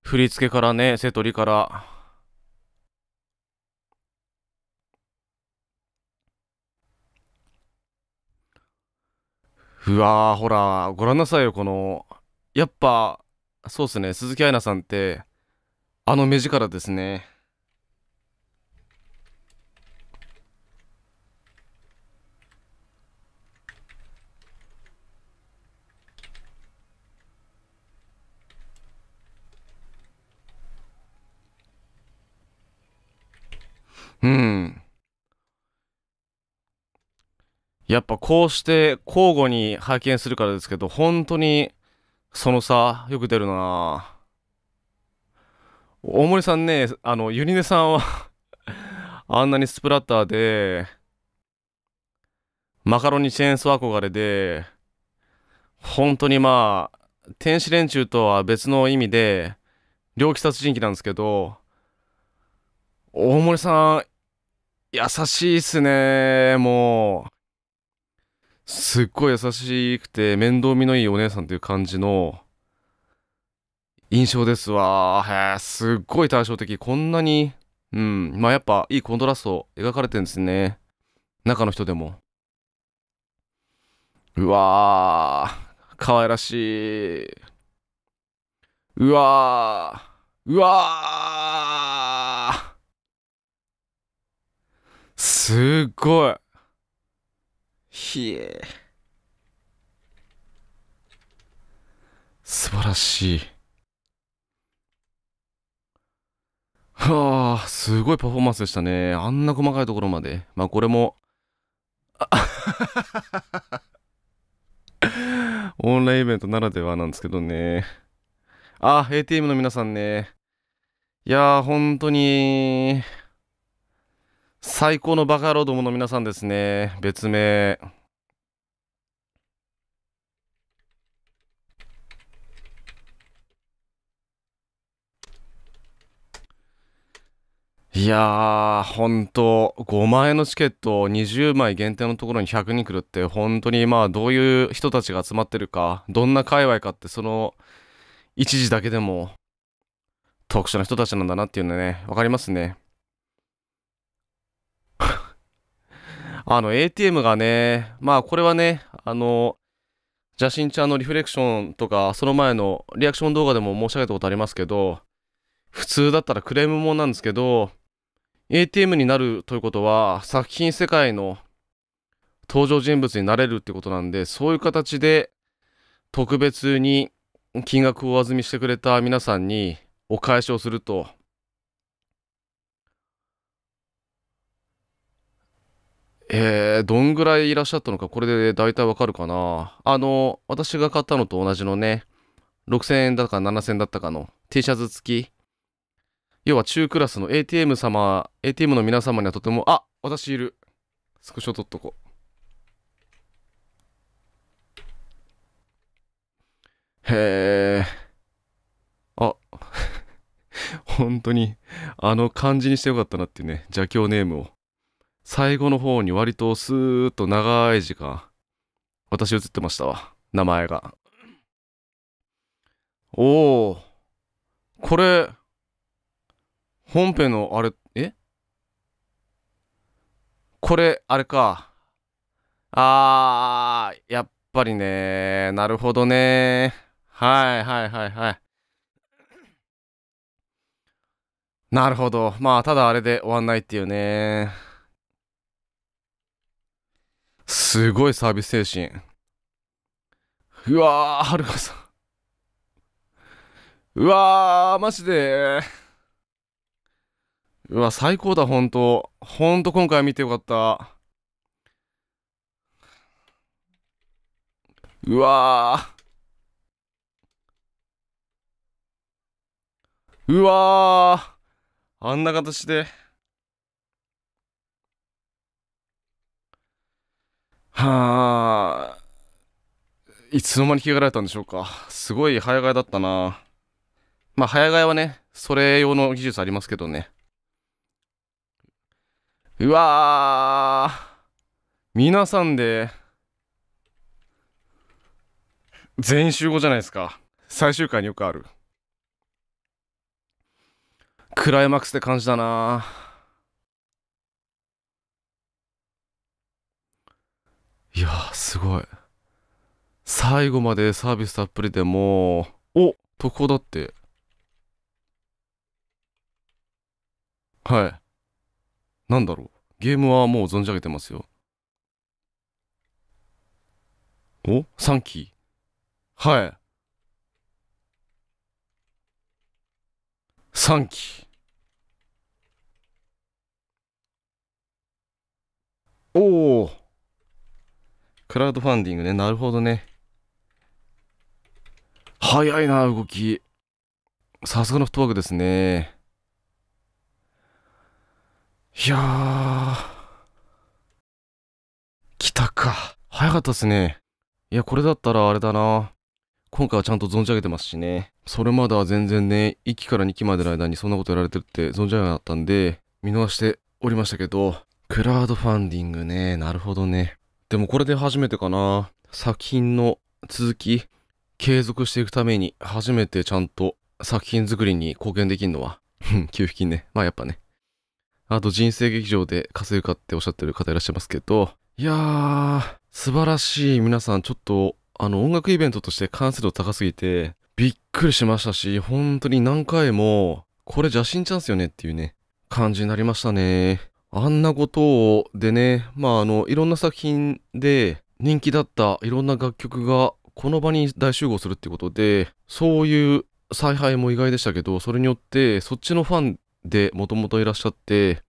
振り付けからね、セトリから。うわー、ほら、ご覧なさいよ、この、やっぱ、そうっすね、鈴木愛菜さんって、あの目力ですね。やっぱこうして交互に拝見するからですけど、本当にその差、よく出るな大森さんね、あの、ゆりねさんは あんなにスプラッターで、マカロニチェーンソー憧れで、本当にまあ、天使連中とは別の意味で、猟奇殺人鬼なんですけど、大森さん、優しいっすね、もう。すっごい優しくて面倒見のいいお姉さんという感じの印象ですわ。へえ、すっごい対照的。こんなに、うん、まあやっぱいいコントラスト描かれてるんですね。中の人でも。うわー、可愛らしい。うわー、うわー。すっごい。ひえ素晴らしいはあすごいパフォーマンスでしたねあんな細かいところまでまあこれもオンラインイベントならではなんですけどねあ ATM の皆さんねいやー本当に最高のバカ野郎どもの皆さんですね。別名。いやー、本当5万円のチケット20枚限定のところに100人来るって、本当にまあ、どういう人たちが集まってるか、どんな界隈かって、その、一時だけでも、特殊な人たちなんだなっていうのね、分かりますね。あの ATM がね、まあこれはね、あの、邪神ちゃんのリフレクションとか、その前のリアクション動画でも申し上げたことありますけど、普通だったらクレームもんなんですけど、ATM になるということは、作品世界の登場人物になれるってことなんで、そういう形で特別に金額を上積みしてくれた皆さんにお返しをするとえー、どんぐらいいらっしゃったのか、これで大体わかるかな。あの、私が買ったのと同じのね、6000円だか7000円だったかの T シャツ付き。要は中クラスの ATM 様、ATM の皆様にはとても、あ私いる。スクショ取っとこう。へえ。あ、本当に、あの感じにしてよかったなっていうね、邪教ネームを。最後の方に割とスーッと長い時間、私映ってましたわ。名前が。おお。これ、本編のあれ、えこれ、あれか。あー、やっぱりね。なるほどね。はいはいはいはい。なるほど。まあ、ただあれで終わんないっていうね。すごいサービス精神。うわー、はるかさん。うわー、マジでうわ、最高だ、ほんと。ほんと今回見てよかった。うわー。うわー。あんな形で。はあいつの間に着替えられたんでしょうかすごい早替えだったなまあ早替えはねそれ用の技術ありますけどねうわ皆さんで全集合じゃないですか最終回によくあるクライマックスって感じだないやーすごい最後までサービスたっぷりでもうお特攻だってはいなんだろうゲームはもう存じ上げてますよお3期はい3期おおクラウドファンディングね。なるほどね。早いな、動き。さすがのフットワークですね。いやー。来たか。早かったですね。いや、これだったらあれだな。今回はちゃんと存じ上げてますしね。それまでは全然ね、1期から2期までの間にそんなことやられてるって存じ上げなかったんで、見逃しておりましたけど、クラウドファンディングね、なるほどね。でもこれで初めてかな。作品の続き、継続していくために初めてちゃんと作品作りに貢献できるのは、給付金ね。まあやっぱね。あと人生劇場で稼ぐかっておっしゃってる方いらっしゃいますけど、いやー、素晴らしい皆さん、ちょっと、あの音楽イベントとして完成度高すぎて、びっくりしましたし、本当に何回も、これ邪神チャンスよねっていうね、感じになりましたね。あんなことをでね、まああの、いろんな作品で人気だったいろんな楽曲がこの場に大集合するっていうことで、そういう采配も意外でしたけど、それによってそっちのファンでもともといらっしゃって、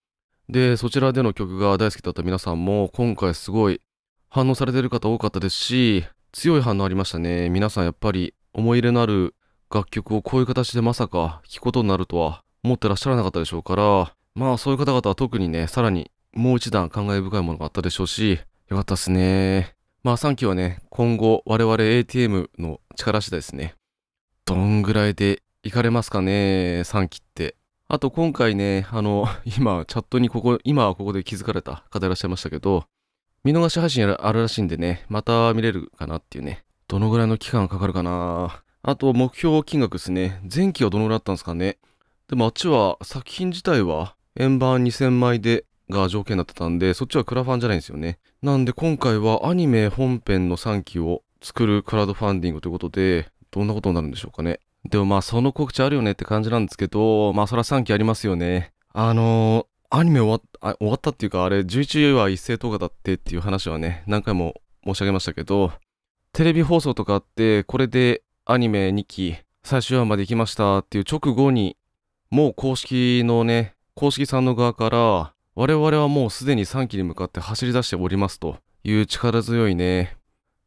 で、そちらでの曲が大好きだった皆さんも今回すごい反応されてる方多かったですし、強い反応ありましたね。皆さんやっぱり思い入れのある楽曲をこういう形でまさか聴くことになるとは思ってらっしゃらなかったでしょうから、まあそういう方々は特にね、さらにもう一段感慨深いものがあったでしょうし、よかったですね。まあ3期はね、今後我々 ATM の力次第ですね。どんぐらいで行かれますかね、3期って。あと今回ね、あの、今、チャットにここ、今はここで気づかれた方いらっしゃいましたけど、見逃し配信あるらしいんでね、また見れるかなっていうね。どのぐらいの期間かかるかなあと目標金額ですね。前期はどのぐらいだったんですかね。でもあっちは作品自体は円盤2000枚でが条件だったんで、そっちはクラファンじゃないんですよね。なんで今回はアニメ本編の3期を作るクラウドファンディングということで、どんなことになるんでしょうかね。でもまあその告知あるよねって感じなんですけど、まあそは3期ありますよね。あのー、アニメ終わ終わったっていうかあれ11話一斉動画だってっていう話はね、何回も申し上げましたけど、テレビ放送とかあって、これでアニメ2期最終話まで行きましたっていう直後に、もう公式のね、公式さんの側から、我々はもうすでに3期に向かって走り出しておりますという力強いね、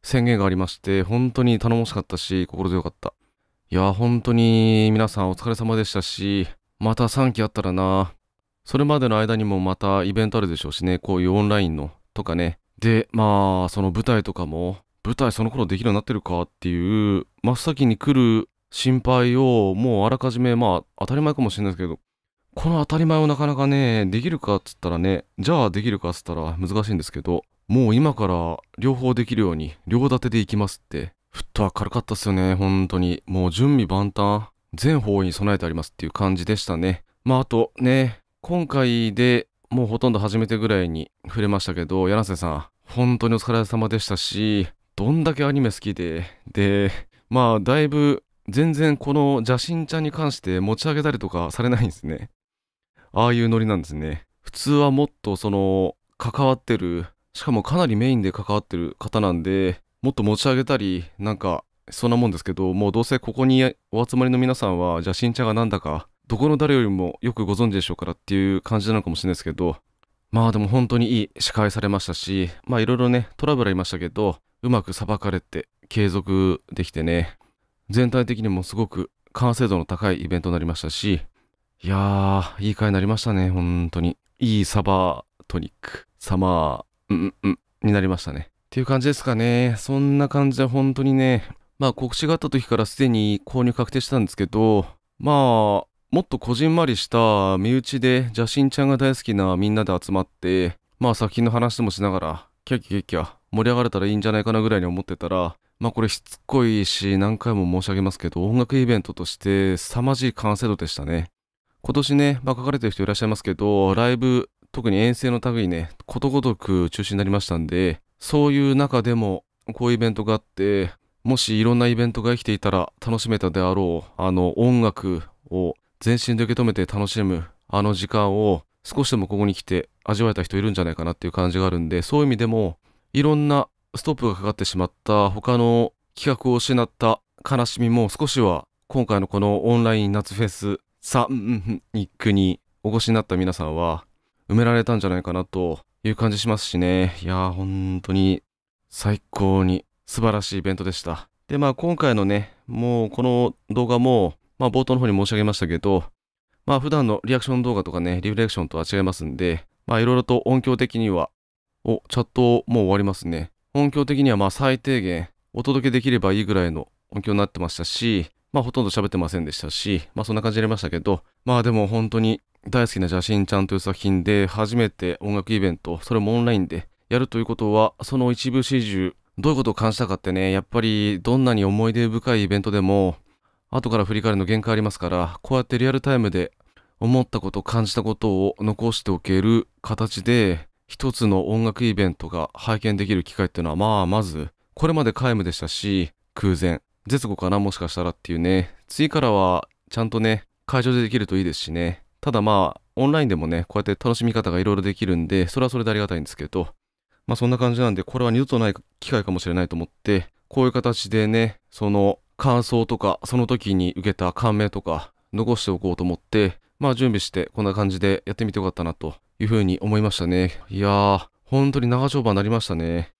宣言がありまして、本当に頼もしかったし、心強かった。いや、本当に皆さんお疲れ様でしたし、また3期あったらな、それまでの間にもまたイベントあるでしょうしね、こういうオンラインのとかね。で、まあ、その舞台とかも、舞台その頃できるようになってるかっていう、真っ先に来る心配をもうあらかじめ、まあ当たり前かもしれないですけど、この当たり前をなかなかね、できるかっつったらね、じゃあできるかっつったら難しいんですけど、もう今から両方できるように、両立てでいきますって、ふっと明るかったっすよね、本当に。もう準備万端、全方位に備えてありますっていう感じでしたね。まああとね、今回でもうほとんど初めてぐらいに触れましたけど、柳瀬さん、本当にお疲れ様でしたし、どんだけアニメ好きで、で、まあだいぶ全然この邪神ちゃんに関して持ち上げたりとかされないんですね。ああいうノリなんですね。普通はもっとその、関わってる、しかもかなりメインで関わってる方なんで、もっと持ち上げたり、なんか、そんなもんですけど、もうどうせここにお集まりの皆さんは、じゃあ新茶がなんだか、どこの誰よりもよくご存知でしょうからっていう感じなのかもしれないですけど、まあでも本当にいい司会されましたし、まあいろいろね、トラブルありましたけど、うまく裁かれて継続できてね、全体的にもすごく完成度の高いイベントになりましたし、いやー、いい回になりましたね、本当に。いいサバトニック、サマー、うんうん、になりましたね。っていう感じですかね。そんな感じで本当にね、まあ告知があった時からすでに購入確定したんですけど、まあ、もっとこじんまりした身内で邪神ちゃんが大好きなみんなで集まって、まあ作品の話もしながら、キャキャキャ盛り上がれたらいいんじゃないかなぐらいに思ってたら、まあこれしつこいし何回も申し上げますけど、音楽イベントとして凄まじい完成度でしたね。今年ね、まあ、書かれてる人いらっしゃいますけど、ライブ、特に遠征の類ね、ことごとく中止になりましたんで、そういう中でも、こういうイベントがあって、もしいろんなイベントが生きていたら楽しめたであろう、あの音楽を全身で受け止めて楽しむ、あの時間を少しでもここに来て味わえた人いるんじゃないかなっていう感じがあるんで、そういう意味でも、いろんなストップがかかってしまった、他の企画を失った悲しみも少しは今回のこのオンライン夏フェスさ、うん、ニックにお越しになった皆さんは埋められたんじゃないかなという感じしますしね。いやー、本当に最高に素晴らしいイベントでした。で、まあ今回のね、もうこの動画も、まあ冒頭の方に申し上げましたけど、まあ普段のリアクション動画とかね、リフレクションとは違いますんで、まあいろいろと音響的には、お、チャットもう終わりますね。音響的にはまあ最低限お届けできればいいぐらいの音響になってましたし、まあほとんど喋ってませんでしたし、まあそんな感じでやりましたけど、まあでも本当に大好きな邪神ちゃんという作品で初めて音楽イベント、それもオンラインでやるということは、その一部始終、どういうことを感じたかってね、やっぱりどんなに思い出深いイベントでも、後から振り返るの限界ありますから、こうやってリアルタイムで思ったこと、感じたことを残しておける形で、一つの音楽イベントが拝見できる機会っていうのは、まあまず、これまで皆無でしたし、空前、絶後かなもしかしたらっていうね次からはちゃんとね会場でできるといいですしねただまあオンラインでもねこうやって楽しみ方がいろいろできるんでそれはそれでありがたいんですけどまあそんな感じなんでこれは二度とない機会かもしれないと思ってこういう形でねその感想とかその時に受けた感銘とか残しておこうと思ってまあ準備してこんな感じでやってみてよかったなというふうに思いましたねいやー本当に長丁場になりましたね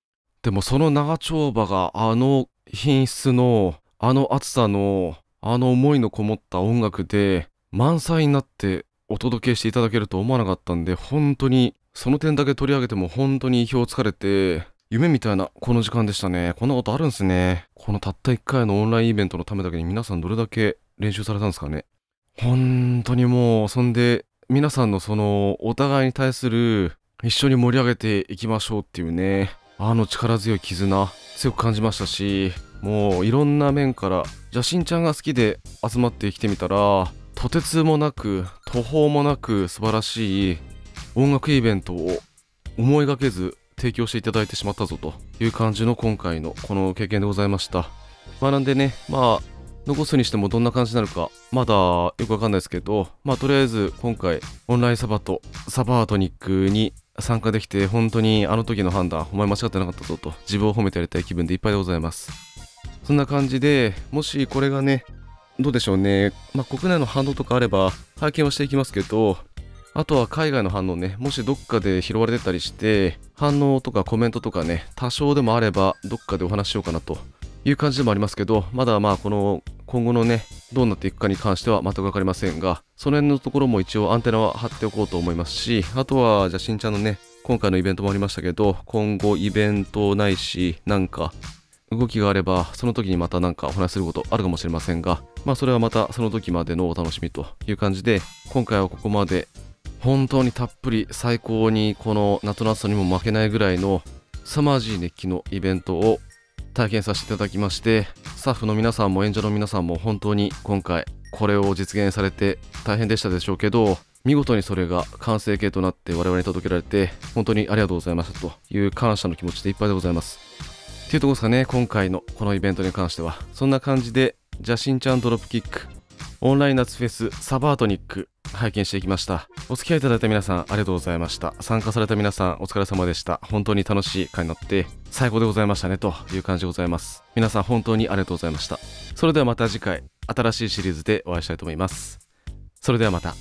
でもその長丁場があの品質の、あの暑さの、あの思いのこもった音楽で、満載になってお届けしていただけると思わなかったんで、本当に、その点だけ取り上げても本当に意表をつかれて、夢みたいなこの時間でしたね。こんなことあるんすね。このたった1回のオンラインイベントのためだけに皆さんどれだけ練習されたんですかね。本当にもう、そんで、皆さんのその、お互いに対する、一緒に盛り上げていきましょうっていうね、あの力強い絆。強く感じましたしもういろんな面から邪神ちゃんが好きで集まってきてみたらとてつもなく途方もなく素晴らしい音楽イベントを思いがけず提供していただいてしまったぞという感じの今回のこの経験でございましたまあなんでねまあ残すにしてもどんな感じになるかまだよくわかんないですけどまあとりあえず今回オンラインサバとサバートニックに参加できて本当にあの時の判断お前間違ってなかったぞと自分を褒めてやりたい気分でいっぱいでございますそんな感じでもしこれがねどうでしょうね、まあ、国内の反応とかあれば拝見はしていきますけどあとは海外の反応ねもしどっかで拾われてたりして反応とかコメントとかね多少でもあればどっかでお話しようかなという感じでもありますけどまだまあこの今後のねどうなっていくかに関しては全く分かりませんがその辺のところも一応アンテナは張っておこうと思いますしあとはじゃあしんちゃんのね今回のイベントもありましたけど今後イベントないしなんか動きがあればその時にまた何かお話しすることあるかもしれませんがまあそれはまたその時までのお楽しみという感じで今回はここまで本当にたっぷり最高にこの夏の暑さにも負けないぐらいの凄まじい熱気のイベントを体験させていただきましてスタッフの皆さんも演者の皆さんも本当に今回これを実現されて大変でしたでしょうけど見事にそれが完成形となって我々に届けられて本当にありがとうございましたという感謝の気持ちでいっぱいでございますっていうとこですかね今回のこのイベントに関してはそんな感じで邪神ちゃんドロップキックオンライン夏フェスサバートニック拝見していきましたお付き合いいただいた皆さんありがとうございました参加された皆さんお疲れ様でした本当に楽しい会になって最高でございましたねという感じでございます皆さん本当にありがとうございましたそれではまた次回新しいシリーズでお会いしたいと思いますそれではまた